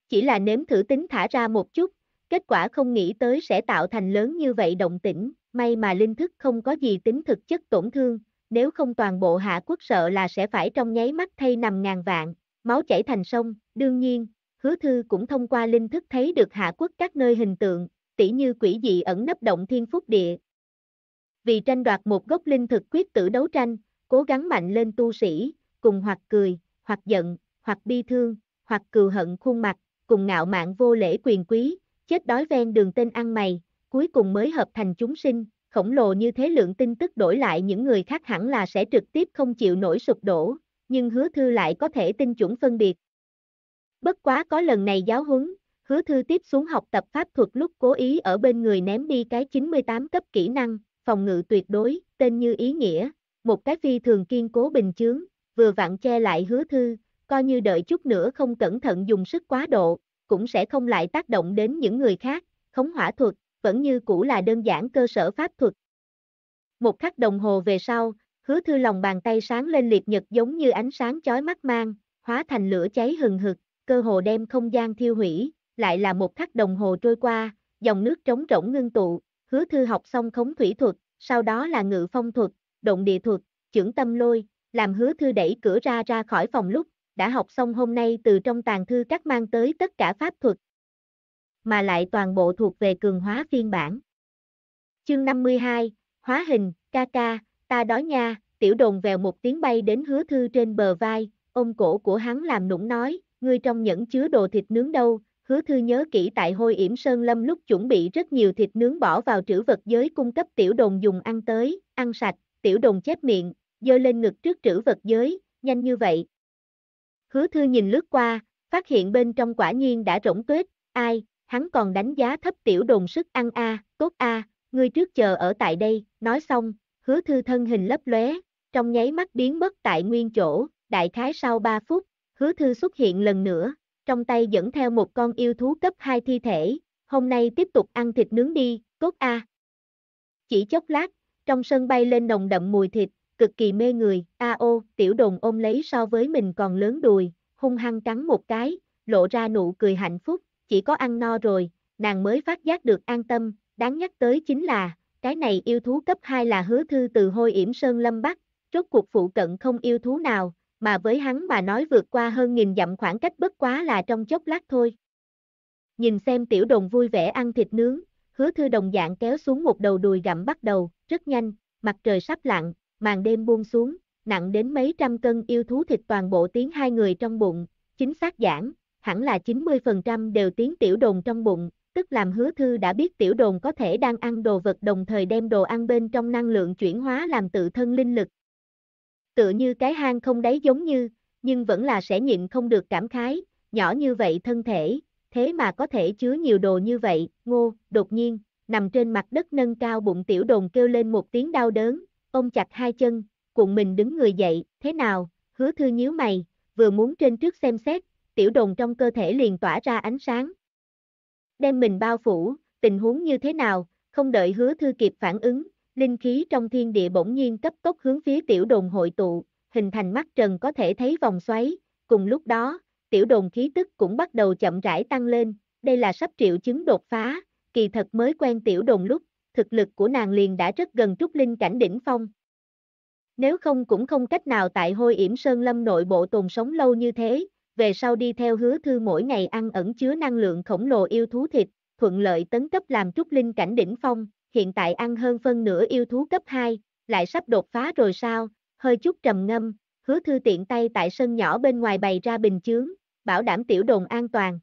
Chỉ là nếm thử tính thả ra một chút, kết quả không nghĩ tới sẽ tạo thành lớn như vậy động tĩnh, may mà linh thức không có gì tính thực chất tổn thương, nếu không toàn bộ hạ quốc sợ là sẽ phải trong nháy mắt thay nằm ngàn vạn, máu chảy thành sông, đương nhiên, hứa thư cũng thông qua linh thức thấy được hạ quốc các nơi hình tượng, tỉ như quỷ dị ẩn nấp động thiên phúc địa. Vì tranh đoạt một gốc linh thực quyết tử đấu tranh, cố gắng mạnh lên tu sĩ, cùng hoặc cười, hoặc giận, hoặc bi thương, hoặc cừu hận khuôn mặt, cùng ngạo mạn vô lễ quyền quý, chết đói ven đường tên ăn mày, cuối cùng mới hợp thành chúng sinh, khổng lồ như thế lượng tin tức đổi lại những người khác hẳn là sẽ trực tiếp không chịu nổi sụp đổ, nhưng hứa thư lại có thể tinh chuẩn phân biệt, Bất quá có lần này giáo huấn, hứa thư tiếp xuống học tập pháp thuật lúc cố ý ở bên người ném đi cái 98 cấp kỹ năng, phòng ngự tuyệt đối, tên như ý nghĩa, một cái phi thường kiên cố bình chướng, vừa vặn che lại hứa thư, coi như đợi chút nữa không cẩn thận dùng sức quá độ, cũng sẽ không lại tác động đến những người khác, khống hỏa thuật, vẫn như cũ là đơn giản cơ sở pháp thuật. Một khắc đồng hồ về sau, hứa thư lòng bàn tay sáng lên liệt nhật giống như ánh sáng chói mắt mang, hóa thành lửa cháy hừng hực, cơ hồ đem không gian thiêu hủy, lại là một khắc đồng hồ trôi qua, dòng nước trống rỗng ngưng tụ, hứa thư học xong khống thủy thuật, sau đó là ngự phong thuật, động địa thuật, trưởng tâm lôi, làm hứa thư đẩy cửa ra ra khỏi phòng lúc, đã học xong hôm nay từ trong tàn thư các mang tới tất cả pháp thuật, mà lại toàn bộ thuộc về cường hóa phiên bản. Chương 52, Hóa hình, ca ca, ta đói nha, tiểu đồn vèo một tiếng bay đến hứa thư trên bờ vai, ôm cổ của hắn làm nũng nói, ngươi trong nhẫn chứa đồ thịt nướng đâu, hứa thư nhớ kỹ tại hôi yểm sơn lâm lúc chuẩn bị rất nhiều thịt nướng bỏ vào trữ vật giới cung cấp tiểu Đồng dùng ăn tới, ăn sạch, tiểu Đồng chép miệng, dơ lên ngực trước trữ vật giới, nhanh như vậy. Hứa thư nhìn lướt qua, phát hiện bên trong quả nhiên đã rỗng tuyết, ai, hắn còn đánh giá thấp tiểu Đồng sức ăn a, tốt a, ngươi trước chờ ở tại đây, nói xong, hứa thư thân hình lấp lóe, trong nháy mắt biến mất tại nguyên chỗ, đại khái sau 3 phút, hứa thư xuất hiện lần nữa, trong tay dẫn theo một con yêu thú cấp 2 thi thể, hôm nay tiếp tục ăn thịt nướng đi, cốt A. Chỉ chốc lát, trong sân bay lên nồng đậm mùi thịt, cực kỳ mê người, a à, ô, tiểu đồn ôm lấy so với mình còn lớn đùi, hung hăng cắn một cái, lộ ra nụ cười hạnh phúc, chỉ có ăn no rồi, nàng mới phát giác được an tâm, đáng nhắc tới chính là, cái này yêu thú cấp 2 là hứa thư từ hôi yểm sơn lâm bắc, rốt cuộc phụ cận không yêu thú nào, mà với hắn mà nói vượt qua hơn nghìn dặm khoảng cách bất quá là trong chốc lát thôi. Nhìn xem tiểu đồng vui vẻ ăn thịt nướng, hứa thư đồng dạng kéo xuống một đầu đùi gặm bắt đầu, rất nhanh, mặt trời sắp lặn, màn đêm buông xuống, nặng đến mấy trăm cân yêu thú thịt toàn bộ tiếng hai người trong bụng, chính xác giảng, hẳn là 90% đều tiếng tiểu đồng trong bụng, tức làm hứa thư đã biết tiểu đồn có thể đang ăn đồ vật đồng thời đem đồ ăn bên trong năng lượng chuyển hóa làm tự thân linh lực, tựa như cái hang không đáy giống như, nhưng vẫn là sẽ nhịn không được cảm khái, nhỏ như vậy thân thể, thế mà có thể chứa nhiều đồ như vậy, ngô, đột nhiên, nằm trên mặt đất nâng cao bụng tiểu đồn kêu lên một tiếng đau đớn, ông chặt hai chân, cuộn mình đứng người dậy, thế nào, hứa thư nhíu mày, vừa muốn trên trước xem xét, tiểu đồn trong cơ thể liền tỏa ra ánh sáng. Đem mình bao phủ, tình huống như thế nào, không đợi hứa thư kịp phản ứng, linh khí trong thiên địa bỗng nhiên cấp tốc hướng phía tiểu đồn hội tụ, hình thành mắt trần có thể thấy vòng xoáy, cùng lúc đó, tiểu đồn khí tức cũng bắt đầu chậm rãi tăng lên, đây là sắp triệu chứng đột phá, kỳ thật mới quen tiểu đồn lúc, thực lực của nàng liền đã rất gần trúc linh cảnh đỉnh phong. Nếu không cũng không cách nào tại hôi yểm sơn lâm nội bộ tồn sống lâu như thế, về sau đi theo hứa thư mỗi ngày ăn ẩn chứa năng lượng khổng lồ yêu thú thịt, thuận lợi tấn cấp làm trúc linh cảnh đỉnh phong, hiện tại ăn hơn phân nửa yêu thú cấp 2, lại sắp đột phá rồi sao, hơi chút trầm ngâm, hứa thư tiện tay tại sân nhỏ bên ngoài bày ra bình chướng, bảo đảm tiểu đồn an toàn.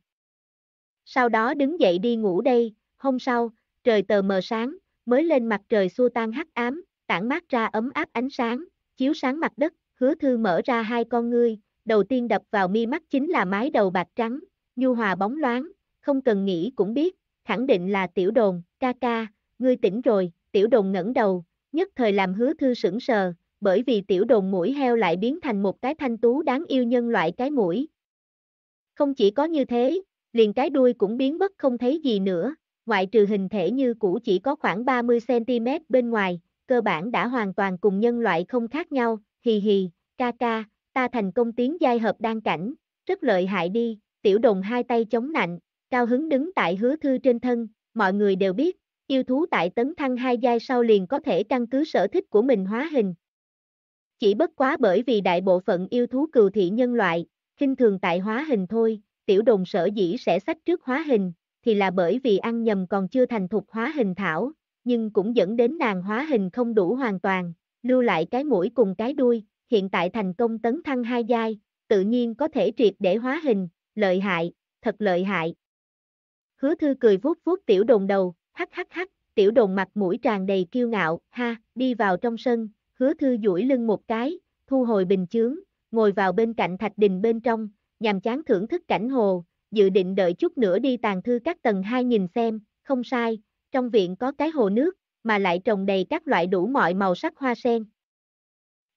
Sau đó đứng dậy đi ngủ đây, hôm sau, trời tờ mờ sáng, mới lên mặt trời xua tan hắc ám, tản mát ra ấm áp ánh sáng, chiếu sáng mặt đất, hứa thư mở ra hai con ngươi, đầu tiên đập vào mi mắt chính là mái đầu bạc trắng, nhu hòa bóng loáng, không cần nghĩ cũng biết, khẳng định là tiểu đồn, ca ca, ngươi tỉnh rồi, tiểu đồng ngẩng đầu, nhất thời làm hứa thư sững sờ, bởi vì tiểu đồng mũi heo lại biến thành một cái thanh tú đáng yêu nhân loại cái mũi. Không chỉ có như thế, liền cái đuôi cũng biến mất không thấy gì nữa, ngoại trừ hình thể như cũ chỉ có khoảng 30cm bên ngoài, cơ bản đã hoàn toàn cùng nhân loại không khác nhau, hì hì, ca ca, ta thành công tiến giai hợp đan cảnh, rất lợi hại đi, tiểu đồng hai tay chống nạnh, cao hứng đứng tại hứa thư trên thân, mọi người đều biết, yêu thú tại tấn thăng hai giai sau liền có thể căn cứ sở thích của mình hóa hình. Chỉ bất quá bởi vì đại bộ phận yêu thú cừu thị nhân loại, khinh thường tại hóa hình thôi, tiểu đồng sở dĩ sẽ sách trước hóa hình, thì là bởi vì ăn nhầm còn chưa thành thục hóa hình thảo, nhưng cũng dẫn đến nàng hóa hình không đủ hoàn toàn, lưu lại cái mũi cùng cái đuôi, hiện tại thành công tấn thăng hai giai, tự nhiên có thể triệt để hóa hình, lợi hại, thật lợi hại. Hứa thư cười vuốt vuốt tiểu đồng đầu, hắc hắc hắc, tiểu đồn mặt mũi tràn đầy kiêu ngạo, ha, đi vào trong sân, hứa thư duỗi lưng một cái, thu hồi bình chướng, ngồi vào bên cạnh thạch đình bên trong, nhằm chán thưởng thức cảnh hồ, dự định đợi chút nữa đi tàn thư các tầng hai nhìn xem, không sai, trong viện có cái hồ nước, mà lại trồng đầy các loại đủ mọi màu sắc hoa sen.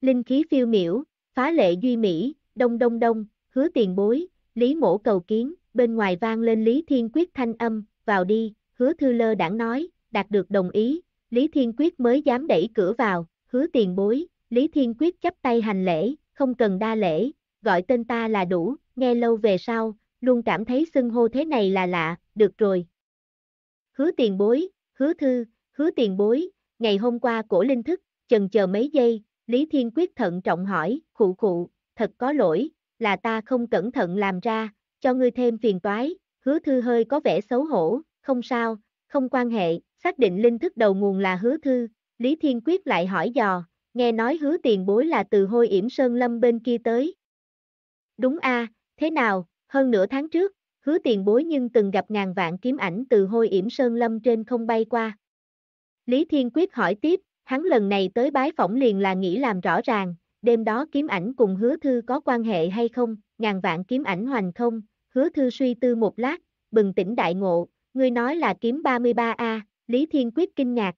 Linh khí phiêu miểu, phá lệ duy mỹ, đông đông đông, hứa tiền bối, lý mổ cầu kiến, bên ngoài vang lên lý thiên quyết thanh âm, vào đi, hứa thư lơ đảng nói, đạt được đồng ý, Lý Thiên Quyết mới dám đẩy cửa vào, hứa tiền bối, Lý Thiên Quyết chấp tay hành lễ, không cần đa lễ, gọi tên ta là đủ, nghe lâu về sau, luôn cảm thấy xưng hô thế này là lạ, được rồi. Hứa tiền bối, hứa thư, hứa tiền bối, ngày hôm qua cổ linh thức, chần chờ mấy giây, Lý Thiên Quyết thận trọng hỏi, khụ khụ, thật có lỗi, là ta không cẩn thận làm ra, cho ngươi thêm phiền toái, hứa thư hơi có vẻ xấu hổ, không sao, không quan hệ, xác định linh thức đầu nguồn là hứa thư, Lý Thiên Quyết lại hỏi dò, nghe nói hứa tiền bối là từ hôi yểm sơn lâm bên kia tới. Đúng a, thế nào, hơn nửa tháng trước, hứa tiền bối nhưng từng gặp ngàn vạn kiếm ảnh từ hôi yểm sơn lâm trên không bay qua. Lý Thiên Quyết hỏi tiếp, hắn lần này tới bái phỏng liền là nghĩ làm rõ ràng, đêm đó kiếm ảnh cùng hứa thư có quan hệ hay không, ngàn vạn kiếm ảnh hoành không, hứa thư suy tư một lát, bừng tỉnh đại ngộ, Ngươi nói là kiếm 33A, Lý Thiên Quyết kinh ngạc.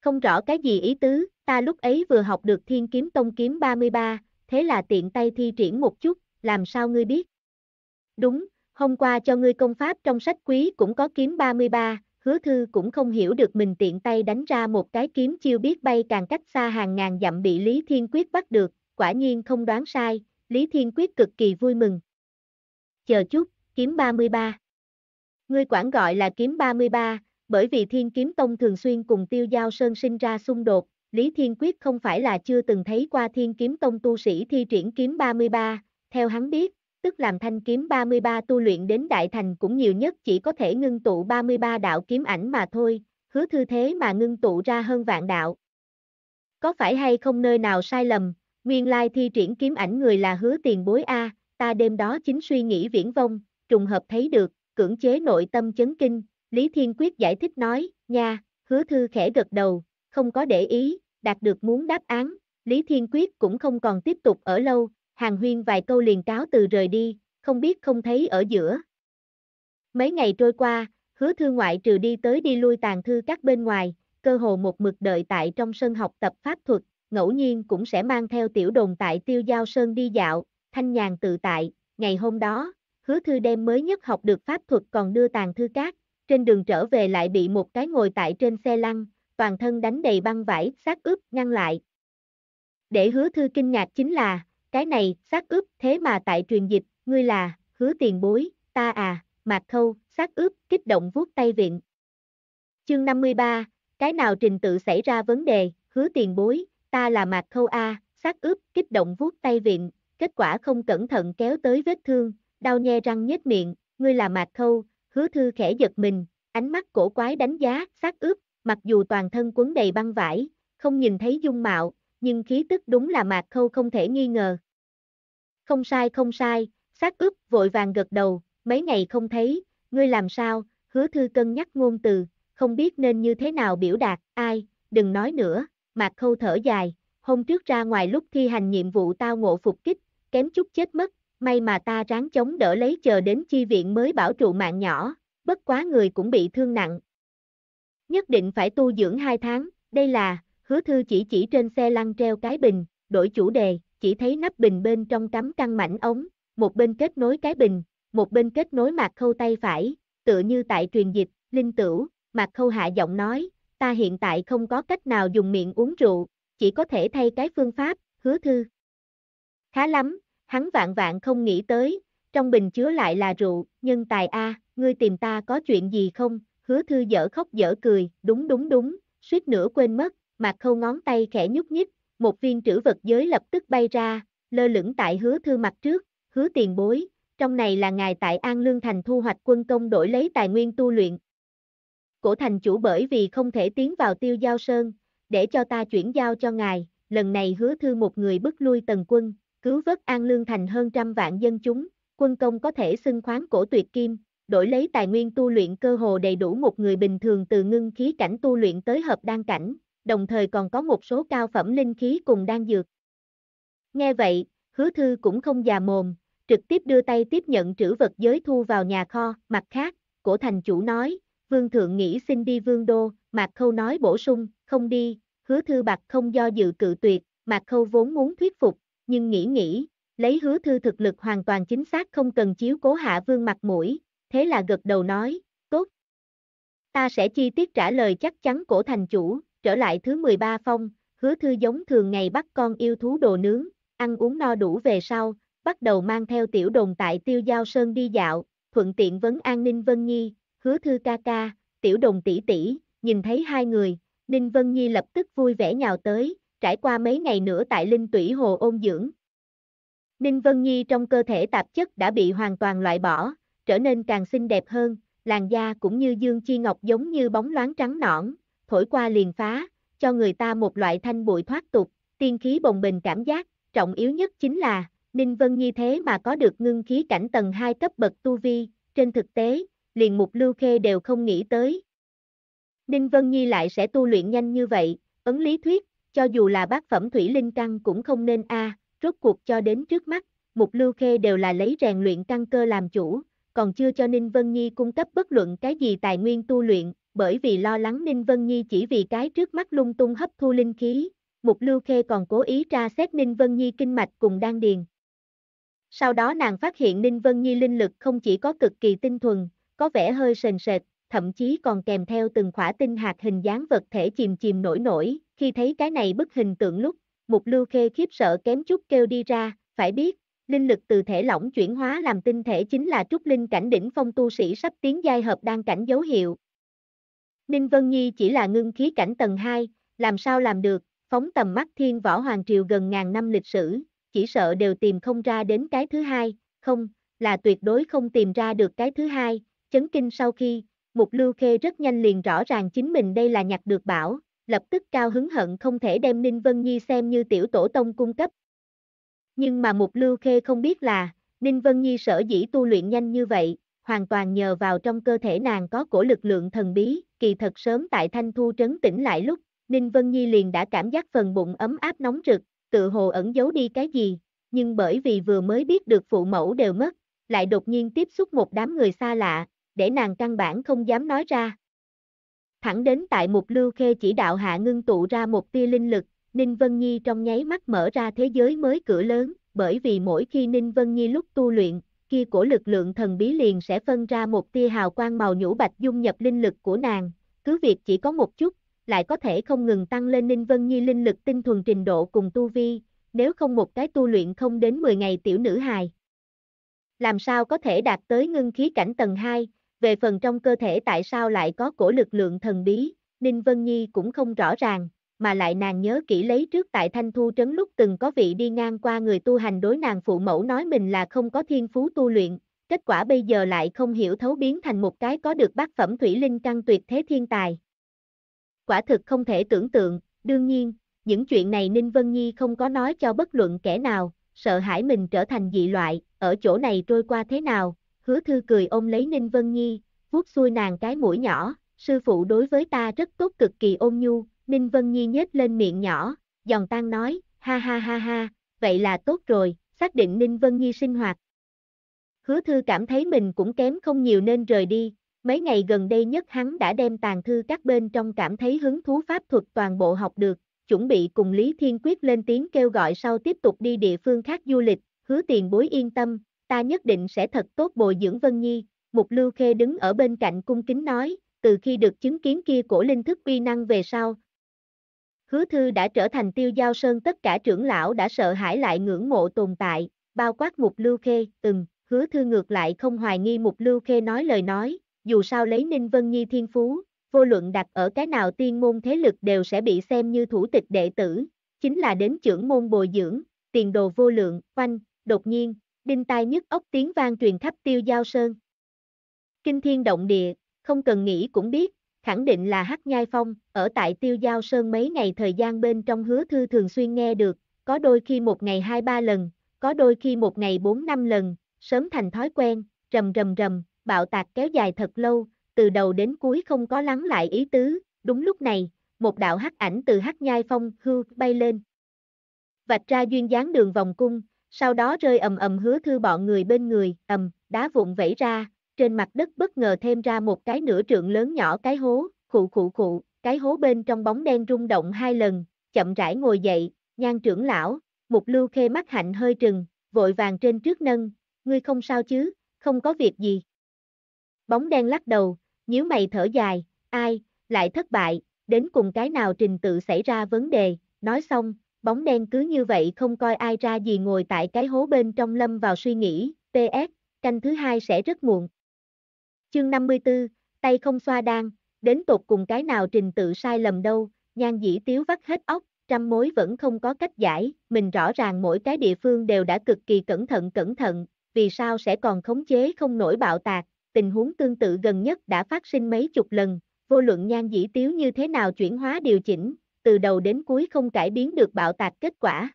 Không rõ cái gì ý tứ, ta lúc ấy vừa học được Thiên Kiếm Tông kiếm 33, thế là tiện tay thi triển một chút, làm sao ngươi biết? Đúng, hôm qua cho ngươi công pháp trong sách quý cũng có kiếm 33, hứa thư cũng không hiểu được mình tiện tay đánh ra một cái kiếm chiêu biết bay càng cách xa hàng ngàn dặm bị Lý Thiên Quyết bắt được, quả nhiên không đoán sai, Lý Thiên Quyết cực kỳ vui mừng. Chờ chút, kiếm 33. Ngươi quản gọi là kiếm 33, bởi vì Thiên Kiếm Tông thường xuyên cùng Tiêu Giao Sơn sinh ra xung đột, Lý Thiên Quyết không phải là chưa từng thấy qua Thiên Kiếm Tông tu sĩ thi triển kiếm 33, theo hắn biết, tức làm thanh kiếm 33 tu luyện đến đại thành cũng nhiều nhất chỉ có thể ngưng tụ 33 đạo kiếm ảnh mà thôi, hứa thư thế mà ngưng tụ ra hơn vạn đạo. Có phải hay không nơi nào sai lầm, nguyên lai thi triển kiếm ảnh người là hứa tiền bối A, ta đêm đó chính suy nghĩ viễn vông, trùng hợp thấy được, cưỡng chế nội tâm chấn kinh, Lý Thiên Quyết giải thích nói, nha, hứa thư khẽ gật đầu, không có để ý, đạt được muốn đáp án, Lý Thiên Quyết cũng không còn tiếp tục ở lâu, hàng huyên vài câu liền cáo từ rời đi, không biết không thấy ở giữa. Mấy ngày trôi qua, hứa thư ngoại trừ đi tới đi lui tàn thư các bên ngoài, cơ hồ một mực đợi tại trong sân học tập pháp thuật, ngẫu nhiên cũng sẽ mang theo tiểu đồn tại tiêu giao sơn đi dạo, thanh nhàn tự tại, ngày hôm đó, hứa thư đem mới nhất học được pháp thuật còn đưa tàn thư cát, trên đường trở về lại bị một cái ngồi tại trên xe lăn, toàn thân đánh đầy băng vải, xác ướp ngăn lại. Để hứa thư kinh ngạc chính là, cái này, xác ướp, thế mà tại truyền dịch, ngươi là, hứa tiền bối, ta à, mạc khâu, xác ướp, kích động vuốt tay viện. Chương 53, cái nào trình tự xảy ra vấn đề, hứa tiền bối, ta là mạc khâu A, xác ướp, kích động vuốt tay viện, kết quả không cẩn thận kéo tới vết thương, đau nhe răng nhếch miệng, ngươi là mạc khâu, hứa thư khẽ giật mình, ánh mắt cổ quái đánh giá, xác ướp, mặc dù toàn thân quấn đầy băng vải, không nhìn thấy dung mạo, nhưng khí tức đúng là mạc khâu không thể nghi ngờ. Không sai không sai, xác ướp vội vàng gật đầu, mấy ngày không thấy, ngươi làm sao, hứa thư cân nhắc ngôn từ, không biết nên như thế nào biểu đạt, ai, đừng nói nữa, mạc khâu thở dài, hôm trước ra ngoài lúc thi hành nhiệm vụ tao ngộ phục kích, kém chút chết mất, may mà ta ráng chống đỡ lấy chờ đến chi viện mới bảo trụ mạng nhỏ, bất quá người cũng bị thương nặng. Nhất định phải tu dưỡng 2 tháng, đây là, hứa thư chỉ chỉ trên xe lăn treo cái bình, đổi chủ đề, chỉ thấy nắp bình bên trong cắm căng mảnh ống, một bên kết nối cái bình, một bên kết nối mặt khâu tay phải, tựa như tại truyền dịch, linh tửu, mặt khâu hạ giọng nói, ta hiện tại không có cách nào dùng miệng uống rượu, chỉ có thể thay cái phương pháp, hứa thư. Khá lắm, hắn vạn vạn không nghĩ tới, trong bình chứa lại là rượu, nhân tài a, à, ngươi tìm ta có chuyện gì không, hứa thư dở khóc dở cười, đúng đúng đúng, suýt nữa quên mất, mặt khâu ngón tay khẽ nhúc nhích, một viên trữ vật giới lập tức bay ra, lơ lửng tại hứa thư mặt trước, hứa tiền bối, trong này là ngài tại An Lương Thành thu hoạch quân công đổi lấy tài nguyên tu luyện. Cổ thành chủ bởi vì không thể tiến vào tiêu giao sơn, để cho ta chuyển giao cho ngài, lần này hứa thư một người bức lui tần quân, cứu vớt An Lương thành hơn trăm vạn dân chúng, quân công có thể xưng khoáng cổ tuyệt kim, đổi lấy tài nguyên tu luyện cơ hồ đầy đủ một người bình thường từ ngưng khí cảnh tu luyện tới hợp đan cảnh, đồng thời còn có một số cao phẩm linh khí cùng đan dược. Nghe vậy, hứa thư cũng không già mồm, trực tiếp đưa tay tiếp nhận trữ vật giới thu vào nhà kho, mặt khác, cổ thành chủ nói, vương thượng nghĩ xin đi vương đô, mạc khâu nói bổ sung, không đi, hứa thư bạc không do dự cự tuyệt, mạc khâu vốn muốn thuyết phục, nhưng nghĩ nghĩ, lấy hứa thư thực lực hoàn toàn chính xác không cần chiếu cố hạ vương mặt mũi, thế là gật đầu nói, tốt. Ta sẽ chi tiết trả lời chắc chắn cổ thành chủ, trở lại thứ 13 phong, hứa thư giống thường ngày bắt con yêu thú đồ nướng, ăn uống no đủ về sau, bắt đầu mang theo tiểu đồn tại tiêu giao sơn đi dạo, thuận tiện vấn an Ninh Vân Nhi, hứa thư ca ca, tiểu đồn tỷ tỷ nhìn thấy hai người, Ninh Vân Nhi lập tức vui vẻ nhào tới, trải qua mấy ngày nữa tại Linh Tủy Hồ ôn dưỡng. Ninh Vân Nhi trong cơ thể tạp chất đã bị hoàn toàn loại bỏ, trở nên càng xinh đẹp hơn, làn da cũng như dương chi ngọc giống như bóng loáng trắng nõn, thổi qua liền phá, cho người ta một loại thanh bụi thoát tục, tiên khí bồng bềnh cảm giác, trọng yếu nhất chính là, Ninh Vân Nhi thế mà có được ngưng khí cảnh tầng 2 cấp bậc tu vi, trên thực tế, liền mục lưu khê đều không nghĩ tới. Ninh Vân Nhi lại sẽ tu luyện nhanh như vậy, ấn lý thuyết, cho dù là bác phẩm thủy linh căn cũng không nên a, à, rốt cuộc cho đến trước mắt, Mục Lưu Khê đều là lấy rèn luyện căn cơ làm chủ, còn chưa cho Ninh Vân Nhi cung cấp bất luận cái gì tài nguyên tu luyện, bởi vì lo lắng Ninh Vân Nhi chỉ vì cái trước mắt lung tung hấp thu linh khí, Mục Lưu Khê còn cố ý tra xét Ninh Vân Nhi kinh mạch cùng đan điền. Sau đó nàng phát hiện Ninh Vân Nhi linh lực không chỉ có cực kỳ tinh thuần, có vẻ hơi sền sệt, thậm chí còn kèm theo từng khỏa tinh hạt hình dáng vật thể chìm chìm nổi nổi, khi thấy cái này bức hình tượng lúc, Mục Lưu Khê khiếp sợ kém chút kêu đi ra, phải biết, linh lực từ thể lỏng chuyển hóa làm tinh thể chính là trúc linh cảnh đỉnh phong tu sĩ sắp tiến giai hợp đang cảnh dấu hiệu. Ninh Vân Nhi chỉ là ngưng khí cảnh tầng 2, làm sao làm được, phóng tầm mắt thiên võ hoàng triều gần ngàn năm lịch sử, chỉ sợ đều tìm không ra đến cái thứ hai, không, là tuyệt đối không tìm ra được cái thứ hai, chấn kinh sau khi, Mục Lưu Khê rất nhanh liền rõ ràng chính mình đây là nhặt được bảo, lập tức cao hứng hận không thể đem Ninh Vân Nhi xem như tiểu tổ tông cung cấp. Nhưng mà Mục Lưu Khê không biết là, Ninh Vân Nhi sở dĩ tu luyện nhanh như vậy, hoàn toàn nhờ vào trong cơ thể nàng có cổ lực lượng thần bí, kỳ thật sớm tại Thanh Thu trấn tĩnh lại lúc, Ninh Vân Nhi liền đã cảm giác phần bụng ấm áp nóng rực, tự hồ ẩn giấu đi cái gì, nhưng bởi vì vừa mới biết được phụ mẫu đều mất, lại đột nhiên tiếp xúc một đám người xa lạ, để nàng căn bản không dám nói ra. Thẳng đến tại một lưu khê chỉ đạo hạ ngưng tụ ra một tia linh lực, Ninh Vân Nhi trong nháy mắt mở ra thế giới mới cửa lớn, bởi vì mỗi khi Ninh Vân Nhi lúc tu luyện, kia của lực lượng thần bí liền sẽ phân ra một tia hào quang màu nhũ bạch dung nhập linh lực của nàng, cứ việc chỉ có một chút, lại có thể không ngừng tăng lên Ninh Vân Nhi linh lực tinh thuần trình độ cùng tu vi, nếu không một cái tu luyện không đến 10 ngày tiểu nữ hài. Làm sao có thể đạt tới ngưng khí cảnh tầng 2, về phần trong cơ thể tại sao lại có cổ lực lượng thần bí, Ninh Vân Nhi cũng không rõ ràng, mà lại nàng nhớ kỹ lấy trước tại Thanh Thu Trấn lúc từng có vị đi ngang qua người tu hành đối nàng phụ mẫu nói mình là không có thiên phú tu luyện, kết quả bây giờ lại không hiểu thấu biến thành một cái có được bác phẩm thủy linh căn tuyệt thế thiên tài. Quả thực không thể tưởng tượng, đương nhiên, những chuyện này Ninh Vân Nhi không có nói cho bất luận kẻ nào, sợ hãi mình trở thành dị loại, ở chỗ này trôi qua thế nào, hứa thư cười ôm lấy Ninh Vân Nhi, vuốt xuôi nàng cái mũi nhỏ, sư phụ đối với ta rất tốt cực kỳ ôn nhu, Ninh Vân Nhi nhếch lên miệng nhỏ, giòn tan nói, ha ha ha ha, vậy là tốt rồi, xác định Ninh Vân Nhi sinh hoạt. Hứa thư cảm thấy mình cũng kém không nhiều nên rời đi, mấy ngày gần đây nhất hắn đã đem tàn thư các bên trong cảm thấy hứng thú pháp thuật toàn bộ học được, chuẩn bị cùng Lý Thiên Quyết lên tiếng kêu gọi sau tiếp tục đi địa phương khác du lịch, hứa tiền bối yên tâm, ta nhất định sẽ thật tốt bồi dưỡng Vân Nhi, Mục Lưu Khê đứng ở bên cạnh cung kính nói, từ khi được chứng kiến kia cổ linh thức uy năng về sau. Hứa thư đã trở thành tiêu giao sơn tất cả trưởng lão đã sợ hãi lại ngưỡng mộ tồn tại, bao quát Mục Lưu Khê, từng, hứa thư ngược lại không hoài nghi Mục Lưu Khê nói lời nói, dù sao lấy Ninh Vân Nhi thiên phú, vô luận đặt ở cái nào tiên môn thế lực đều sẽ bị xem như thủ tịch đệ tử, chính là đến trưởng môn bồi dưỡng, tiền đồ vô lượng, quanh đột nhiên, đinh tai nhức ốc tiếng vang truyền khắp tiêu giao sơn. Kinh thiên động địa, không cần nghĩ cũng biết, khẳng định là Hắc Nhai Phong, ở tại tiêu giao sơn mấy ngày thời gian bên trong hứa thư thường xuyên nghe được, có đôi khi một ngày hai ba lần, có đôi khi một ngày bốn năm lần, sớm thành thói quen, rầm rầm rầm, bạo tạc kéo dài thật lâu, từ đầu đến cuối không có lắng lại ý tứ, đúng lúc này, một đạo hắc ảnh từ hắc nhai phong hư bay lên. Vạch ra duyên dáng đường vòng cung, sau đó rơi ầm ầm hứa thư bọn người bên người, ầm, đá vụn vẩy ra, trên mặt đất bất ngờ thêm ra một cái nửa trượng lớn nhỏ cái hố, khụ khụ khụ, cái hố bên trong bóng đen rung động hai lần, chậm rãi ngồi dậy, nhan trưởng lão, một lưu khê mắt hạnh hơi trừng, vội vàng trên trước nâng, ngươi không sao chứ, không có việc gì. Bóng đen lắc đầu, nhíu mày thở dài, ai, lại thất bại, đến cùng cái nào trình tự xảy ra vấn đề, nói xong, bóng đen cứ như vậy không coi ai ra gì ngồi tại cái hố bên trong lâm vào suy nghĩ, PS, canh thứ hai sẽ rất muộn. Chương 54, tay không xoa đan, đến tột cùng cái nào trình tự sai lầm đâu, nhan dĩ tiếu vắt hết óc, trăm mối vẫn không có cách giải, mình rõ ràng mỗi cái địa phương đều đã cực kỳ cẩn thận cẩn thận, vì sao sẽ còn khống chế không nổi bạo tạc, tình huống tương tự gần nhất đã phát sinh mấy chục lần, vô luận nhan dĩ tiếu như thế nào chuyển hóa điều chỉnh, từ đầu đến cuối không cải biến được bạo tạc kết quả.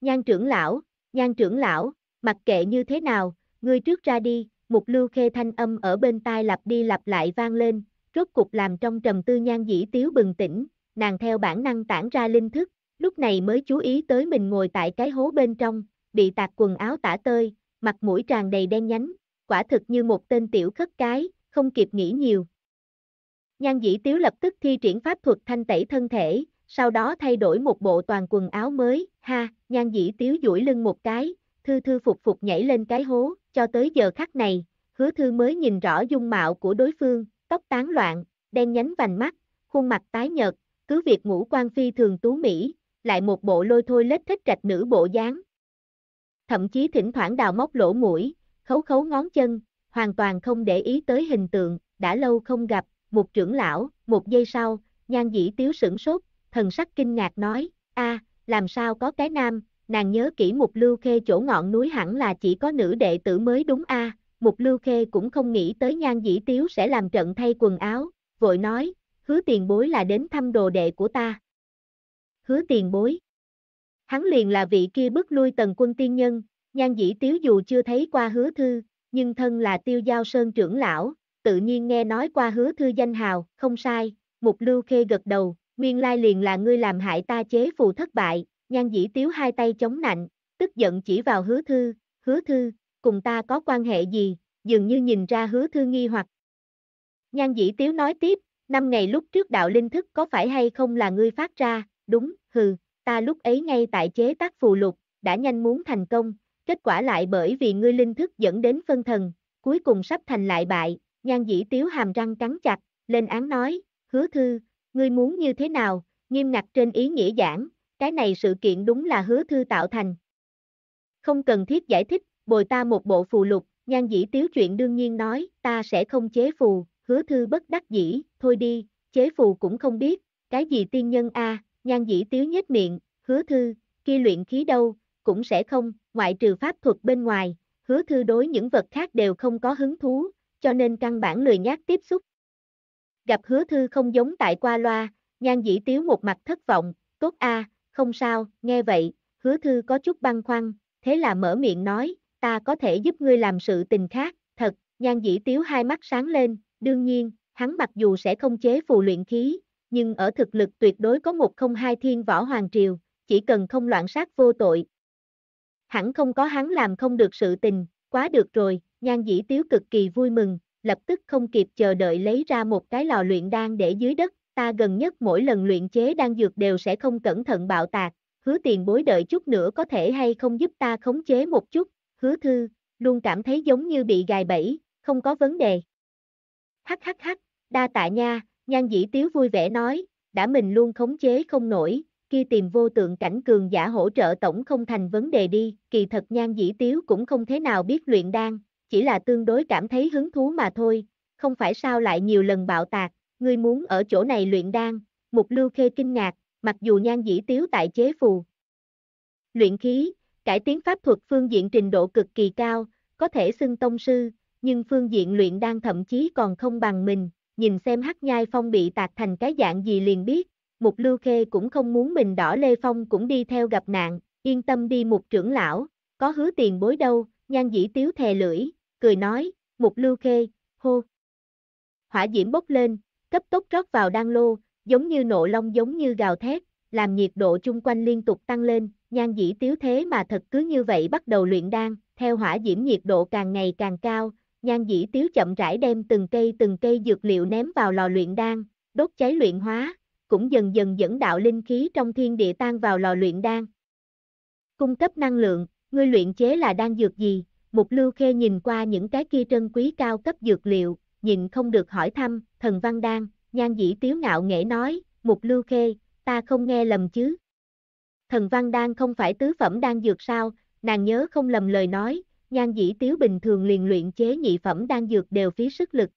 Nhan trưởng lão, nhan trưởng lão, mặc kệ như thế nào, ngươi trước ra đi, một lưu khê thanh âm ở bên tai lặp đi lặp lại vang lên, rốt cục làm trong trầm tư nhan dĩ tiếu bừng tỉnh, nàng theo bản năng tản ra linh thức, lúc này mới chú ý tới mình ngồi tại cái hố bên trong, bị tạc quần áo tả tơi, mặt mũi tràn đầy đen nhánh, quả thực như một tên tiểu khất cái, không kịp nghĩ nhiều, Nhan dĩ tiếu lập tức thi triển pháp thuật thanh tẩy thân thể, sau đó thay đổi một bộ toàn quần áo mới, ha, nhan dĩ tiếu duỗi lưng một cái, thư thư phục phục nhảy lên cái hố, cho tới giờ khắc này, hứa thư mới nhìn rõ dung mạo của đối phương, tóc tán loạn, đen nhánh vành mắt, khuôn mặt tái nhợt, cứ việc ngũ quan phi thường tú Mỹ, lại một bộ lôi thôi lết thích trạch nữ bộ dáng. Thậm chí thỉnh thoảng đào móc lỗ mũi, khấu khấu ngón chân, hoàn toàn không để ý tới hình tượng, đã lâu không gặp, một trưởng lão, một giây sau, nhan dĩ tiếu sửng sốt, thần sắc kinh ngạc nói, a làm sao có cái nam, nàng nhớ kỹ một lưu khê chỗ ngọn núi hẳn là chỉ có nữ đệ tử mới đúng a à, một lưu khê cũng không nghĩ tới nhan dĩ tiếu sẽ làm trận thay quần áo, vội nói, hứa tiền bối là đến thăm đồ đệ của ta. Hứa tiền bối. Hắn liền là vị kia bước lui tần quân tiên nhân, nhan dĩ tiếu dù chưa thấy qua hứa thư, nhưng thân là tiêu giao sơn trưởng lão, tự nhiên nghe nói qua hứa thư danh hào, không sai, mục lưu khê gật đầu, nguyên lai liền là ngươi làm hại ta chế phù thất bại, nhan dĩ tiếu hai tay chống nạnh, tức giận chỉ vào hứa thư, hứa thư, cùng ta có quan hệ gì, dường như nhìn ra hứa thư nghi hoặc. Nhan dĩ tiếu nói tiếp, năm ngày lúc trước đạo linh thức có phải hay không là ngươi phát ra, đúng, hừ, ta lúc ấy ngay tại chế tác phù lục, đã nhanh muốn thành công, kết quả lại bởi vì ngươi linh thức dẫn đến phân thần, cuối cùng sắp thành lại bại, Nhan dĩ tiếu hàm răng cắn chặt, lên án nói, hứa thư, ngươi muốn như thế nào, nghiêm ngặt trên ý nghĩa giảng, cái này sự kiện đúng là hứa thư tạo thành. Không cần thiết giải thích, bồi ta một bộ phù lục, nhan dĩ tiếu chuyện đương nhiên nói, ta sẽ không chế phù, hứa thư bất đắc dĩ, thôi đi, chế phù cũng không biết, cái gì tiên nhân a nhan dĩ tiếu nhếch miệng, hứa thư, kia luyện khí đâu, cũng sẽ không, ngoại trừ pháp thuật bên ngoài, hứa thư đối những vật khác đều không có hứng thú, cho nên căn bản lười nhát tiếp xúc. Gặp hứa thư không giống tại qua loa, nhan dĩ tiếu một mặt thất vọng, tốt a, không sao, nghe vậy, hứa thư có chút băn khoăn, thế là mở miệng nói, ta có thể giúp ngươi làm sự tình khác, thật, nhan dĩ tiếu hai mắt sáng lên, đương nhiên, hắn mặc dù sẽ không chế phù luyện khí, nhưng ở thực lực tuyệt đối có một không hai thiên võ hoàng triều, chỉ cần không loạn sát vô tội. Hẳn không có hắn làm không được sự tình, quá được rồi, Nhan dĩ tiếu cực kỳ vui mừng, lập tức không kịp chờ đợi lấy ra một cái lò luyện đan để dưới đất, ta gần nhất mỗi lần luyện chế đan dược đều sẽ không cẩn thận bạo tạc, hứa tiền bối đợi chút nữa có thể hay không giúp ta khống chế một chút, hứa thư, luôn cảm thấy giống như bị gài bẫy, không có vấn đề. Hắc hắc hắc, đa tạ nha, nhan dĩ tiếu vui vẻ nói, đã mình luôn khống chế không nổi, kia tìm vô tượng cảnh cường giả hỗ trợ tổng không thành vấn đề đi, kỳ thật nhan dĩ tiếu cũng không thế nào biết luyện đan, chỉ là tương đối cảm thấy hứng thú mà thôi, không phải sao lại nhiều lần bạo tạc, ngươi muốn ở chỗ này luyện đan, mục lưu khê kinh ngạc, mặc dù nhan dĩ tiếu tại chế phù. Luyện khí, cải tiến pháp thuật phương diện trình độ cực kỳ cao, có thể xưng tông sư, nhưng phương diện luyện đan thậm chí còn không bằng mình, nhìn xem hắc nhai phong bị tạc thành cái dạng gì liền biết, mục lưu khê cũng không muốn mình đỏ lê phong cũng đi theo gặp nạn, yên tâm đi mục trưởng lão, có hứa tiền bối đâu, nhan dĩ tiếu thè lưỡi, cười nói, Mục Lưu Khê, hô. Hỏa diễm bốc lên, cấp tốc rót vào đan lô, giống như nộ long giống như gào thét, làm nhiệt độ chung quanh liên tục tăng lên, nhan dĩ tiếu thế mà thật cứ như vậy bắt đầu luyện đan, theo hỏa diễm nhiệt độ càng ngày càng cao, nhan dĩ tiếu chậm rãi đem từng cây từng cây dược liệu ném vào lò luyện đan, đốt cháy luyện hóa, cũng dần dần dẫn đạo linh khí trong thiên địa tan vào lò luyện đan. Cung cấp năng lượng, ngươi luyện chế là đan dược gì, Mục lưu khê nhìn qua những cái kia trân quý cao cấp dược liệu, nhìn không được hỏi thăm, thần văn đan, nhan dĩ tiếu ngạo nghệ nói, mục lưu khê, ta không nghe lầm chứ. Thần văn đan không phải tứ phẩm đan dược sao, nàng nhớ không lầm lời nói, nhan dĩ tiếu bình thường liền luyện chế nhị phẩm đan dược đều phí sức lực.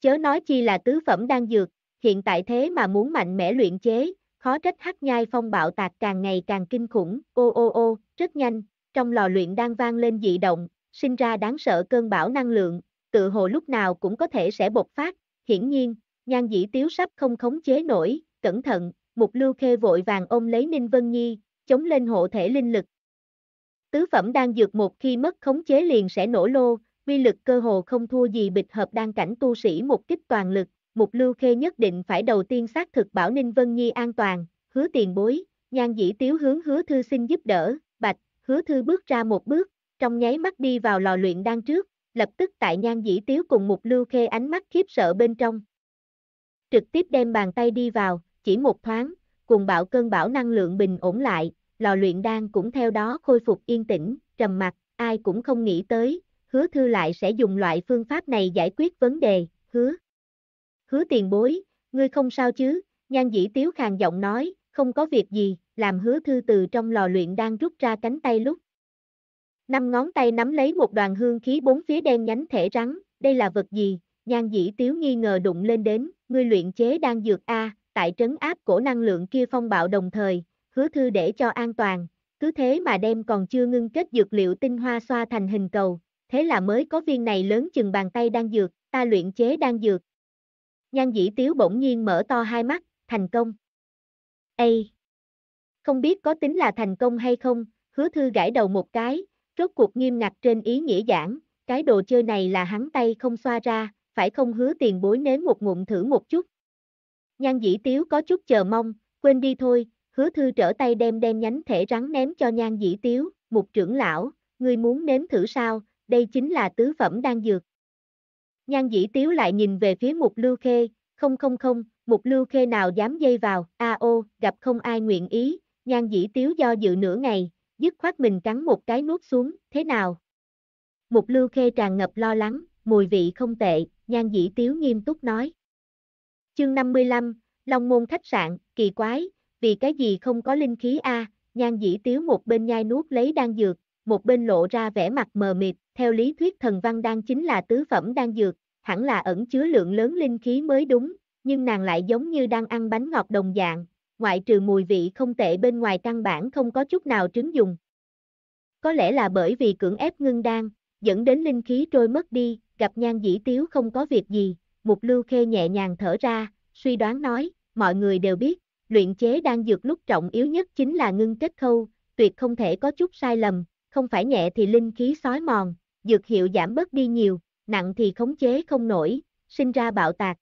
Chớ nói chi là tứ phẩm đan dược, hiện tại thế mà muốn mạnh mẽ luyện chế, khó trách hắc nhai phong bạo tạc càng ngày càng kinh khủng, ô ô ô, rất nhanh, trong lò luyện đang vang lên dị động, sinh ra đáng sợ cơn bão năng lượng, tự hồ lúc nào cũng có thể sẽ bộc phát, hiển nhiên, nhan dĩ tiếu sắp không khống chế nổi, cẩn thận, mục lưu khê vội vàng ôm lấy Ninh Vân Nhi, chống lên hộ thể linh lực. Tứ phẩm đang dược một khi mất khống chế liền sẽ nổ lô, vi lực cơ hồ không thua gì bịch hợp đang cảnh tu sĩ một kích toàn lực, mục lưu khê nhất định phải đầu tiên xác thực bảo Ninh Vân Nhi an toàn, hứa tiền bối, nhan dĩ tiếu hướng hứa thư xin giúp đỡ, hứa thư bước ra một bước, trong nháy mắt đi vào lò luyện đan trước, lập tức tại nhan dĩ tiếu cùng một lưu khê ánh mắt khiếp sợ bên trong. Trực tiếp đem bàn tay đi vào, chỉ một thoáng, cùng bạo cơn bão năng lượng bình ổn lại, lò luyện đan cũng theo đó khôi phục yên tĩnh, trầm mặc, ai cũng không nghĩ tới, hứa thư lại sẽ dùng loại phương pháp này giải quyết vấn đề, hứa. Hứa tiền bối, ngươi không sao chứ, nhan dĩ tiếu khàn giọng nói, không có việc gì, làm hứa thư từ trong lò luyện đang rút ra cánh tay lúc. Năm ngón tay nắm lấy một đoàn hương khí bốn phía đen nhánh thể rắn, đây là vật gì, nhan dĩ tiếu nghi ngờ đụng lên đến, ngươi luyện chế đang dược A, tại trấn áp cổ năng lượng kia phong bạo đồng thời, hứa thư để cho an toàn, cứ thế mà đem còn chưa ngưng kết dược liệu tinh hoa xoa thành hình cầu, thế là mới có viên này lớn chừng bàn tay đang dược, ta luyện chế đang dược. Nhan dĩ tiếu bỗng nhiên mở to hai mắt, thành công. a. Không biết có tính là thành công hay không, hứa thư gãi đầu một cái, rốt cuộc nghiêm ngặt trên ý nghĩa giảng, cái đồ chơi này là hắn tay không xoa ra, phải không hứa tiền bối nếm một ngụm thử một chút. Nhan dĩ tiếu có chút chờ mong, quên đi thôi, hứa thư trở tay đem đem nhánh thể rắn ném cho nhan dĩ tiếu, một trưởng lão, ngươi muốn nếm thử sao, đây chính là tứ phẩm đang dược. Nhan dĩ tiếu lại nhìn về phía mục lưu khê, không không không, mục lưu khê nào dám dây vào, a à, ô, gặp không ai nguyện ý, Nhan dĩ tiếu do dự nửa ngày, dứt khoát mình cắn một cái nuốt xuống, thế nào? Mục lưu khê tràn ngập lo lắng, mùi vị không tệ, nhan dĩ tiếu nghiêm túc nói. Chương 55, Long Môn khách sạn, kỳ quái, vì cái gì không có linh khí a? Nhan dĩ tiếu một bên nhai nuốt lấy đan dược, một bên lộ ra vẻ mặt mờ mịt, theo lý thuyết thần văn đan chính là tứ phẩm đan dược, hẳn là ẩn chứa lượng lớn linh khí mới đúng, nhưng nàng lại giống như đang ăn bánh ngọt đồng dạng, ngoại trừ mùi vị không tệ bên ngoài căn bản không có chút nào trứng dùng. Có lẽ là bởi vì cưỡng ép ngưng đan, dẫn đến linh khí trôi mất đi, gặp nhan dĩ tiếu không có việc gì, mục lưu khê nhẹ nhàng thở ra, suy đoán nói, mọi người đều biết, luyện chế đan dược lúc trọng yếu nhất chính là ngưng kết khâu, tuyệt không thể có chút sai lầm, không phải nhẹ thì linh khí sói mòn, dược hiệu giảm bớt đi nhiều, nặng thì khống chế không nổi, sinh ra bạo tạc,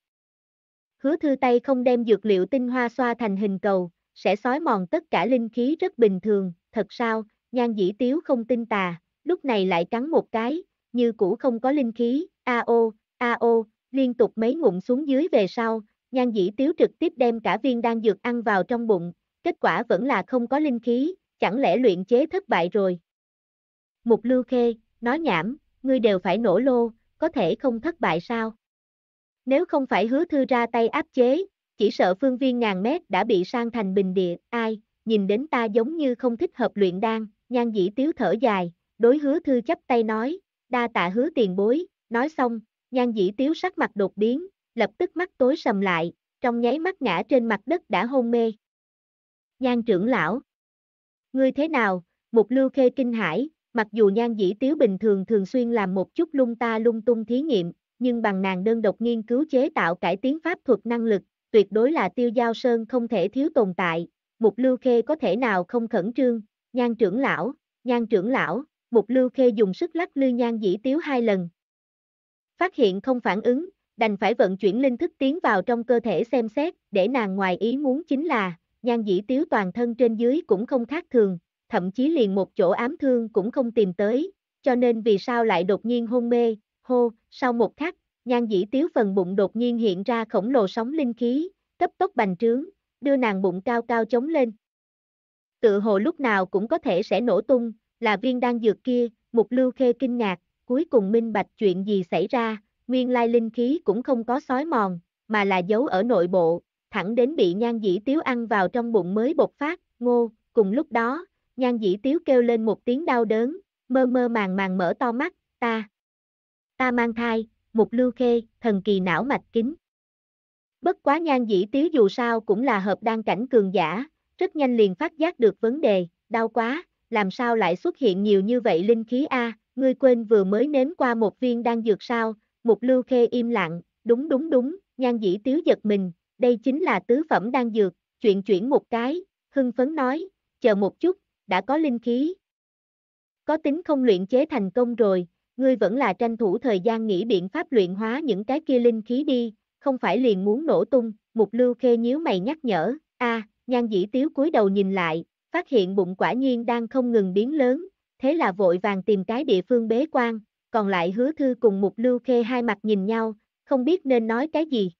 Hứa thư tay không đem dược liệu tinh hoa xoa thành hình cầu, sẽ xói mòn tất cả linh khí rất bình thường, thật sao, nhan dĩ tiếu không tin tà, lúc này lại cắn một cái, như cũ không có linh khí, a ô, a ô, liên tục mấy ngụm xuống dưới về sau, nhan dĩ tiếu trực tiếp đem cả viên đan dược ăn vào trong bụng, kết quả vẫn là không có linh khí, chẳng lẽ luyện chế thất bại rồi. Mục lưu khê, nói nhảm, ngươi đều phải nổ lô, có thể không thất bại sao? Nếu không phải hứa thư ra tay áp chế, chỉ sợ phương viên ngàn mét đã bị sang thành bình địa, ai, nhìn đến ta giống như không thích hợp luyện đan, nhan dĩ tiếu thở dài, đối hứa thư chấp tay nói, đa tạ hứa tiền bối, nói xong, nhan dĩ tiếu sắc mặt đột biến, lập tức mắt tối sầm lại, trong nháy mắt ngã trên mặt đất đã hôn mê. Nhan trưởng lão, ngươi thế nào, một lưu khê kinh hải, mặc dù nhan dĩ tiếu bình thường thường xuyên làm một chút lung ta lung tung thí nghiệm, nhưng bằng nàng đơn độc nghiên cứu chế tạo cải tiến pháp thuật năng lực, tuyệt đối là tiêu giao sơn không thể thiếu tồn tại, Mục Lưu Khê có thể nào không khẩn trương, nhan trưởng lão, nhan trưởng lão, Mục Lưu Khê dùng sức lắc lư nhan dĩ tiếu hai lần. Phát hiện không phản ứng, đành phải vận chuyển linh thức tiến vào trong cơ thể xem xét, để nàng ngoài ý muốn chính là, nhan dĩ tiếu toàn thân trên dưới cũng không khác thường, thậm chí liền một chỗ ám thương cũng không tìm tới, cho nên vì sao lại đột nhiên hôn mê, Hô, sau một khắc, nhan dĩ tiếu phần bụng đột nhiên hiện ra khổng lồ sóng linh khí, cấp tốc bành trướng, đưa nàng bụng cao cao chống lên. Tự hồ lúc nào cũng có thể sẽ nổ tung, là viên đan dược kia, mục lưu khê kinh ngạc, cuối cùng minh bạch chuyện gì xảy ra, nguyên lai linh khí cũng không có sói mòn, mà là giấu ở nội bộ, thẳng đến bị nhan dĩ tiếu ăn vào trong bụng mới bột phát, ngô, cùng lúc đó, nhan dĩ tiếu kêu lên một tiếng đau đớn, mơ mơ màng màng mở to mắt, ta ta mang thai, một lưu khê, thần kỳ não mạch kính. Bất quá nhan dĩ tiếu dù sao cũng là hợp đan cảnh cường giả, rất nhanh liền phát giác được vấn đề, đau quá, làm sao lại xuất hiện nhiều như vậy linh khí A, ngươi quên vừa mới nếm qua một viên đan dược sao, một lưu khê im lặng, đúng đúng đúng, nhan dĩ tiếu giật mình, đây chính là tứ phẩm đan dược, chuyện chuyển một cái, hưng phấn nói, chờ một chút, đã có linh khí. Có tính không luyện chế thành công rồi, ngươi vẫn là tranh thủ thời gian nghĩ biện pháp luyện hóa những cái kia linh khí đi, không phải liền muốn nổ tung, mục lưu khê nhíu mày nhắc nhở, a nhan dĩ tiếu cúi đầu nhìn lại, phát hiện bụng quả nhiên đang không ngừng biến lớn, thế là vội vàng tìm cái địa phương bế quan, còn lại hứa thư cùng mục lưu khê hai mặt nhìn nhau, không biết nên nói cái gì.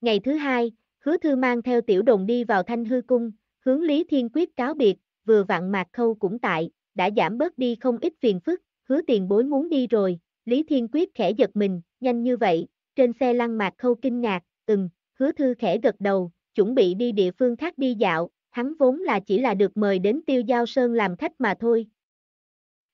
Ngày thứ hai, hứa thư mang theo tiểu Đồng đi vào thanh hư cung, hướng Lý Thiên Quyết cáo biệt, vừa vặn mạc khâu cũng tại, đã giảm bớt đi không ít phiền phức, hứa tiền bối muốn đi rồi, Lý Thiên Quyết khẽ giật mình, nhanh như vậy, trên xe lăn mạc khâu kinh ngạc, ừm, hứa thư khẽ gật đầu, chuẩn bị đi địa phương khác đi dạo, hắn vốn là chỉ là được mời đến tiêu giao sơn làm khách mà thôi.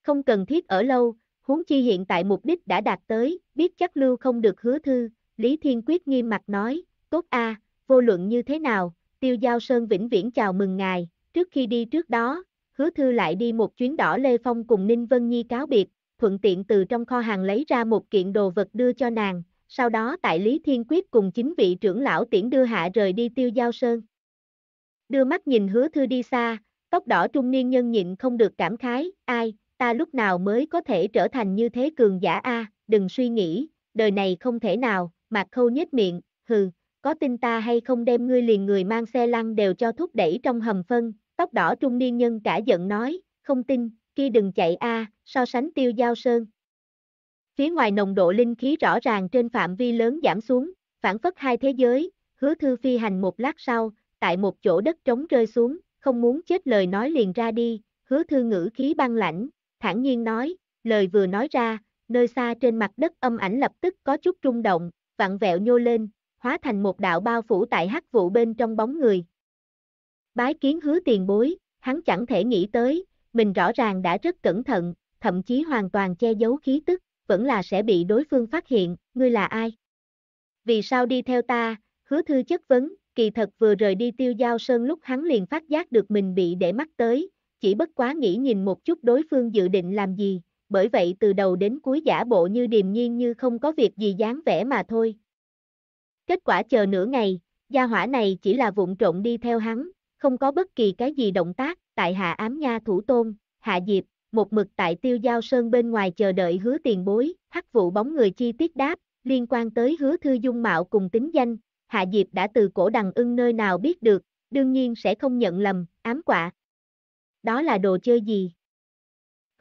Không cần thiết ở lâu, huống chi hiện tại mục đích đã đạt tới, biết chắc lưu không được hứa thư, Lý Thiên Quyết nghiêm mặt nói, tốt a, vô luận như thế nào, tiêu giao sơn vĩnh viễn chào mừng ngài, trước khi đi trước đó, hứa thư lại đi một chuyến đỏ Lê Phong cùng Ninh Vân Nhi cáo biệt, thuận tiện từ trong kho hàng lấy ra một kiện đồ vật đưa cho nàng, sau đó tại Lý Thiên Quyết cùng chính vị trưởng lão tiễn đưa hạ rời đi tiêu giao sơn. Đưa mắt nhìn hứa thư đi xa, tóc đỏ trung niên nhân nhịn không được cảm khái, ai, ta lúc nào mới có thể trở thành như thế cường giả a đừng suy nghĩ, đời này không thể nào, mặt khâu nhếch miệng, hừ, có tin ta hay không đem ngươi liền người mang xe lăn đều cho thúc đẩy trong hầm phân, Tóc đỏ trung niên nhân cả giận nói, không tin, kia đừng chạy a, so sánh tiêu giao sơn. Phía ngoài nồng độ linh khí rõ ràng trên phạm vi lớn giảm xuống, phản phất hai thế giới, hứa thư phi hành một lát sau, tại một chỗ đất trống rơi xuống, không muốn chết lời nói liền ra đi, hứa thư ngữ khí băng lãnh, thản nhiên nói, lời vừa nói ra, nơi xa trên mặt đất âm ảnh lập tức có chút rung động, vặn vẹo nhô lên, hóa thành một đạo bao phủ tại hắc vụ bên trong bóng người, bái kiến hứa tiền bối, hắn chẳng thể nghĩ tới, mình rõ ràng đã rất cẩn thận, thậm chí hoàn toàn che giấu khí tức, vẫn là sẽ bị đối phương phát hiện, ngươi là ai? Vì sao đi theo ta, hứa thư chất vấn, kỳ thật vừa rời đi tiêu giao sơn lúc hắn liền phát giác được mình bị để mắt tới, chỉ bất quá nghĩ nhìn một chút đối phương dự định làm gì, bởi vậy từ đầu đến cuối giả bộ như điềm nhiên như không có việc gì dáng vẻ mà thôi. Kết quả chờ nửa ngày, gia hỏa này chỉ là vụng trộn đi theo hắn, không có bất kỳ cái gì động tác, tại hạ ám nha thủ tôn, hạ diệp, một mực tại tiêu giao sơn bên ngoài chờ đợi hứa tiền bối, hắc vụ bóng người chi tiết đáp, liên quan tới hứa thư dung mạo cùng tính danh, hạ diệp đã từ cổ đằng ưng nơi nào biết được, đương nhiên sẽ không nhận lầm, ám quạ. Đó là đồ chơi gì?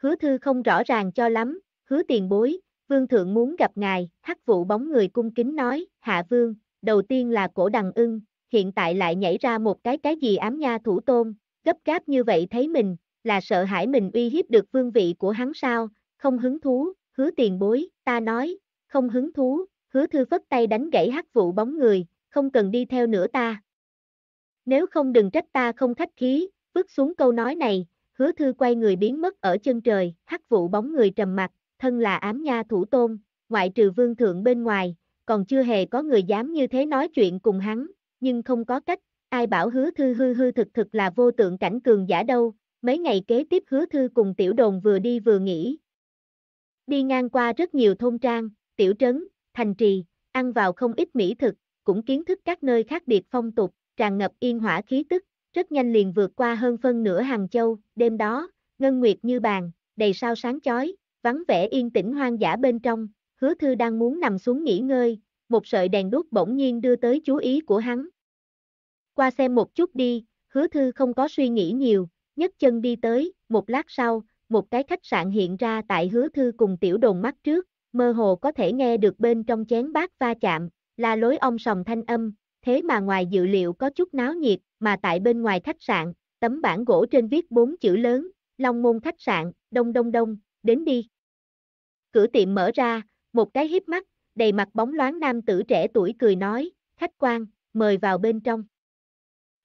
Hứa thư không rõ ràng cho lắm, hứa tiền bối, vương thượng muốn gặp ngài, hắc vụ bóng người cung kính nói, hạ vương, đầu tiên là cổ đằng ưng, hiện tại lại nhảy ra một cái cái gì ám nha thủ tôn, gấp gáp như vậy thấy mình, là sợ hãi mình uy hiếp được vương vị của hắn sao, không hứng thú, hứa tiền bối, ta nói, không hứng thú, hứa thư phất tay đánh gãy hắc vụ bóng người, không cần đi theo nữa ta. Nếu không đừng trách ta không khách khí, vứt xuống câu nói này, hứa thư quay người biến mất ở chân trời, hắc vụ bóng người trầm mặt, thân là ám nha thủ tôn, ngoại trừ vương thượng bên ngoài, còn chưa hề có người dám như thế nói chuyện cùng hắn, nhưng không có cách, ai bảo hứa thư hư hư thực thực là vô tượng cảnh cường giả đâu, mấy ngày kế tiếp hứa thư cùng tiểu đồn vừa đi vừa nghỉ. Đi ngang qua rất nhiều thôn trang, tiểu trấn, thành trì, ăn vào không ít mỹ thực, cũng kiến thức các nơi khác biệt phong tục, tràn ngập yên hỏa khí tức, rất nhanh liền vượt qua hơn phân nửa hàng châu, đêm đó, ngân nguyệt như bàn, đầy sao sáng chói, vắng vẻ yên tĩnh hoang dã bên trong, hứa thư đang muốn nằm xuống nghỉ ngơi, một sợi đèn đuốc bỗng nhiên đưa tới chú ý của hắn. Qua xem một chút đi, hứa thư không có suy nghĩ nhiều, nhấc chân đi tới, một lát sau, một cái khách sạn hiện ra tại hứa thư cùng tiểu đồn mắt trước, mơ hồ có thể nghe được bên trong chén bát va chạm, là lối ong sòng thanh âm, thế mà ngoài dự liệu có chút náo nhiệt, mà tại bên ngoài khách sạn, tấm bảng gỗ trên viết bốn chữ lớn, Long Môn khách sạn, đông đông đông, đến đi. Cửa tiệm mở ra, một cái híp mắt, đầy mặt bóng loáng nam tử trẻ tuổi cười nói, khách quan, mời vào bên trong.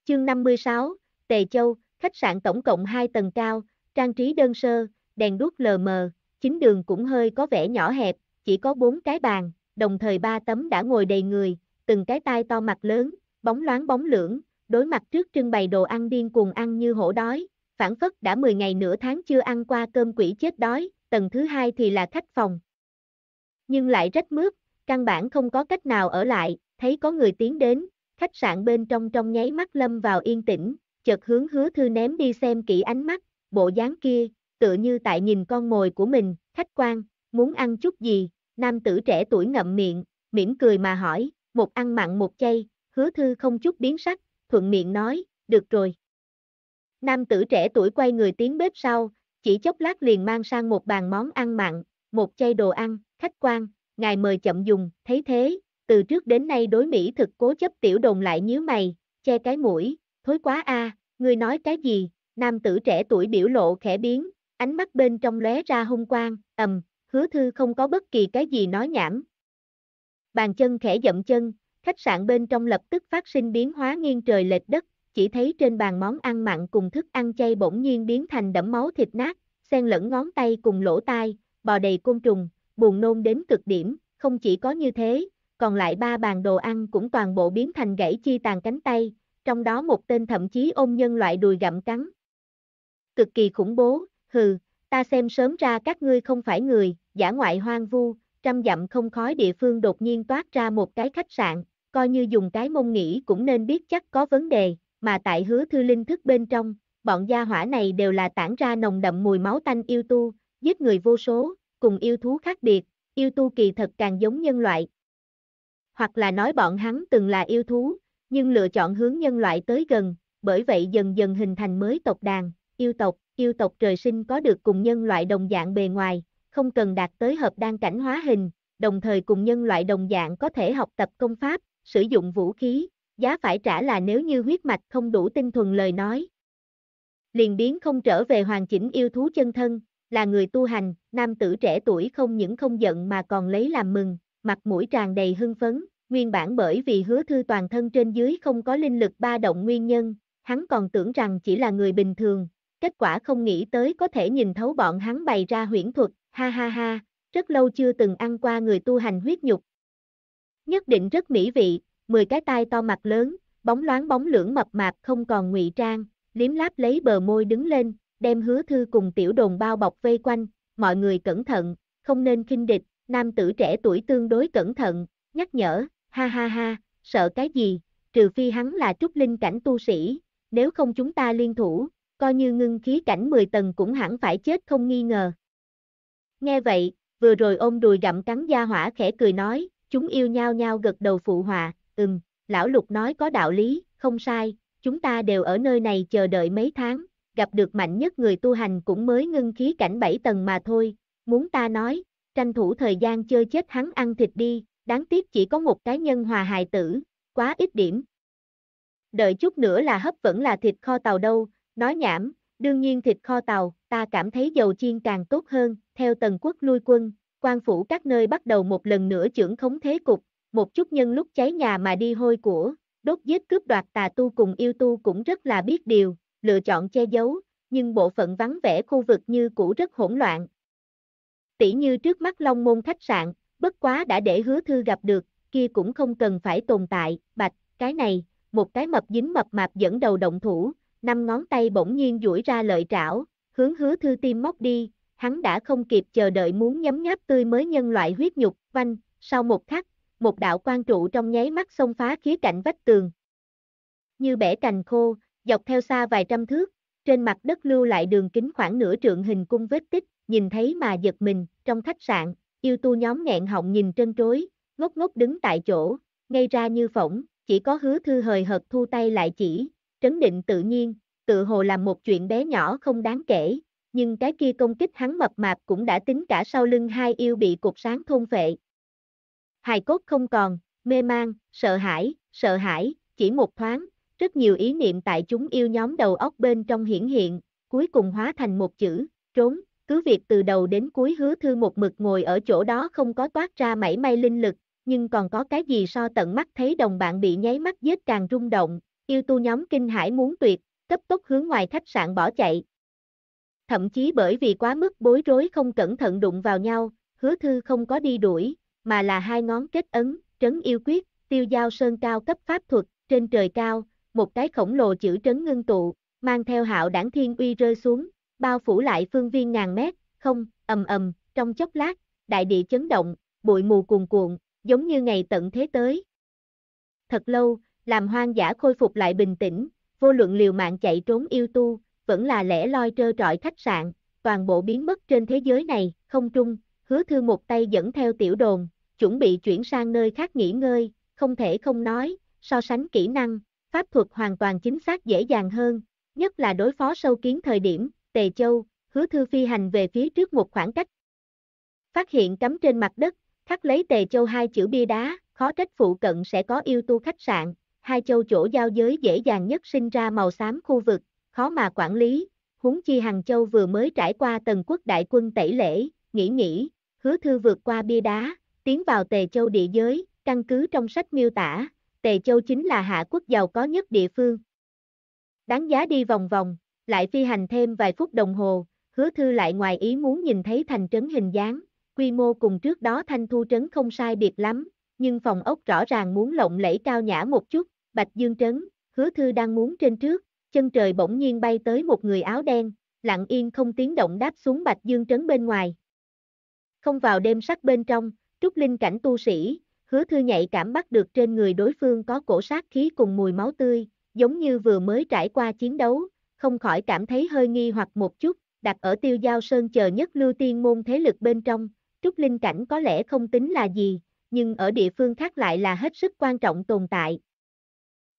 Chương 56, Tề Châu, khách sạn tổng cộng 2 tầng cao, trang trí đơn sơ, đèn đuốc lờ mờ, chính đường cũng hơi có vẻ nhỏ hẹp, chỉ có 4 cái bàn, đồng thời ba tấm đã ngồi đầy người, từng cái tai to mặt lớn, bóng loáng bóng lưỡng, đối mặt trước trưng bày đồ ăn điên cuồng ăn như hổ đói, phản phất đã 10 ngày nửa tháng chưa ăn qua cơm quỷ chết đói, tầng thứ hai thì là khách phòng. Nhưng lại rách mướp, căn bản không có cách nào ở lại, thấy có người tiến đến, khách sạn bên trong trong nháy mắt lâm vào yên tĩnh, chợt hướng hứa thư ném đi xem kỹ ánh mắt, bộ dáng kia, tựa như tại nhìn con mồi của mình, khách quan, muốn ăn chút gì, nam tử trẻ tuổi ngậm miệng, mỉm cười mà hỏi, một ăn mặn một chay, hứa thư không chút biến sắc, thuận miệng nói, được rồi. Nam tử trẻ tuổi quay người tiến bếp sau, chỉ chốc lát liền mang sang một bàn món ăn mặn, một chay đồ ăn, khách quan, ngài mời chậm dùng, thấy thế, từ trước đến nay đối Mỹ thực cố chấp tiểu đồn lại nhíu mày, che cái mũi, thối quá a, à, ngươi nói cái gì, nam tử trẻ tuổi biểu lộ khẽ biến, ánh mắt bên trong lóe ra hung quang, ầm, hứa thư không có bất kỳ cái gì nói nhảm. Bàn chân khẽ dậm chân, khách sạn bên trong lập tức phát sinh biến hóa nghiêng trời lệch đất, chỉ thấy trên bàn món ăn mặn cùng thức ăn chay bỗng nhiên biến thành đẫm máu thịt nát, xen lẫn ngón tay cùng lỗ tai, bò đầy côn trùng, buồn nôn đến cực điểm, không chỉ có như thế, còn lại ba bàn đồ ăn cũng toàn bộ biến thành gãy chi tàn cánh tay, trong đó một tên thậm chí ôm nhân loại đùi gặm cắn. Cực kỳ khủng bố, hừ, ta xem sớm ra các ngươi không phải người, giả ngoại hoang vu, trăm dặm không khói địa phương đột nhiên toát ra một cái khách sạn, coi như dùng cái mông nghĩ cũng nên biết chắc có vấn đề, mà tại hứa thư linh thức bên trong, bọn gia hỏa này đều là tản ra nồng đậm mùi máu tanh yêu tu, giết người vô số, cùng yêu thú khác biệt, yêu tu kỳ thật càng giống nhân loại. Hoặc là nói bọn hắn từng là yêu thú, nhưng lựa chọn hướng nhân loại tới gần, bởi vậy dần dần hình thành mới tộc đàn, yêu tộc, yêu tộc trời sinh có được cùng nhân loại đồng dạng bề ngoài, không cần đạt tới hợp đan cảnh hóa hình, đồng thời cùng nhân loại đồng dạng có thể học tập công pháp, sử dụng vũ khí, giá phải trả là nếu như huyết mạch không đủ tinh thuần lời nói. Liền biến không trở về hoàn chỉnh yêu thú chân thân, là người tu hành, nam tử trẻ tuổi không những không giận mà còn lấy làm mừng, mặt mũi tràn đầy hưng phấn, nguyên bản bởi vì hứa thư toàn thân trên dưới không có linh lực ba động nguyên nhân, hắn còn tưởng rằng chỉ là người bình thường, kết quả không nghĩ tới có thể nhìn thấu bọn hắn bày ra huyễn thuật, ha ha ha, rất lâu chưa từng ăn qua người tu hành huyết nhục. Nhất định rất mỹ vị, 10 cái tai to mặt lớn, bóng loáng bóng lưỡng mập mạp không còn ngụy trang, liếm láp lấy bờ môi đứng lên, đem hứa thư cùng tiểu đồn bao bọc vây quanh, mọi người cẩn thận, không nên kinh địch, nam tử trẻ tuổi tương đối cẩn thận, nhắc nhở, ha ha ha, sợ cái gì, trừ phi hắn là trúc linh cảnh tu sĩ, nếu không chúng ta liên thủ, coi như ngưng khí cảnh 10 tầng cũng hẳn phải chết không nghi ngờ. Nghe vậy, vừa rồi ôm đùi gặm cắn da hỏa khẽ cười nói, chúng yêu nhau nhau gật đầu phụ hòa, ừm, lão lục nói có đạo lý, không sai, chúng ta đều ở nơi này chờ đợi mấy tháng, gặp được mạnh nhất người tu hành cũng mới ngưng khí cảnh 7 tầng mà thôi, muốn ta nói, tranh thủ thời gian chơi chết hắn ăn thịt đi, đáng tiếc chỉ có một cái nhân hòa hài tử, quá ít điểm. Đợi chút nữa là hấp vẫn là thịt kho tàu đâu, nói nhảm, đương nhiên thịt kho tàu, ta cảm thấy dầu chiên càng tốt hơn, theo tầng quốc lui quân, quan phủ các nơi bắt đầu một lần nữa trưởng khống thế cục, một chút nhân lúc cháy nhà mà đi hôi của, đốt giết cướp đoạt tà tu cùng yêu tu cũng rất là biết điều, lựa chọn che giấu, nhưng bộ phận vắng vẻ khu vực như cũ rất hỗn loạn. Tỷ như trước mắt Long Môn khách sạn, bất quá đã để hứa thư gặp được, kia cũng không cần phải tồn tại, bạch, cái này, một cái mập dính mập mạp dẫn đầu động thủ, năm ngón tay bỗng nhiên duỗi ra lợi trảo, hướng hứa thư tim móc đi, hắn đã không kịp chờ đợi muốn nhấm nháp tươi mới nhân loại huyết nhục, vanh, sau một khắc, một đạo quan trụ trong nháy mắt xông phá khía cạnh vách tường. Như bẻ cành khô, dọc theo xa vài trăm thước, trên mặt đất lưu lại đường kính khoảng nửa trượng hình cung vết tích, nhìn thấy mà giật mình, trong khách sạn, yêu tu nhóm nghẹn họng nhìn trân trối, ngốc ngốc đứng tại chỗ, ngay ra như phỏng, chỉ có hứa thư hời hợt thu tay lại chỉ, trấn định tự nhiên, tự hồ làm một chuyện bé nhỏ không đáng kể, nhưng cái kia công kích hắn mập mạp cũng đã tính cả sau lưng hai yêu bị cục sáng thôn phệ. Hài cốt không còn, mê mang, sợ hãi, sợ hãi, chỉ một thoáng, rất nhiều ý niệm tại chúng yêu nhóm đầu óc bên trong hiển hiện, cuối cùng hóa thành một chữ, trốn, cứ việc từ đầu đến cuối hứa thư một mực ngồi ở chỗ đó không có toát ra mảy may linh lực, nhưng còn có cái gì so tận mắt thấy đồng bạn bị nháy mắt giết càng rung động, yêu tu nhóm kinh hải muốn tuyệt, cấp tốc hướng ngoài khách sạn bỏ chạy. Thậm chí bởi vì quá mức bối rối không cẩn thận đụng vào nhau, hứa thư không có đi đuổi, mà là hai ngón kết ấn, trấn yêu quyết, tiêu giao sơn cao cấp pháp thuật, trên trời cao, một cái khổng lồ chữ trấn ngưng tụ, mang theo hạo đảng thiên uy rơi xuống, bao phủ lại phương viên ngàn mét, không, ầm ầm, trong chốc lát, đại địa chấn động, bụi mù cuồn cuộn, giống như ngày tận thế tới. Thật lâu, làm hoang dã khôi phục lại bình tĩnh, vô luận liều mạng chạy trốn yêu tu, vẫn là lẻ loi trơ trọi khách sạn, toàn bộ biến mất trên thế giới này, không trung, hứa thư một tay dẫn theo tiểu đồn, chuẩn bị chuyển sang nơi khác nghỉ ngơi, không thể không nói, so sánh kỹ năng, pháp thuật hoàn toàn chính xác dễ dàng hơn, nhất là đối phó sâu kiến thời điểm, Tề Châu, hứa thư phi hành về phía trước một khoảng cách. Phát hiện cắm trên mặt đất, khắc lấy Tề Châu hai chữ bia đá, khó trách phụ cận sẽ có yêu tu khách sạn, hai châu chỗ giao giới dễ dàng nhất sinh ra màu xám khu vực, khó mà quản lý, huống chi Hàng Châu vừa mới trải qua tầng quốc đại quân tẩy lễ, nghĩ nghĩ, hứa thư vượt qua bia đá, tiến vào Tề Châu địa giới, căn cứ trong sách miêu tả, Tề Châu chính là hạ quốc giàu có nhất địa phương. Đáng giá đi vòng vòng, lại phi hành thêm vài phút đồng hồ, hứa thư lại ngoài ý muốn nhìn thấy thành trấn hình dáng, quy mô cùng trước đó thanh thu trấn không sai biệt lắm, nhưng phòng ốc rõ ràng muốn lộng lẫy cao nhã một chút, bạch dương trấn, hứa thư đang muốn trên trước, chân trời bỗng nhiên bay tới một người áo đen, lặng yên không tiếng động đáp xuống bạch dương trấn bên ngoài. Không vào đêm sắc bên trong, trúc linh cảnh tu sĩ, Hứa thư nhạy cảm bắt được trên người đối phương có cổ sát khí cùng mùi máu tươi, giống như vừa mới trải qua chiến đấu, không khỏi cảm thấy hơi nghi hoặc một chút, đặt ở tiêu giao sơn chờ nhất lưu tiên môn thế lực bên trong, trúc linh cảnh có lẽ không tính là gì, nhưng ở địa phương khác lại là hết sức quan trọng tồn tại.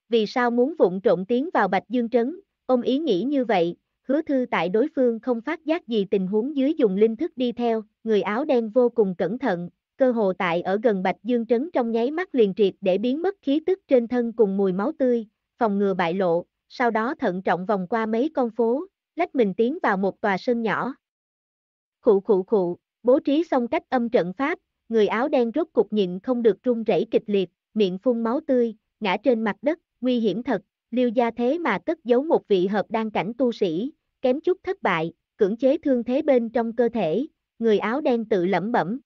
Vì sao muốn vụng trộn tiến vào Bạch Dương Trấn, ông ý nghĩ như vậy, hứa thư tại đối phương không phát giác gì tình huống dưới dùng linh thức đi theo, người áo đen vô cùng cẩn thận, cơ hồ tại ở gần Bạch Dương Trấn trong nháy mắt liền triệt để biến mất khí tức trên thân cùng mùi máu tươi, phòng ngừa bại lộ, sau đó thận trọng vòng qua mấy con phố, lách mình tiến vào một tòa sân nhỏ. Khụ khụ khụ, bố trí xong cách âm trận pháp, người áo đen rốt cục nhịn không được run rẩy kịch liệt, miệng phun máu tươi, ngã trên mặt đất, nguy hiểm thật, Liêu gia thế mà cất giấu một vị hợp đan cảnh tu sĩ, kém chút thất bại, cưỡng chế thương thế bên trong cơ thể, người áo đen tự lẩm bẩm,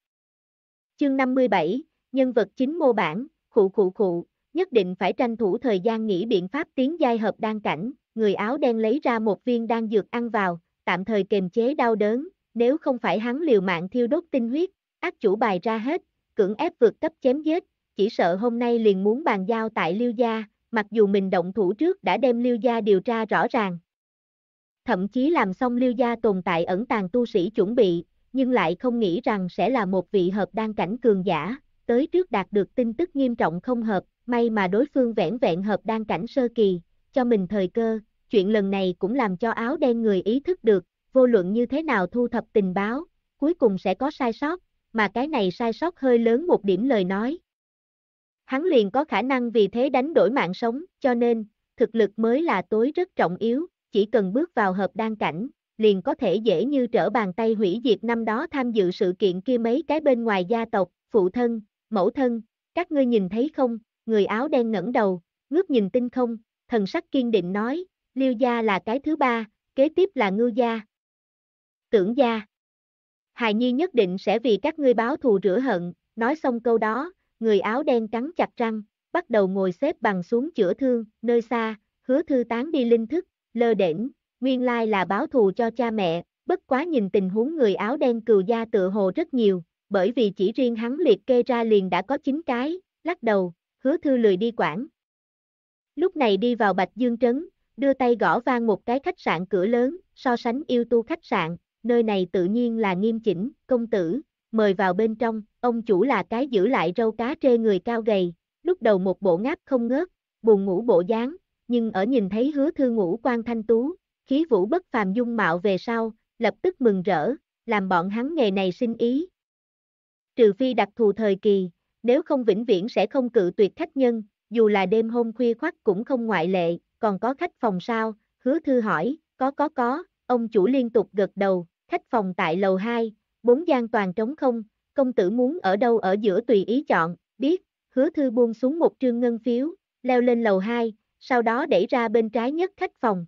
Chương 57, nhân vật chính mô bản, khụ khụ khụ, nhất định phải tranh thủ thời gian nghĩ biện pháp tiến giai hợp đan cảnh, người áo đen lấy ra một viên đan dược ăn vào, tạm thời kềm chế đau đớn, nếu không phải hắn liều mạng thiêu đốt tinh huyết, ác chủ bài ra hết, cưỡng ép vượt cấp chém giết, chỉ sợ hôm nay liền muốn bàn giao tại Liêu Gia, mặc dù mình động thủ trước đã đem Liêu Gia điều tra rõ ràng. Thậm chí làm xong Liêu Gia tồn tại ẩn tàng tu sĩ chuẩn bị, nhưng lại không nghĩ rằng sẽ là một vị hợp đan cảnh cường giả, tới trước đạt được tin tức nghiêm trọng không hợp, may mà đối phương vẻn vẹn hợp đan cảnh sơ kỳ, cho mình thời cơ, chuyện lần này cũng làm cho áo đen người ý thức được, vô luận như thế nào thu thập tình báo, cuối cùng sẽ có sai sót, mà cái này sai sót hơi lớn một điểm lời nói. Hắn liền có khả năng vì thế đánh đổi mạng sống, cho nên, thực lực mới là tối rất trọng yếu, chỉ cần bước vào hợp đan cảnh, liền có thể dễ như trở bàn tay hủy diệt năm đó tham dự sự kiện kia mấy cái bên ngoài gia tộc, phụ thân, mẫu thân, các ngươi nhìn thấy không, người áo đen ngẩng đầu, ngước nhìn tinh không, thần sắc kiên định nói, liêu gia là cái thứ ba, kế tiếp là ngư gia, tưởng gia. Hài Nhi nhất định sẽ vì các ngươi báo thù rửa hận, nói xong câu đó, người áo đen cắn chặt răng, bắt đầu ngồi xếp bằng xuống chữa thương, nơi xa, hứa thư tán đi linh thức, lơ đễnh, nguyên lai là báo thù cho cha mẹ, bất quá nhìn tình huống người áo đen cừu gia tựa hồ rất nhiều, bởi vì chỉ riêng hắn liệt kê ra liền đã có 9 cái, lắc đầu, hứa thư lười đi quản. Lúc này đi vào Bạch Dương Trấn, đưa tay gõ vang một cái khách sạn cửa lớn, so sánh yêu tu khách sạn, nơi này tự nhiên là nghiêm chỉnh, công tử, mời vào bên trong, ông chủ là cái giữ lại râu cá trê người cao gầy, lúc đầu một bộ ngáp không ngớt, buồn ngủ bộ dáng, nhưng ở nhìn thấy hứa thư ngủ quan thanh tú, khí vũ bất phàm dung mạo về sau, lập tức mừng rỡ, làm bọn hắn nghề này sinh ý. Trừ phi đặc thù thời kỳ, nếu không vĩnh viễn sẽ không cự tuyệt khách nhân, dù là đêm hôm khuya khoắt cũng không ngoại lệ, còn có khách phòng sao, hứa thư hỏi, có có có, ông chủ liên tục gật đầu, khách phòng tại lầu 2, bốn gian toàn trống không, công tử muốn ở đâu ở giữa tùy ý chọn, biết, hứa thư buông xuống một trương ngân phiếu, leo lên lầu 2, sau đó đẩy ra bên trái nhất khách phòng,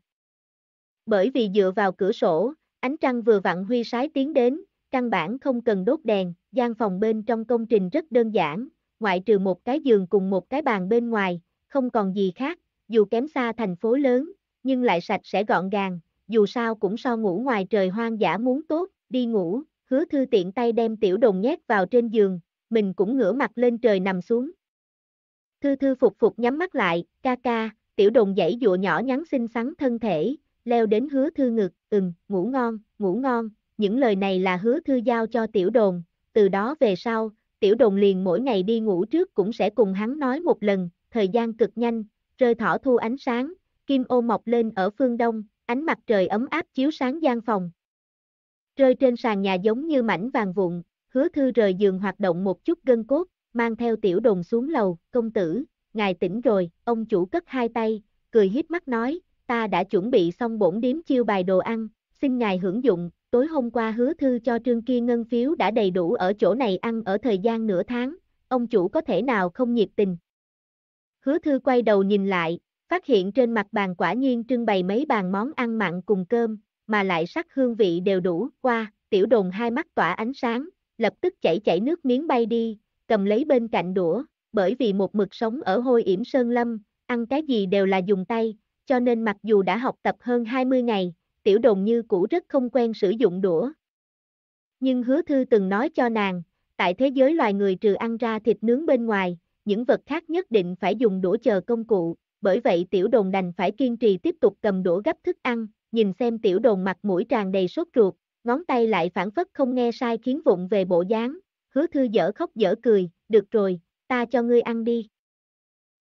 bởi vì dựa vào cửa sổ, ánh trăng vừa vặn huy sái tiến đến, căn bản không cần đốt đèn, gian phòng bên trong công trình rất đơn giản, ngoại trừ một cái giường cùng một cái bàn bên ngoài, không còn gì khác, dù kém xa thành phố lớn, nhưng lại sạch sẽ gọn gàng, dù sao cũng so ngủ ngoài trời hoang dã muốn tốt, đi ngủ, hứa thư tiện tay đem tiểu đồng nhét vào trên giường, mình cũng ngửa mặt lên trời nằm xuống. Thư thư phục phục nhắm mắt lại, ca ca, tiểu đồng dãy dụa nhỏ nhắn xinh xắn thân thể, leo đến hứa thư ngực, ừm, ngủ ngon, ngủ ngon, những lời này là hứa thư giao cho tiểu đồn, từ đó về sau, tiểu đồn liền mỗi ngày đi ngủ trước cũng sẽ cùng hắn nói một lần, thời gian cực nhanh, rơi thỏ thu ánh sáng, kim ô mọc lên ở phương đông, ánh mặt trời ấm áp chiếu sáng gian phòng. Rơi trên sàn nhà giống như mảnh vàng vụn, hứa thư rời giường hoạt động một chút gân cốt, mang theo tiểu đồn xuống lầu, công tử, ngài tỉnh rồi, ông chủ cất hai tay, cười hiếp mắt nói, ta đã chuẩn bị xong bổn điếm chiêu bài đồ ăn, xin ngài hưởng dụng, tối hôm qua hứa thư cho trương kia ngân phiếu đã đầy đủ ở chỗ này ăn ở thời gian nửa tháng, ông chủ có thể nào không nhiệt tình. Hứa thư quay đầu nhìn lại, phát hiện trên mặt bàn quả nhiên trưng bày mấy bàn món ăn mặn cùng cơm, mà lại sắc hương vị đều đủ, qua, tiểu đồn hai mắt tỏa ánh sáng, lập tức chảy chảy nước miếng bay đi, cầm lấy bên cạnh đũa, bởi vì một mực sống ở hôi yểm sơn lâm, ăn cái gì đều là dùng tay, cho nên mặc dù đã học tập hơn 20 ngày, tiểu đồng như cũ rất không quen sử dụng đũa. Nhưng hứa thư từng nói cho nàng, tại thế giới loài người trừ ăn ra thịt nướng bên ngoài, những vật khác nhất định phải dùng đũa chờ công cụ, bởi vậy tiểu đồng đành phải kiên trì tiếp tục cầm đũa gấp thức ăn, nhìn xem tiểu đồng mặt mũi tràn đầy sốt ruột, ngón tay lại phản phất không nghe sai khiến vụng về bộ dáng, hứa thư dở khóc dở cười, được rồi, ta cho ngươi ăn đi.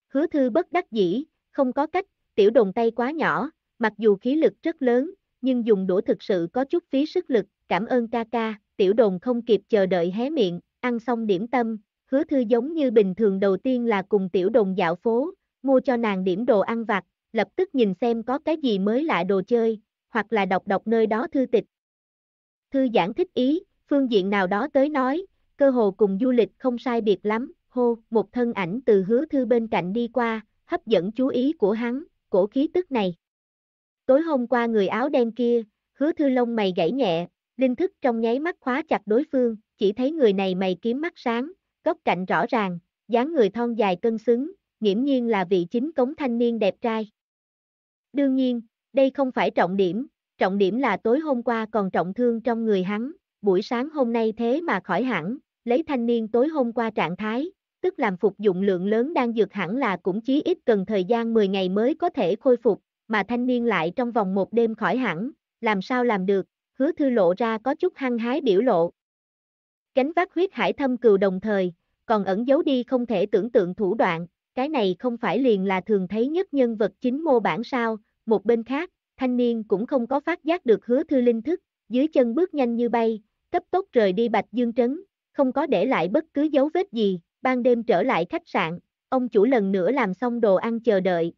Hứa thư bất đắc dĩ, không có cách, Tiểu Đồng tay quá nhỏ, mặc dù khí lực rất lớn, nhưng dùng đũa thực sự có chút phí sức lực, cảm ơn ca ca, tiểu Đồng không kịp chờ đợi hé miệng, ăn xong điểm tâm, hứa thư giống như bình thường đầu tiên là cùng tiểu Đồng dạo phố, mua cho nàng điểm đồ ăn vặt, lập tức nhìn xem có cái gì mới lạ đồ chơi, hoặc là đọc đọc nơi đó thư tịch. Thư giãn thích ý, phương diện nào đó tới nói, cơ hồ cùng du lịch không sai biệt lắm, hô, một thân ảnh từ hứa thư bên cạnh đi qua, hấp dẫn chú ý của hắn, cổ khí tức này. Tối hôm qua người áo đen kia, hứa thư lông mày gãy nhẹ, linh thức trong nháy mắt khóa chặt đối phương, chỉ thấy người này mày kiếm mắt sáng, góc cạnh rõ ràng, dáng người thon dài cân xứng, nghiễm nhiên là vị chính cống thanh niên đẹp trai. Đương nhiên, đây không phải trọng điểm, trọng điểm là tối hôm qua còn trọng thương trong người hắn, buổi sáng hôm nay thế mà khỏi hẳn, lấy thanh niên tối hôm qua trạng thái, tức làm phục dụng lượng lớn đang dược hẳn là cũng chí ít cần thời gian 10 ngày mới có thể khôi phục, mà thanh niên lại trong vòng một đêm khỏi hẳn, làm sao làm được, hứa thư lộ ra có chút hăng hái biểu lộ. Cánh vác huyết hải thâm cừu đồng thời, còn ẩn giấu đi không thể tưởng tượng thủ đoạn, cái này không phải liền là thường thấy nhất nhân vật chính mô bản sao, một bên khác, thanh niên cũng không có phát giác được hứa thư linh thức, dưới chân bước nhanh như bay, cấp tốc rời đi Bạch Dương Trấn, không có để lại bất cứ dấu vết gì, ban đêm trở lại khách sạn, ông chủ lần nữa làm xong đồ ăn chờ đợi.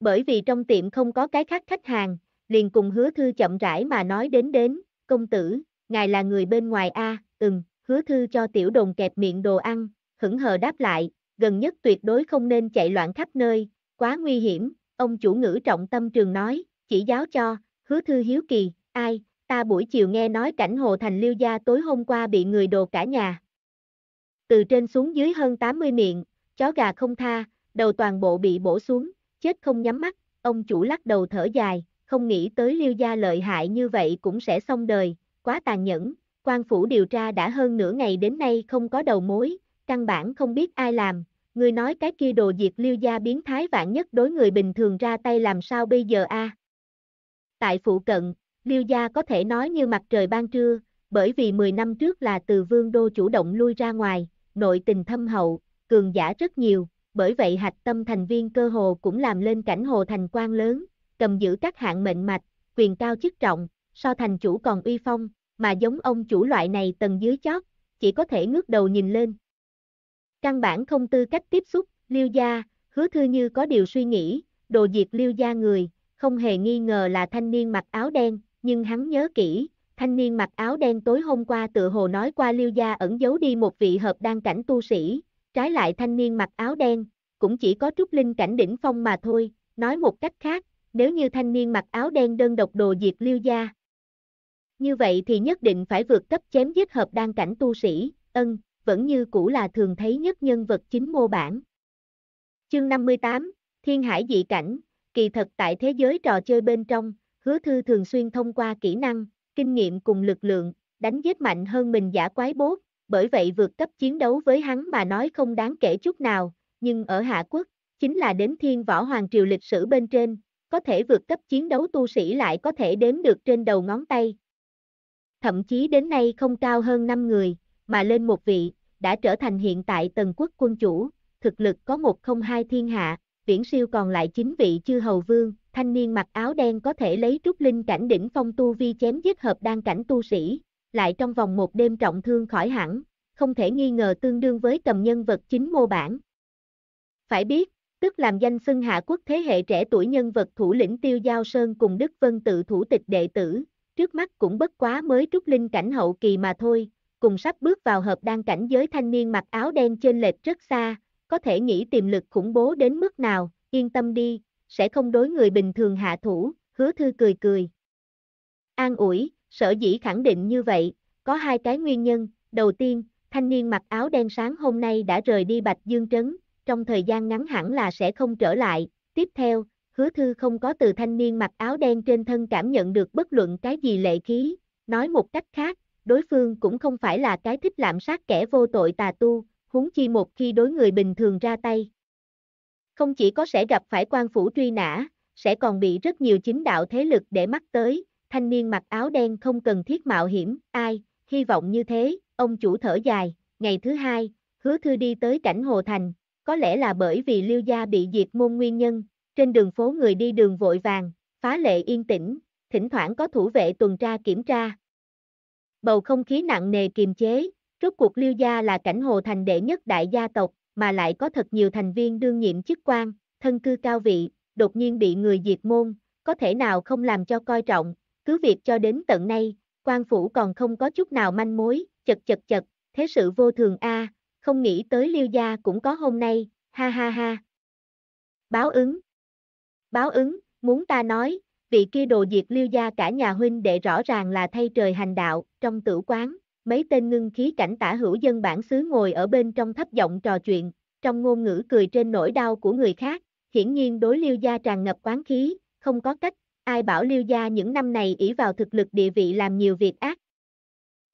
Bởi vì trong tiệm không có cái khác khách hàng, liền cùng hứa thư chậm rãi mà nói đến đến, công tử, ngài là người bên ngoài a à, ừm, hứa thư cho tiểu đồn kẹp miệng đồ ăn, hững hờ đáp lại, gần nhất tuyệt đối không nên chạy loạn khắp nơi, quá nguy hiểm, ông chủ ngữ trọng tâm trường nói, chỉ giáo cho, hứa thư hiếu kỳ, ai, ta buổi chiều nghe nói cảnh Hồ Thành Liêu Gia tối hôm qua bị người đồ cả nhà, từ trên xuống dưới hơn 80 miệng, chó gà không tha, đầu toàn bộ bị bổ xuống, chết không nhắm mắt, ông chủ lắc đầu thở dài, không nghĩ tới liêu gia lợi hại như vậy cũng sẽ xong đời, quá tàn nhẫn, quan phủ điều tra đã hơn nửa ngày đến nay không có đầu mối, căn bản không biết ai làm, người nói cái kia đồ diệt liêu gia biến thái vạn nhất đối người bình thường ra tay làm sao bây giờ a? À? Tại phụ cận, liêu gia có thể nói như mặt trời ban trưa, bởi vì 10 năm trước là từ vương đô chủ động lui ra ngoài, nội tình thâm hậu, cường giả rất nhiều, bởi vậy hạch tâm thành viên cơ hồ cũng làm lên cảnh hồ thành quan lớn, cầm giữ các hạng mệnh mạch, quyền cao chức trọng, so thành chủ còn uy phong, mà giống ông chủ loại này tầng dưới chót, chỉ có thể ngước đầu nhìn lên. Căn bản không tư cách tiếp xúc, liêu gia, hứa thư như có điều suy nghĩ, đồ diệt liêu gia người, không hề nghi ngờ là thanh niên mặc áo đen, nhưng hắn nhớ kỹ, thanh niên mặc áo đen tối hôm qua tự hồ nói qua Liêu Gia ẩn giấu đi một vị hợp đan cảnh tu sĩ, trái lại thanh niên mặc áo đen, cũng chỉ có trúc linh cảnh đỉnh phong mà thôi, nói một cách khác, nếu như thanh niên mặc áo đen đơn độc đồ diệt Liêu Gia. Như vậy thì nhất định phải vượt cấp chém giết hợp đan cảnh tu sĩ, ân, vẫn như cũ là thường thấy nhất nhân vật chính mô bản. Chương 58, Thiên Hải Dị Cảnh, kỳ thật tại thế giới trò chơi bên trong, hứa thư thường xuyên thông qua kỹ năng, kinh nghiệm cùng lực lượng, đánh giết mạnh hơn mình giả quái bốt, bởi vậy vượt cấp chiến đấu với hắn mà nói không đáng kể chút nào, nhưng ở Hạ Quốc, chính là đến thiên võ hoàng triều lịch sử bên trên, có thể vượt cấp chiến đấu tu sĩ lại có thể đếm được trên đầu ngón tay. Thậm chí đến nay không cao hơn 5 người, mà lên một vị, đã trở thành hiện tại tần quốc quân chủ, thực lực có một không hai thiên hạ, viễn siêu còn lại chính vị chư hầu vương, thanh niên mặc áo đen có thể lấy trúc linh cảnh đỉnh phong tu vi chém giết hợp đan cảnh tu sĩ, lại trong vòng một đêm trọng thương khỏi hẳn, không thể nghi ngờ tương đương với tầm nhân vật chính mô bản. Phải biết, tức làm danh xưng hạ quốc thế hệ trẻ tuổi nhân vật thủ lĩnh Tiêu Giao Sơn cùng Đức Vân tự thủ tịch đệ tử, trước mắt cũng bất quá mới trúc linh cảnh hậu kỳ mà thôi, cùng sắp bước vào hợp đan cảnh giới thanh niên mặc áo đen trên lệch rất xa, có thể nghĩ tiềm lực khủng bố đến mức nào, yên tâm đi, sẽ không đối người bình thường hạ thủ, hứa thư cười cười. An ủi, sở dĩ khẳng định như vậy, có hai cái nguyên nhân, đầu tiên, thanh niên mặc áo đen sáng hôm nay đã rời đi Bạch Dương Trấn, trong thời gian ngắn hẳn là sẽ không trở lại, tiếp theo, hứa thư không có từ thanh niên mặc áo đen trên thân cảm nhận được bất luận cái gì lệ khí, nói một cách khác, đối phương cũng không phải là cái thích lạm sát kẻ vô tội tà tu, huống chi một khi đối người bình thường ra tay. Không chỉ có sẽ gặp phải quan phủ truy nã, sẽ còn bị rất nhiều chính đạo thế lực để mắt tới, thanh niên mặc áo đen không cần thiết mạo hiểm, ai, hy vọng như thế, ông chủ thở dài, ngày thứ hai, hứa thư đi tới cảnh Hồ Thành, có lẽ là bởi vì Liêu Gia bị diệt môn nguyên nhân, trên đường phố người đi đường vội vàng, phá lệ yên tĩnh, thỉnh thoảng có thủ vệ tuần tra kiểm tra. Bầu không khí nặng nề kiềm chế, rốt cuộc Liêu Gia là cảnh Hồ Thành đệ nhất đại gia tộc, mà lại có thật nhiều thành viên đương nhiệm chức quan, thân cư cao vị, đột nhiên bị người diệt môn, có thể nào không làm cho coi trọng, cứ việc cho đến tận nay, quan phủ còn không có chút nào manh mối, chật chật chật, thế sự vô thường a, không nghĩ tới liêu gia cũng có hôm nay, ha ha ha. Báo ứng Báo ứng, muốn ta nói, vị kia đồ diệt liêu gia cả nhà huynh đệ rõ ràng là thay trời hành đạo, trong tử quán, mấy tên ngưng khí cảnh tả hữu dân bản xứ ngồi ở bên trong thấp giọng trò chuyện, trong ngôn ngữ cười trên nỗi đau của người khác, hiển nhiên đối Liêu Gia tràn ngập quán khí, không có cách, ai bảo Liêu Gia những năm này ỷ vào thực lực địa vị làm nhiều việc ác.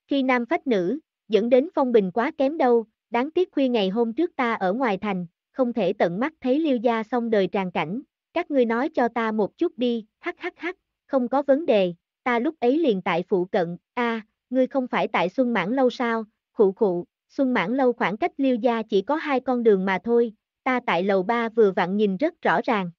Khi nam phách nữ, dẫn đến phong bình quá kém đâu, đáng tiếc khuya ngày hôm trước ta ở ngoài thành, không thể tận mắt thấy Liêu Gia xong đời tràn cảnh, các ngươi nói cho ta một chút đi, hắc hắc hắc, không có vấn đề, ta lúc ấy liền tại phụ cận, a à, ngươi không phải tại Xuân Mãn Lâu sao, khụ khụ, Xuân Mãn Lâu khoảng cách Liêu Gia chỉ có hai con đường mà thôi, ta tại lầu ba vừa vặn nhìn rất rõ ràng.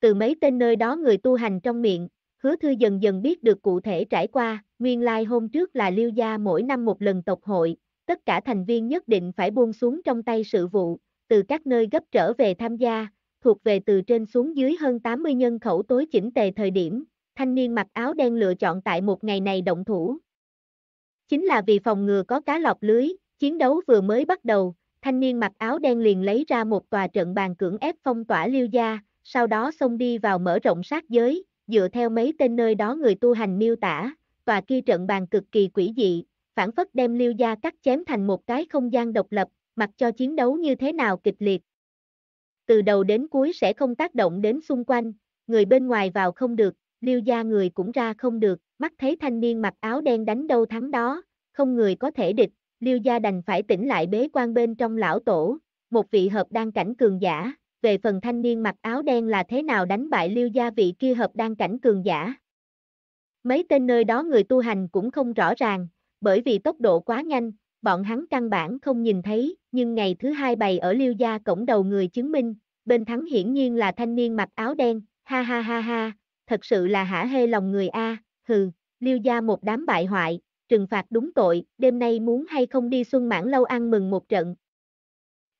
Từ mấy tên nơi đó người tu hành trong miệng, hứa thư dần dần biết được cụ thể trải qua, nguyên lai like hôm trước là Liêu Gia mỗi năm một lần tộc hội, tất cả thành viên nhất định phải buông xuống trong tay sự vụ, từ các nơi gấp trở về tham gia, thuộc về từ trên xuống dưới hơn 80 nhân khẩu tối chỉnh tề thời điểm, thanh niên mặc áo đen lựa chọn tại một ngày này động thủ, Chính là vì phòng ngừa có cá lọt lưới, chiến đấu vừa mới bắt đầu, thanh niên mặc áo đen liền lấy ra một tòa trận bàn cưỡng ép phong tỏa liêu gia, sau đó xông đi vào mở rộng sát giới, dựa theo mấy tên nơi đó người tu hành miêu tả, tòa kia trận bàn cực kỳ quỷ dị, phản phất đem liêu gia cắt chém thành một cái không gian độc lập, mặc cho chiến đấu như thế nào kịch liệt. Từ đầu đến cuối sẽ không tác động đến xung quanh, người bên ngoài vào không được, liêu gia người cũng ra không được, mắt thấy thanh niên mặc áo đen đánh đâu thắng đó, không người có thể địch, Liêu Gia đành phải tỉnh lại bế quan bên trong lão tổ, một vị hợp đan cảnh cường giả, về phần thanh niên mặc áo đen là thế nào đánh bại Liêu Gia vị kia hợp đan cảnh cường giả. Mấy tên nơi đó người tu hành cũng không rõ ràng, bởi vì tốc độ quá nhanh, bọn hắn căn bản không nhìn thấy, nhưng ngày thứ hai bày ở Liêu Gia cổng đầu người chứng minh, bên thắng hiển nhiên là thanh niên mặc áo đen, ha ha ha ha, thật sự là hả hê lòng người A hừ, Lưu gia một đám bại hoại, trừng phạt đúng tội, đêm nay muốn hay không đi xuân mãn lâu ăn mừng một trận.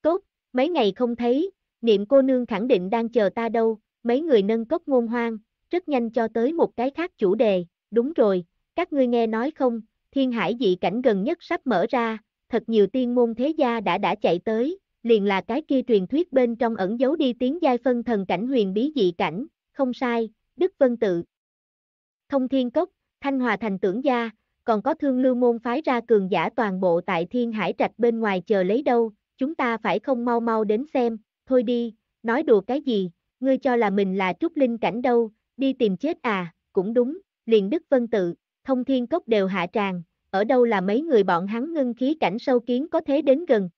Cốt, mấy ngày không thấy, niệm cô nương khẳng định đang chờ ta đâu, mấy người nâng cốc ngôn hoang, rất nhanh cho tới một cái khác chủ đề, đúng rồi, các ngươi nghe nói không, thiên hải dị cảnh gần nhất sắp mở ra, thật nhiều tiên môn thế gia đã đã chạy tới, liền là cái kia truyền thuyết bên trong ẩn giấu đi tiếng giai phân thần cảnh huyền bí dị cảnh, không sai, Đức Vân Tự, Thông Thiên Cốc, Thanh Hòa Thành tưởng gia, còn có thương lưu môn phái ra cường giả toàn bộ tại Thiên Hải Trạch bên ngoài chờ lấy đâu, chúng ta phải không mau mau đến xem, thôi đi, nói đùa cái gì, ngươi cho là mình là trúc linh cảnh đâu, đi tìm chết à, cũng đúng, liền Đức Vân Tự, Thông Thiên Cốc đều hạ tràng, ở đâu là mấy người bọn hắn ngưng khí cảnh sâu kiến có thế đến gần.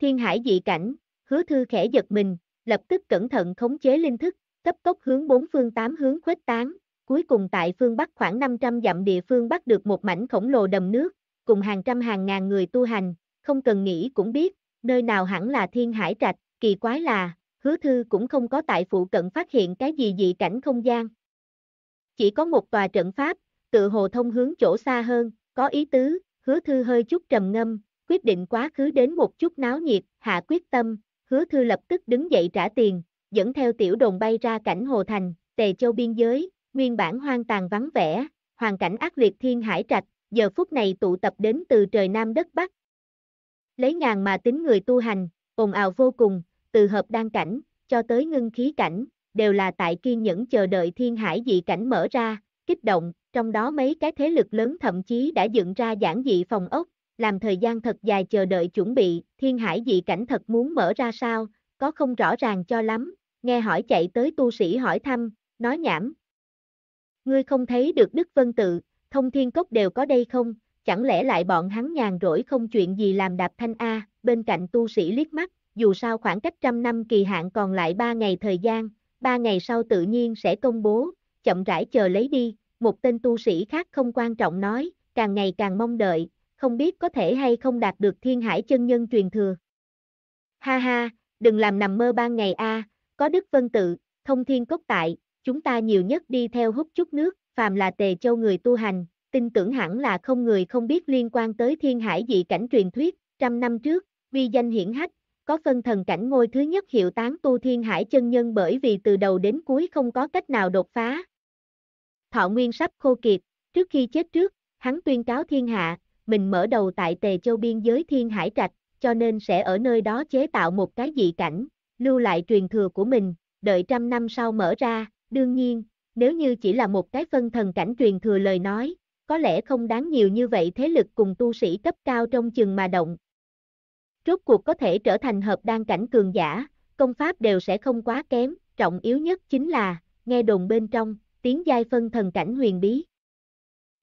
Thiên Hải dị cảnh, hứa thư khẽ giật mình, lập tức cẩn thận khống chế linh thức, cấp tốc hướng bốn phương tám hướng khuếch tán, cuối cùng tại phương Bắc khoảng 500 dặm địa phương bắt được một mảnh khổng lồ đầm nước, cùng hàng trăm hàng ngàn người tu hành, không cần nghĩ cũng biết, nơi nào hẳn là thiên hải trạch, kỳ quái là, hứa thư cũng không có tại phụ cận phát hiện cái gì dị cảnh không gian. Chỉ có một tòa trận pháp, tự hồ thông hướng chỗ xa hơn, có ý tứ, hứa thư hơi chút trầm ngâm, quyết định quá khứ đến một chút náo nhiệt, hạ quyết tâm, hứa thư lập tức đứng dậy trả tiền, dẫn theo tiểu đồn bay ra cảnh Hồ Thành, Tề Châu biên giới, nguyên bản hoang tàn vắng vẻ, hoàn cảnh ác liệt thiên hải trạch, giờ phút này tụ tập đến từ trời Nam đất Bắc. Lấy ngàn mà tính người tu hành, ồn ào vô cùng, từ hợp đan cảnh, cho tới ngưng khí cảnh, đều là tại kiên nhẫn chờ đợi thiên hải dị cảnh mở ra, kích động, trong đó mấy cái thế lực lớn thậm chí đã dựng ra giản dị phòng ốc, làm thời gian thật dài chờ đợi chuẩn bị, thiên hải dị cảnh thật muốn mở ra sao, có không rõ ràng cho lắm, nghe hỏi chạy tới tu sĩ hỏi thăm, nói nhảm, Ngươi không thấy được Đức Vân Tự, thông thiên cốc đều có đây không, chẳng lẽ lại bọn hắn nhàn rỗi không chuyện gì làm đạp thanh A, bên cạnh tu sĩ liếc mắt, dù sao khoảng cách trăm năm kỳ hạn còn lại ba ngày thời gian, ba ngày sau tự nhiên sẽ công bố, chậm rãi chờ lấy đi, một tên tu sĩ khác không quan trọng nói, càng ngày càng mong đợi, không biết có thể hay không đạt được thiên hải chân nhân truyền thừa. Ha ha, đừng làm nằm mơ ban ngày a, có Đức Vân Tự, thông thiên cốc tại, chúng ta nhiều nhất đi theo hút chút nước, phàm là tề châu người tu hành, tin tưởng hẳn là không người không biết liên quan tới thiên hải dị cảnh truyền thuyết, trăm năm trước, vi danh hiển hách, có phân thần cảnh ngôi thứ nhất hiệu tán tu thiên hải chân nhân bởi vì từ đầu đến cuối không có cách nào đột phá. Thọ nguyên sắp khô kiệt, trước khi chết trước, hắn tuyên cáo thiên hạ, mình mở đầu tại tề châu biên giới thiên hải trạch, cho nên sẽ ở nơi đó chế tạo một cái dị cảnh, lưu lại truyền thừa của mình, đợi trăm năm sau mở ra, Đương nhiên, nếu như chỉ là một cái phân thần cảnh truyền thừa lời nói, có lẽ không đáng nhiều như vậy thế lực cùng tu sĩ cấp cao trong chừng mà động. Rốt cuộc có thể trở thành hợp đan cảnh cường giả, công pháp đều sẽ không quá kém, trọng yếu nhất chính là, nghe đồn bên trong, tiếng giai phân thần cảnh huyền bí.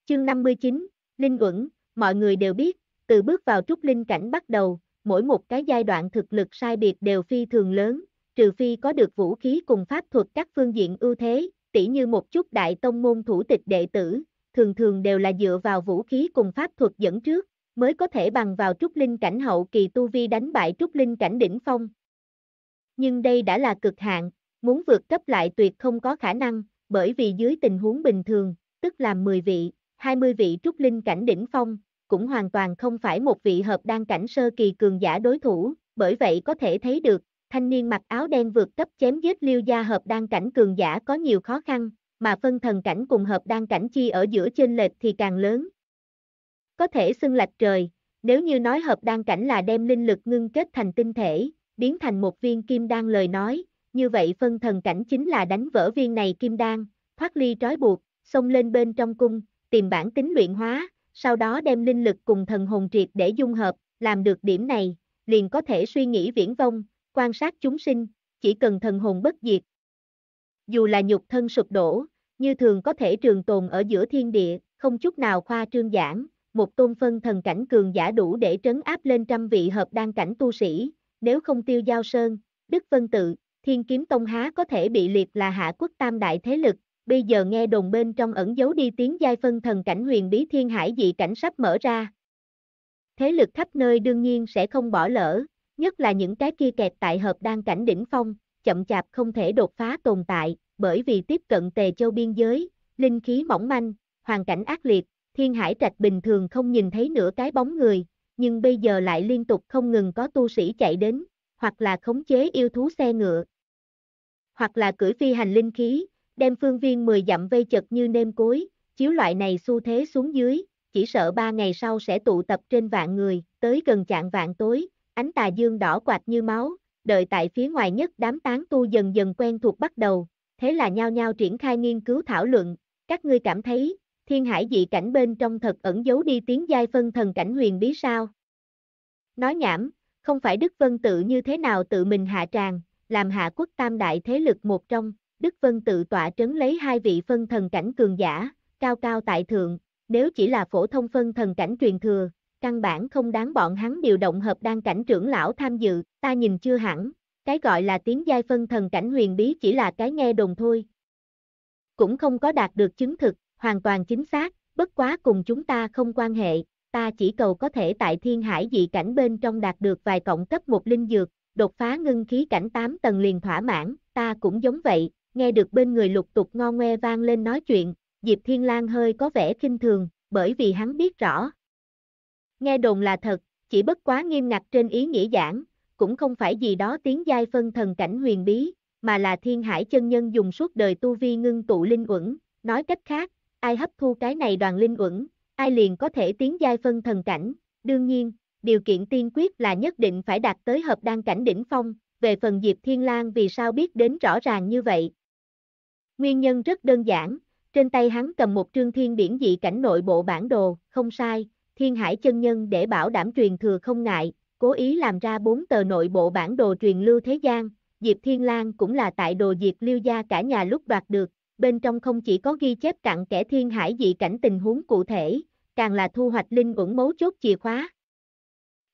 Chương 59, Linh Uẩn, mọi người đều biết, từ bước vào trúc linh cảnh bắt đầu, mỗi một cái giai đoạn thực lực sai biệt đều phi thường lớn, trừ phi có được vũ khí cùng pháp thuật các phương diện ưu thế, tỉ như một chút đại tông môn thủ tịch đệ tử, thường thường đều là dựa vào vũ khí cùng pháp thuật dẫn trước, mới có thể bằng vào trúc linh cảnh hậu kỳ tu vi đánh bại trúc linh cảnh đỉnh phong. Nhưng đây đã là cực hạn, muốn vượt cấp lại tuyệt không có khả năng, bởi vì dưới tình huống bình thường, tức là 10 vị, 20 vị trúc linh cảnh đỉnh phong, cũng hoàn toàn không phải một vị hợp đan cảnh sơ kỳ cường giả đối thủ, bởi vậy có thể thấy được, thanh niên mặc áo đen vượt cấp chém giết liêu gia hợp đan cảnh cường giả có nhiều khó khăn, mà phân thần cảnh cùng hợp đan cảnh chi ở giữa trên lệch thì càng lớn. Có thể xưng lạch trời, nếu như nói hợp đan cảnh là đem linh lực ngưng kết thành tinh thể, biến thành một viên kim đan lời nói, như vậy phân thần cảnh chính là đánh vỡ viên này kim đan, thoát ly trói buộc, xông lên bên trong cung, tìm bản tính luyện hóa, sau đó đem linh lực cùng thần hồn triệt để dung hợp, làm được điểm này, liền có thể suy nghĩ viễn vông, quan sát chúng sinh, chỉ cần thần hồn bất diệt. Dù là nhục thân sụp đổ, như thường có thể trường tồn ở giữa thiên địa, không chút nào khoa trương giảng, một tôn phân thần cảnh cường giả đủ để trấn áp lên trăm vị hợp đan cảnh tu sĩ, nếu không tiêu giao sơn, Đức Vân Tự, Thiên Kiếm Tông Há có thể bị liệt là hạ quốc tam đại thế lực, bây giờ nghe đồn bên trong ẩn giấu đi tiếng giai phân thần cảnh huyền bí thiên hải dị cảnh sắp mở ra. Thế lực khắp nơi đương nhiên sẽ không bỏ lỡ, Nhất là những cái kia kẹt tại hợp đang cảnh đỉnh phong, chậm chạp không thể đột phá tồn tại, bởi vì tiếp cận tề châu biên giới, linh khí mỏng manh, hoàn cảnh ác liệt, thiên hải trạch bình thường không nhìn thấy nửa cái bóng người, nhưng bây giờ lại liên tục không ngừng có tu sĩ chạy đến, hoặc là khống chế yêu thú xe ngựa, hoặc là cưỡi phi hành linh khí, đem phương viên 10 dặm vây chật như nêm cối, chiếu loại này xu thế xuống dưới, chỉ sợ ba ngày sau sẽ tụ tập trên vạn người, tới gần chạng vạn tối, ánh tà dương đỏ quạt như máu, đợi tại phía ngoài nhất đám tán tu dần dần quen thuộc bắt đầu, thế là nhao nhao triển khai nghiên cứu thảo luận, các ngươi cảm thấy, thiên hải dị cảnh bên trong thật ẩn giấu đi tiếng giai phân thần cảnh huyền bí sao. Nói nhảm, không phải Đức Vân Tự như thế nào tự mình hạ tràng, làm hạ quốc tam đại thế lực một trong, Đức Vân Tự tọa trấn lấy hai vị phân thần cảnh cường giả, cao cao tại thượng, nếu chỉ là phổ thông phân thần cảnh truyền thừa, căn bản không đáng bọn hắn điều động hợp đan cảnh trưởng lão tham dự, ta nhìn chưa hẳn, cái gọi là tiếng giai phân thần cảnh huyền bí chỉ là cái nghe đồn thôi. Cũng không có đạt được chứng thực, hoàn toàn chính xác, bất quá cùng chúng ta không quan hệ, ta chỉ cầu có thể tại thiên hải dị cảnh bên trong đạt được vài cộng cấp một linh dược, đột phá ngưng khí cảnh 8 tầng liền thỏa mãn, ta cũng giống vậy, nghe được bên người lục tục ngon ngoe vang lên nói chuyện, Diệp Thiên lang hơi có vẻ kinh thường, bởi vì hắn biết rõ, nghe đồn là thật, chỉ bất quá nghiêm ngặt trên ý nghĩa giảng, cũng không phải gì đó tiếng giai phân thần cảnh huyền bí, mà là thiên hải chân nhân dùng suốt đời tu vi ngưng tụ linh uẩn, nói cách khác, ai hấp thu cái này đoàn linh uẩn, ai liền có thể tiến giai phân thần cảnh, đương nhiên, điều kiện tiên quyết là nhất định phải đạt tới hợp đan cảnh đỉnh phong, về phần Diệp Thiên lang vì sao biết đến rõ ràng như vậy. Nguyên nhân rất đơn giản, trên tay hắn cầm một trương thiên biển dị cảnh nội bộ bản đồ, không sai, thiên hải chân nhân để bảo đảm truyền thừa không ngại, cố ý làm ra bốn tờ nội bộ bản đồ truyền lưu thế gian, Diệp Thiên Lan cũng là tại đồ Diệp Lưu Gia cả nhà lúc đoạt được, bên trong không chỉ có ghi chép cặn kẻ thiên hải dị cảnh tình huống cụ thể, càng là thu hoạch linh ủng mấu chốt chìa khóa.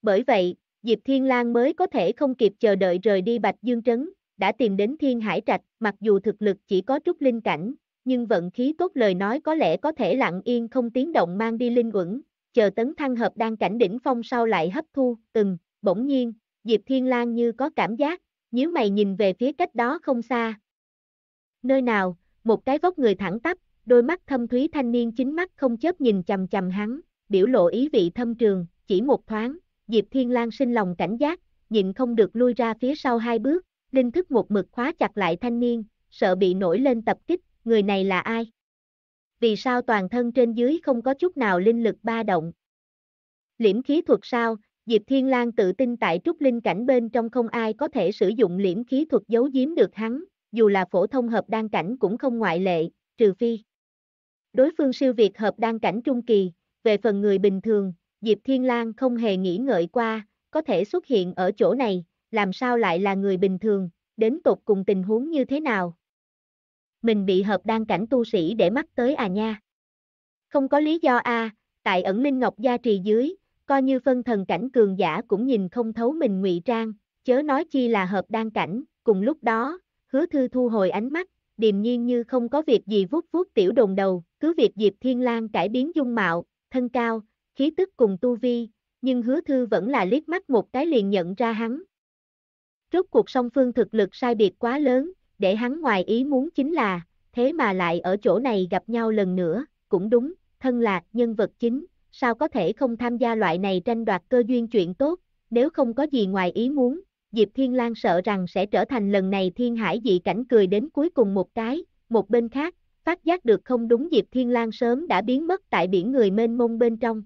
Bởi vậy, Diệp Thiên Lan mới có thể không kịp chờ đợi rời đi Bạch Dương Trấn, đã tìm đến Thiên Hải Trạch, mặc dù thực lực chỉ có trúc linh cảnh, nhưng vận khí tốt lời nói có lẽ có thể lặng yên không tiếng động mang đi linh uẩn, chờ tấn thăng hợp đang cảnh đỉnh phong sau lại hấp thu, từng, bỗng nhiên, Diệp Thiên Lan như có cảm giác, nếu mày nhìn về phía cách đó không xa. Nơi nào, một cái vóc người thẳng tắp, đôi mắt thâm thúy thanh niên chính mắt không chớp nhìn chầm chầm hắn, biểu lộ ý vị thâm trường, chỉ một thoáng, Diệp Thiên Lan sinh lòng cảnh giác, nhịn không được lui ra phía sau hai bước, linh thức một mực khóa chặt lại thanh niên, sợ bị nổi lên tập kích, người này là ai? vì sao toàn thân trên dưới không có chút nào linh lực ba động. Liễm khí thuật sao, Diệp Thiên lang tự tin tại trúc linh cảnh bên trong không ai có thể sử dụng liễm khí thuật giấu giếm được hắn, dù là phổ thông hợp đan cảnh cũng không ngoại lệ, trừ phi. Đối phương siêu việt hợp đan cảnh trung kỳ, về phần người bình thường, Diệp Thiên lang không hề nghĩ ngợi qua, có thể xuất hiện ở chỗ này, làm sao lại là người bình thường, đến tột cùng tình huống như thế nào, mình bị hợp đan cảnh tu sĩ để mắt tới à nha. Không có lý do a, à, tại ẩn linh ngọc gia trì dưới, coi như phân thần cảnh cường giả cũng nhìn không thấu mình ngụy trang, chớ nói chi là hợp đan cảnh, cùng lúc đó, hứa thư thu hồi ánh mắt, điềm nhiên như không có việc gì vuốt vuốt tiểu đồn đầu, cứ việc Diệp Thiên lang cải biến dung mạo, thân cao, khí tức cùng tu vi, nhưng hứa thư vẫn là liếc mắt một cái liền nhận ra hắn. Rốt cuộc song phương thực lực sai biệt quá lớn, để hắn ngoài ý muốn chính là, thế mà lại ở chỗ này gặp nhau lần nữa, cũng đúng, thân là nhân vật chính, sao có thể không tham gia loại này tranh đoạt cơ duyên chuyện tốt, nếu không có gì ngoài ý muốn, Diệp Thiên Lan sợ rằng sẽ trở thành lần này thiên hải dị cảnh cười đến cuối cùng một cái, một bên khác, phát giác được không đúng Diệp Thiên Lan sớm đã biến mất tại biển người mênh mông bên trong.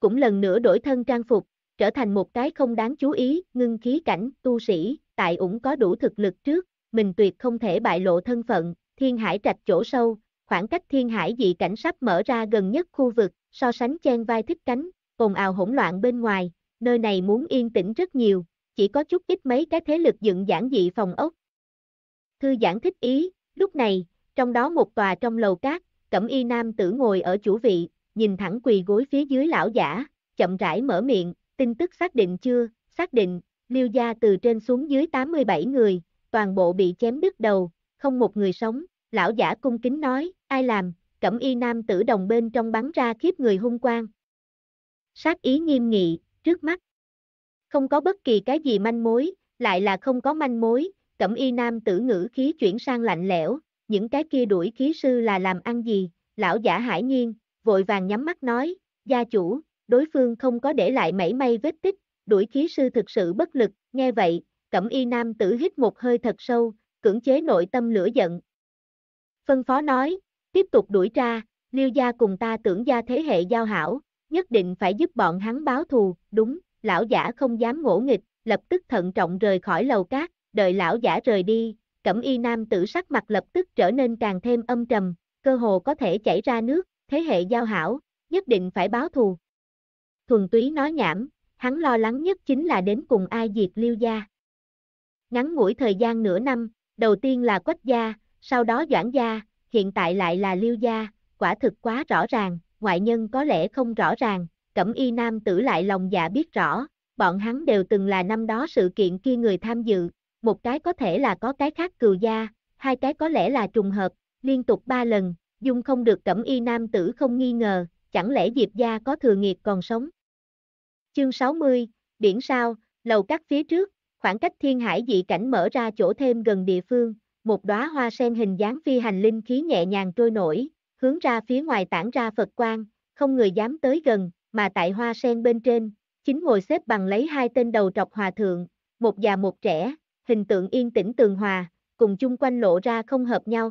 Cũng lần nữa đổi thân trang phục, trở thành một cái không đáng chú ý, ngưng khí cảnh, tu sĩ, tại ủng có đủ thực lực trước, mình tuyệt không thể bại lộ thân phận, thiên hải trạch chỗ sâu, khoảng cách thiên hải dị cảnh sắp mở ra gần nhất khu vực, so sánh chen vai thích cánh, ồn ào hỗn loạn bên ngoài, nơi này muốn yên tĩnh rất nhiều, chỉ có chút ít mấy cái thế lực dựng giản dị phòng ốc. Thư giãn thích ý, lúc này, trong đó một tòa trong lầu cát, cẩm y nam tử ngồi ở chủ vị, nhìn thẳng quỳ gối phía dưới lão giả, chậm rãi mở miệng, tin tức xác định chưa, xác định, liêu gia từ trên xuống dưới 87 người, toàn bộ bị chém đứt đầu, không một người sống, lão giả cung kính nói, ai làm, cẩm y nam tử đồng bên trong bắn ra khiếp người hung quang. Sát ý nghiêm nghị, trước mắt. Không có bất kỳ cái gì manh mối, lại là không có manh mối, cẩm y nam tử ngữ khí chuyển sang lạnh lẽo, những cái kia đuổi khí sư là làm ăn gì, lão giả hải nhiên, vội vàng nhắm mắt nói, gia chủ, đối phương không có để lại mảy may vết tích, đuổi khí sư thực sự bất lực, nghe vậy, cẩm y nam tử hít một hơi thật sâu, cưỡng chế nội tâm lửa giận. Phân phó nói, tiếp tục đuổi ra, liêu gia cùng ta tưởng gia thế hệ giao hảo, nhất định phải giúp bọn hắn báo thù, đúng, lão giả không dám ngỗ nghịch, lập tức thận trọng rời khỏi lầu cát, đợi lão giả rời đi, cẩm y nam tử sắc mặt lập tức trở nên càng thêm âm trầm, cơ hồ có thể chảy ra nước, thế hệ giao hảo, nhất định phải báo thù. Thuần túy nói nhảm, hắn lo lắng nhất chính là đến cùng ai diệt liêu gia ngắn ngủi thời gian nửa năm, đầu tiên là quách gia, sau đó doãn gia, hiện tại lại là liêu gia, quả thực quá rõ ràng, ngoại nhân có lẽ không rõ ràng, cẩm y nam tử lại lòng dạ biết rõ, bọn hắn đều từng là năm đó sự kiện kia người tham dự, một cái có thể là có cái khác cừu gia, hai cái có lẽ là trùng hợp, liên tục ba lần, dung không được cẩm y nam tử không nghi ngờ, chẳng lẽ Diệp gia có thừa nghiệp còn sống. Chương 60, biển sao, lầu cắt phía trước, khoảng cách thiên hải dị cảnh mở ra chỗ thêm gần địa phương, một đóa hoa sen hình dáng phi hành linh khí nhẹ nhàng trôi nổi, hướng ra phía ngoài tản ra Phật quang, không người dám tới gần, mà tại hoa sen bên trên, chính ngồi xếp bằng lấy hai tên đầu trọc hòa thượng, một già một trẻ, hình tượng yên tĩnh tường hòa, cùng chung quanh lộ ra không hợp nhau.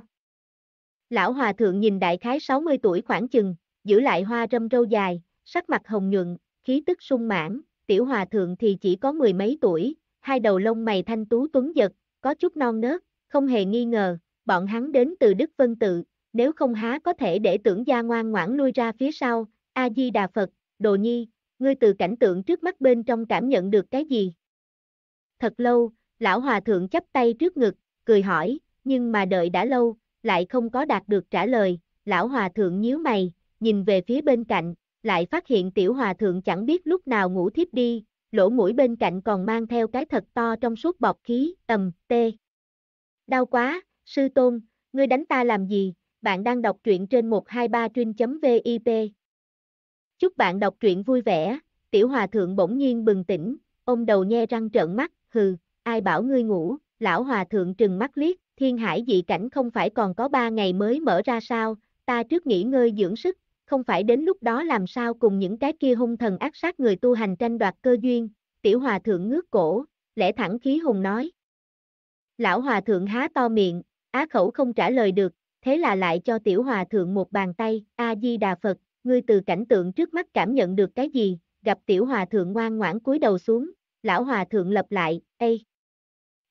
Lão hòa thượng nhìn đại khái 60 tuổi khoảng chừng, giữ lại hoa râm râu dài, sắc mặt hồng nhuận, khí tức sung mãn, tiểu hòa thượng thì chỉ có mười mấy tuổi, hai đầu lông mày thanh tú tuấn giật, có chút non nớt, không hề nghi ngờ, bọn hắn đến từ Đức Vân Tự, nếu không há có thể để tưởng gia ngoan ngoãn lui ra phía sau, A-di-đà Phật, đồ nhi, ngươi từ cảnh tượng trước mắt bên trong cảm nhận được cái gì? Thật lâu, lão hòa thượng chắp tay trước ngực, cười hỏi, nhưng mà đợi đã lâu, lại không có đạt được trả lời, lão hòa thượng nhíu mày, nhìn về phía bên cạnh, lại phát hiện tiểu hòa thượng chẳng biết lúc nào ngủ thiếp đi, lỗ mũi bên cạnh còn mang theo cái thật to trong suốt bọc khí, ầm, tê. Đau quá, sư tôn, ngươi đánh ta làm gì? Bạn đang đọc truyện trên 123truyện.vip. Chúc bạn đọc truyện vui vẻ, tiểu hòa thượng bỗng nhiên bừng tỉnh, ôm đầu nhe răng trợn mắt, hừ, ai bảo ngươi ngủ, lão hòa thượng trừng mắt liếc, thiên hải dị cảnh không phải còn có ba ngày mới mở ra sao, ta trước nghỉ ngơi dưỡng sức, không phải đến lúc đó làm sao cùng những cái kia hung thần ác sát người tu hành tranh đoạt cơ duyên, tiểu hòa thượng ngước cổ, lẽ thẳng khí hùng nói. Lão hòa thượng há to miệng, á khẩu không trả lời được, thế là lại cho tiểu hòa thượng một bàn tay, A-di-đà Phật, ngươi từ cảnh tượng trước mắt cảm nhận được cái gì, gặp tiểu hòa thượng ngoan ngoãn cúi đầu xuống, lão hòa thượng lập lại, Ê!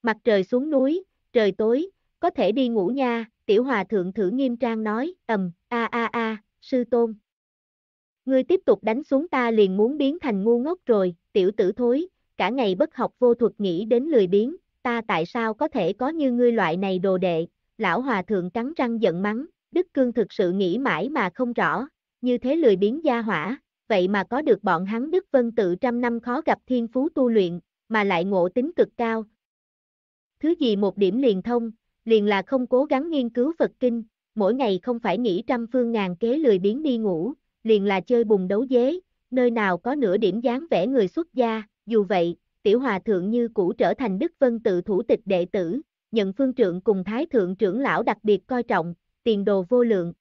Mặt trời xuống núi, trời tối, có thể đi ngủ nha, tiểu hòa thượng thử nghiêm trang nói, ầm, a a a, sư tôn. Ngươi tiếp tục đánh xuống ta liền muốn biến thành ngu ngốc rồi, tiểu tử thối, cả ngày bất học vô thuật nghĩ đến lười biến, ta tại sao có thể có như ngươi loại này đồ đệ, lão hòa thượng cắn răng giận mắng, Đức Cương thực sự nghĩ mãi mà không rõ, như thế lười biến gia hỏa, vậy mà có được bọn hắn Đức Vân tự trăm năm khó gặp thiên phú tu luyện, mà lại ngộ tính cực cao. Thứ gì một điểm liền thông, liền là không cố gắng nghiên cứu Phật Kinh, mỗi ngày không phải nghĩ trăm phương ngàn kế lười biến đi ngủ, liền là chơi bùng đấu dế, nơi nào có nửa điểm dáng vẻ người xuất gia, dù vậy, tiểu hòa thượng như cũ trở thành Đức Vân tự thủ tịch đệ tử, nhận phương trượng cùng thái thượng trưởng lão đặc biệt coi trọng, tiền đồ vô lượng.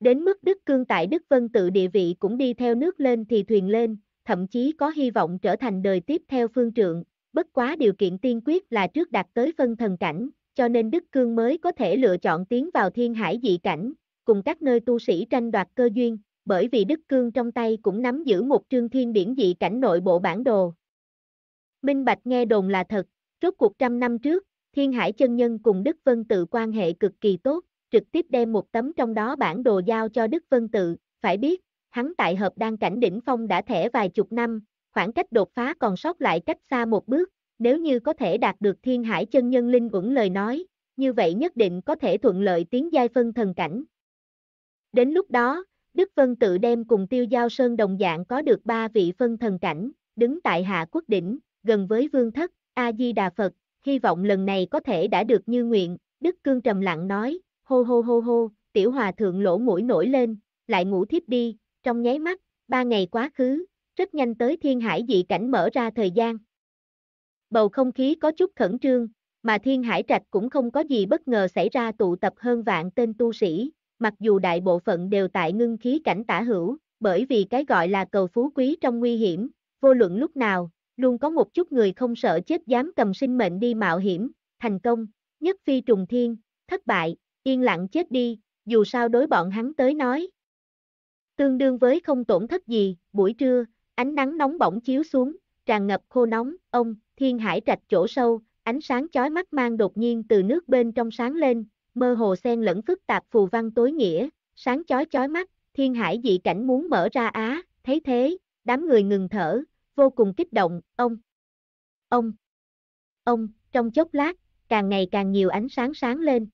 Đến mức Đức Cương tại Đức Vân tự địa vị cũng đi theo nước lên thì thuyền lên, thậm chí có hy vọng trở thành đời tiếp theo phương trượng, bất quá điều kiện tiên quyết là trước đạt tới phân thần cảnh, cho nên Đức Cương mới có thể lựa chọn tiến vào thiên hải dị cảnh, cùng các nơi tu sĩ tranh đoạt cơ duyên, bởi vì Đức Cương trong tay cũng nắm giữ một trương thiên biển dị cảnh nội bộ bản đồ. Minh Bạch nghe đồn là thật, rốt cuộc trăm năm trước, Thiên Hải chân nhân cùng Đức Vân Tự quan hệ cực kỳ tốt, trực tiếp đem một tấm trong đó bản đồ giao cho Đức Vân Tự, phải biết, hắn tại hợp đan cảnh đỉnh phong đã thẻ vài chục năm, khoảng cách đột phá còn sót lại cách xa một bước, nếu như có thể đạt được thiên hải chân nhân linh uẩn lời nói, như vậy nhất định có thể thuận lợi tiến giai phân thần cảnh. Đến lúc đó, Đức Vân tự đem cùng tiêu giao sơn đồng dạng có được ba vị phân thần cảnh, đứng tại hạ quốc đỉnh, gần với vương thất, A-di-đà Phật, hy vọng lần này có thể đã được như nguyện, Đức Cương trầm lặng nói, hô hô hô hô, tiểu hòa thượng lỗ mũi nổi lên, lại ngủ thiếp đi, trong nháy mắt, ba ngày quá khứ, rất nhanh tới thiên hải dị cảnh mở ra thời gian bầu không khí có chút khẩn trương, mà thiên hải trạch cũng không có gì bất ngờ xảy ra tụ tập hơn vạn tên tu sĩ, mặc dù đại bộ phận đều tại ngưng khí cảnh tả hữu, bởi vì cái gọi là cầu phú quý trong nguy hiểm, vô luận lúc nào, luôn có một chút người không sợ chết dám cầm sinh mệnh đi mạo hiểm, thành công, nhất phi trùng thiên, thất bại, yên lặng chết đi, dù sao đối bọn hắn tới nói. Tương đương với không tổn thất gì, buổi trưa, ánh nắng nóng bỏng chiếu xuống, tràn ngập khô nóng, ông, thiên hải trạch chỗ sâu, ánh sáng chói mắt mang đột nhiên từ nước bên trong sáng lên, mơ hồ xen lẫn phức tạp phù văn tối nghĩa, sáng chói chói mắt, thiên hải dị cảnh muốn mở ra á, thấy thế, đám người ngừng thở, vô cùng kích động, ông, ông, ông, trong chốc lát, càng ngày càng nhiều ánh sáng sáng lên.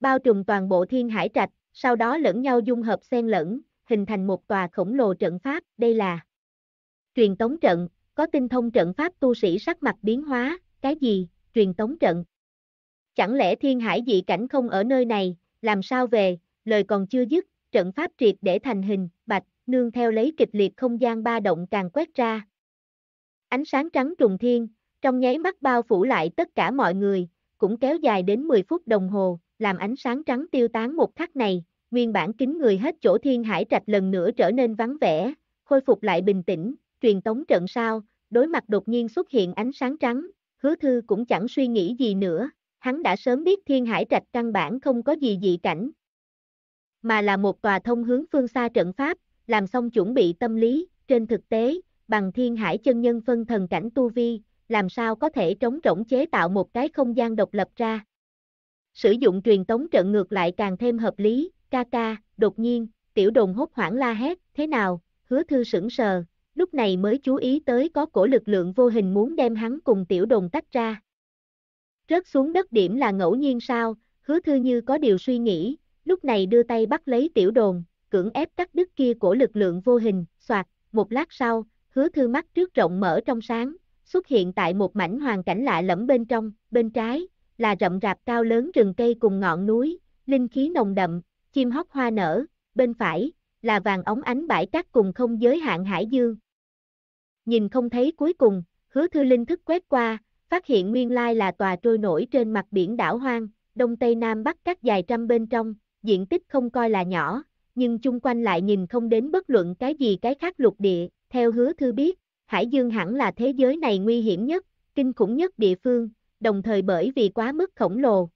Bao trùm toàn bộ thiên hải trạch, sau đó lẫn nhau dung hợp xen lẫn, hình thành một tòa khổng lồ trận pháp, đây là truyền tống trận, có tinh thông trận pháp tu sĩ sắc mặt biến hóa, cái gì, truyền tống trận. Chẳng lẽ thiên hải dị cảnh không ở nơi này, làm sao về, lời còn chưa dứt, trận pháp triệt để thành hình, bạch, nương theo lấy kịch liệt không gian ba động càng quét ra. Ánh sáng trắng trùng thiên, trong nháy mắt bao phủ lại tất cả mọi người, cũng kéo dài đến 10 phút đồng hồ, làm ánh sáng trắng tiêu tán một khắc này, nguyên bản kính người hết chỗ thiên hải trạch lần nữa trở nên vắng vẻ, khôi phục lại bình tĩnh, truyền tống trận sao, đối mặt đột nhiên xuất hiện ánh sáng trắng, hứa thư cũng chẳng suy nghĩ gì nữa, hắn đã sớm biết thiên hải trạch căn bản không có gì dị cảnh. Mà là một tòa thông hướng phương xa trận pháp, làm xong chuẩn bị tâm lý, trên thực tế, bằng thiên hải chân nhân phân thần cảnh tu vi, làm sao có thể trống rỗng chế tạo một cái không gian độc lập ra. Sử dụng truyền tống trận ngược lại càng thêm hợp lý, ca ca, đột nhiên, tiểu đồn hốt hoảng la hét, thế nào, hứa thư sững sờ, lúc này mới chú ý tới có cổ lực lượng vô hình muốn đem hắn cùng tiểu đồn tách ra. Rớt xuống đất điểm là ngẫu nhiên sao, hứa thư như có điều suy nghĩ, lúc này đưa tay bắt lấy tiểu đồn, cưỡng ép cắt đứt kia cổ lực lượng vô hình, soạt, một lát sau, hứa thư mắt trước rộng mở trong sáng, xuất hiện tại một mảnh hoàn cảnh lạ lẫm bên trong, bên trái, là rậm rạp cao lớn rừng cây cùng ngọn núi, linh khí nồng đậm, chim hót hoa nở, bên phải, là vàng ống ánh bãi cát cùng không giới hạn hải dương nhìn không thấy cuối cùng, hứa thư linh thức quét qua, phát hiện nguyên lai là tòa trôi nổi trên mặt biển đảo hoang, đông tây nam bắc các dài trăm bên trong, diện tích không coi là nhỏ, nhưng chung quanh lại nhìn không đến bất luận cái gì cái khác lục địa, theo hứa thư biết, hải dương hẳn là thế giới này nguy hiểm nhất, kinh khủng nhất địa phương, đồng thời bởi vì quá mức khổng lồ.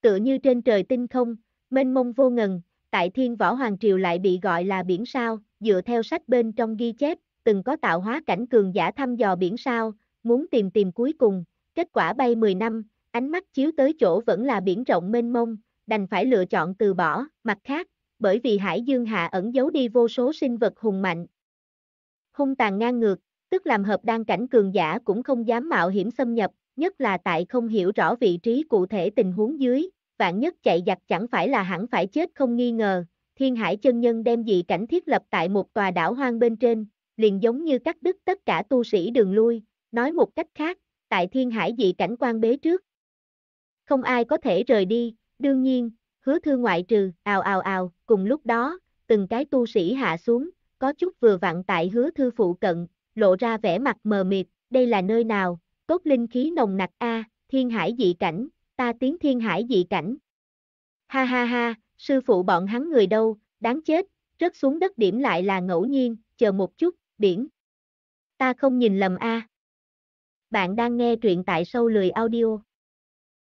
Tựa như trên trời tinh không, mênh mông vô ngần, tại thiên võ hoàng triều lại bị gọi là biển sao, dựa theo sách bên trong ghi chép, từng có tạo hóa cảnh cường giả thăm dò biển sao, muốn tìm tìm cuối cùng, kết quả bay 10 năm, ánh mắt chiếu tới chỗ vẫn là biển rộng mênh mông, đành phải lựa chọn từ bỏ, mặt khác, bởi vì hải dương hạ ẩn giấu đi vô số sinh vật hùng mạnh. Hung tàn ngang ngược, tức làm hợp đan cảnh cường giả cũng không dám mạo hiểm xâm nhập, nhất là tại không hiểu rõ vị trí cụ thể tình huống dưới, vạn nhất chạy giặc chẳng phải là hẳn phải chết không nghi ngờ. Thiên Hải chân nhân đem dị cảnh thiết lập tại một tòa đảo hoang bên trên, liền giống như cắt đứt tất cả tu sĩ đường lui, nói một cách khác, tại thiên hải dị cảnh quan bế trước. Không ai có thể rời đi, đương nhiên, hứa thư ngoại trừ, ào ào ào, cùng lúc đó, từng cái tu sĩ hạ xuống, có chút vừa vặn tại hứa thư phụ cận, lộ ra vẻ mặt mờ mịt, đây là nơi nào, Cốt linh khí nồng nặc a thiên hải dị cảnh, ta tiếng thiên hải dị cảnh. Ha ha ha, sư phụ bọn hắn người đâu, đáng chết, rớt xuống đất điểm lại là ngẫu nhiên, chờ một chút, điển. Ta không nhìn lầm a. À. Bạn đang nghe truyện tại sâu lười audio.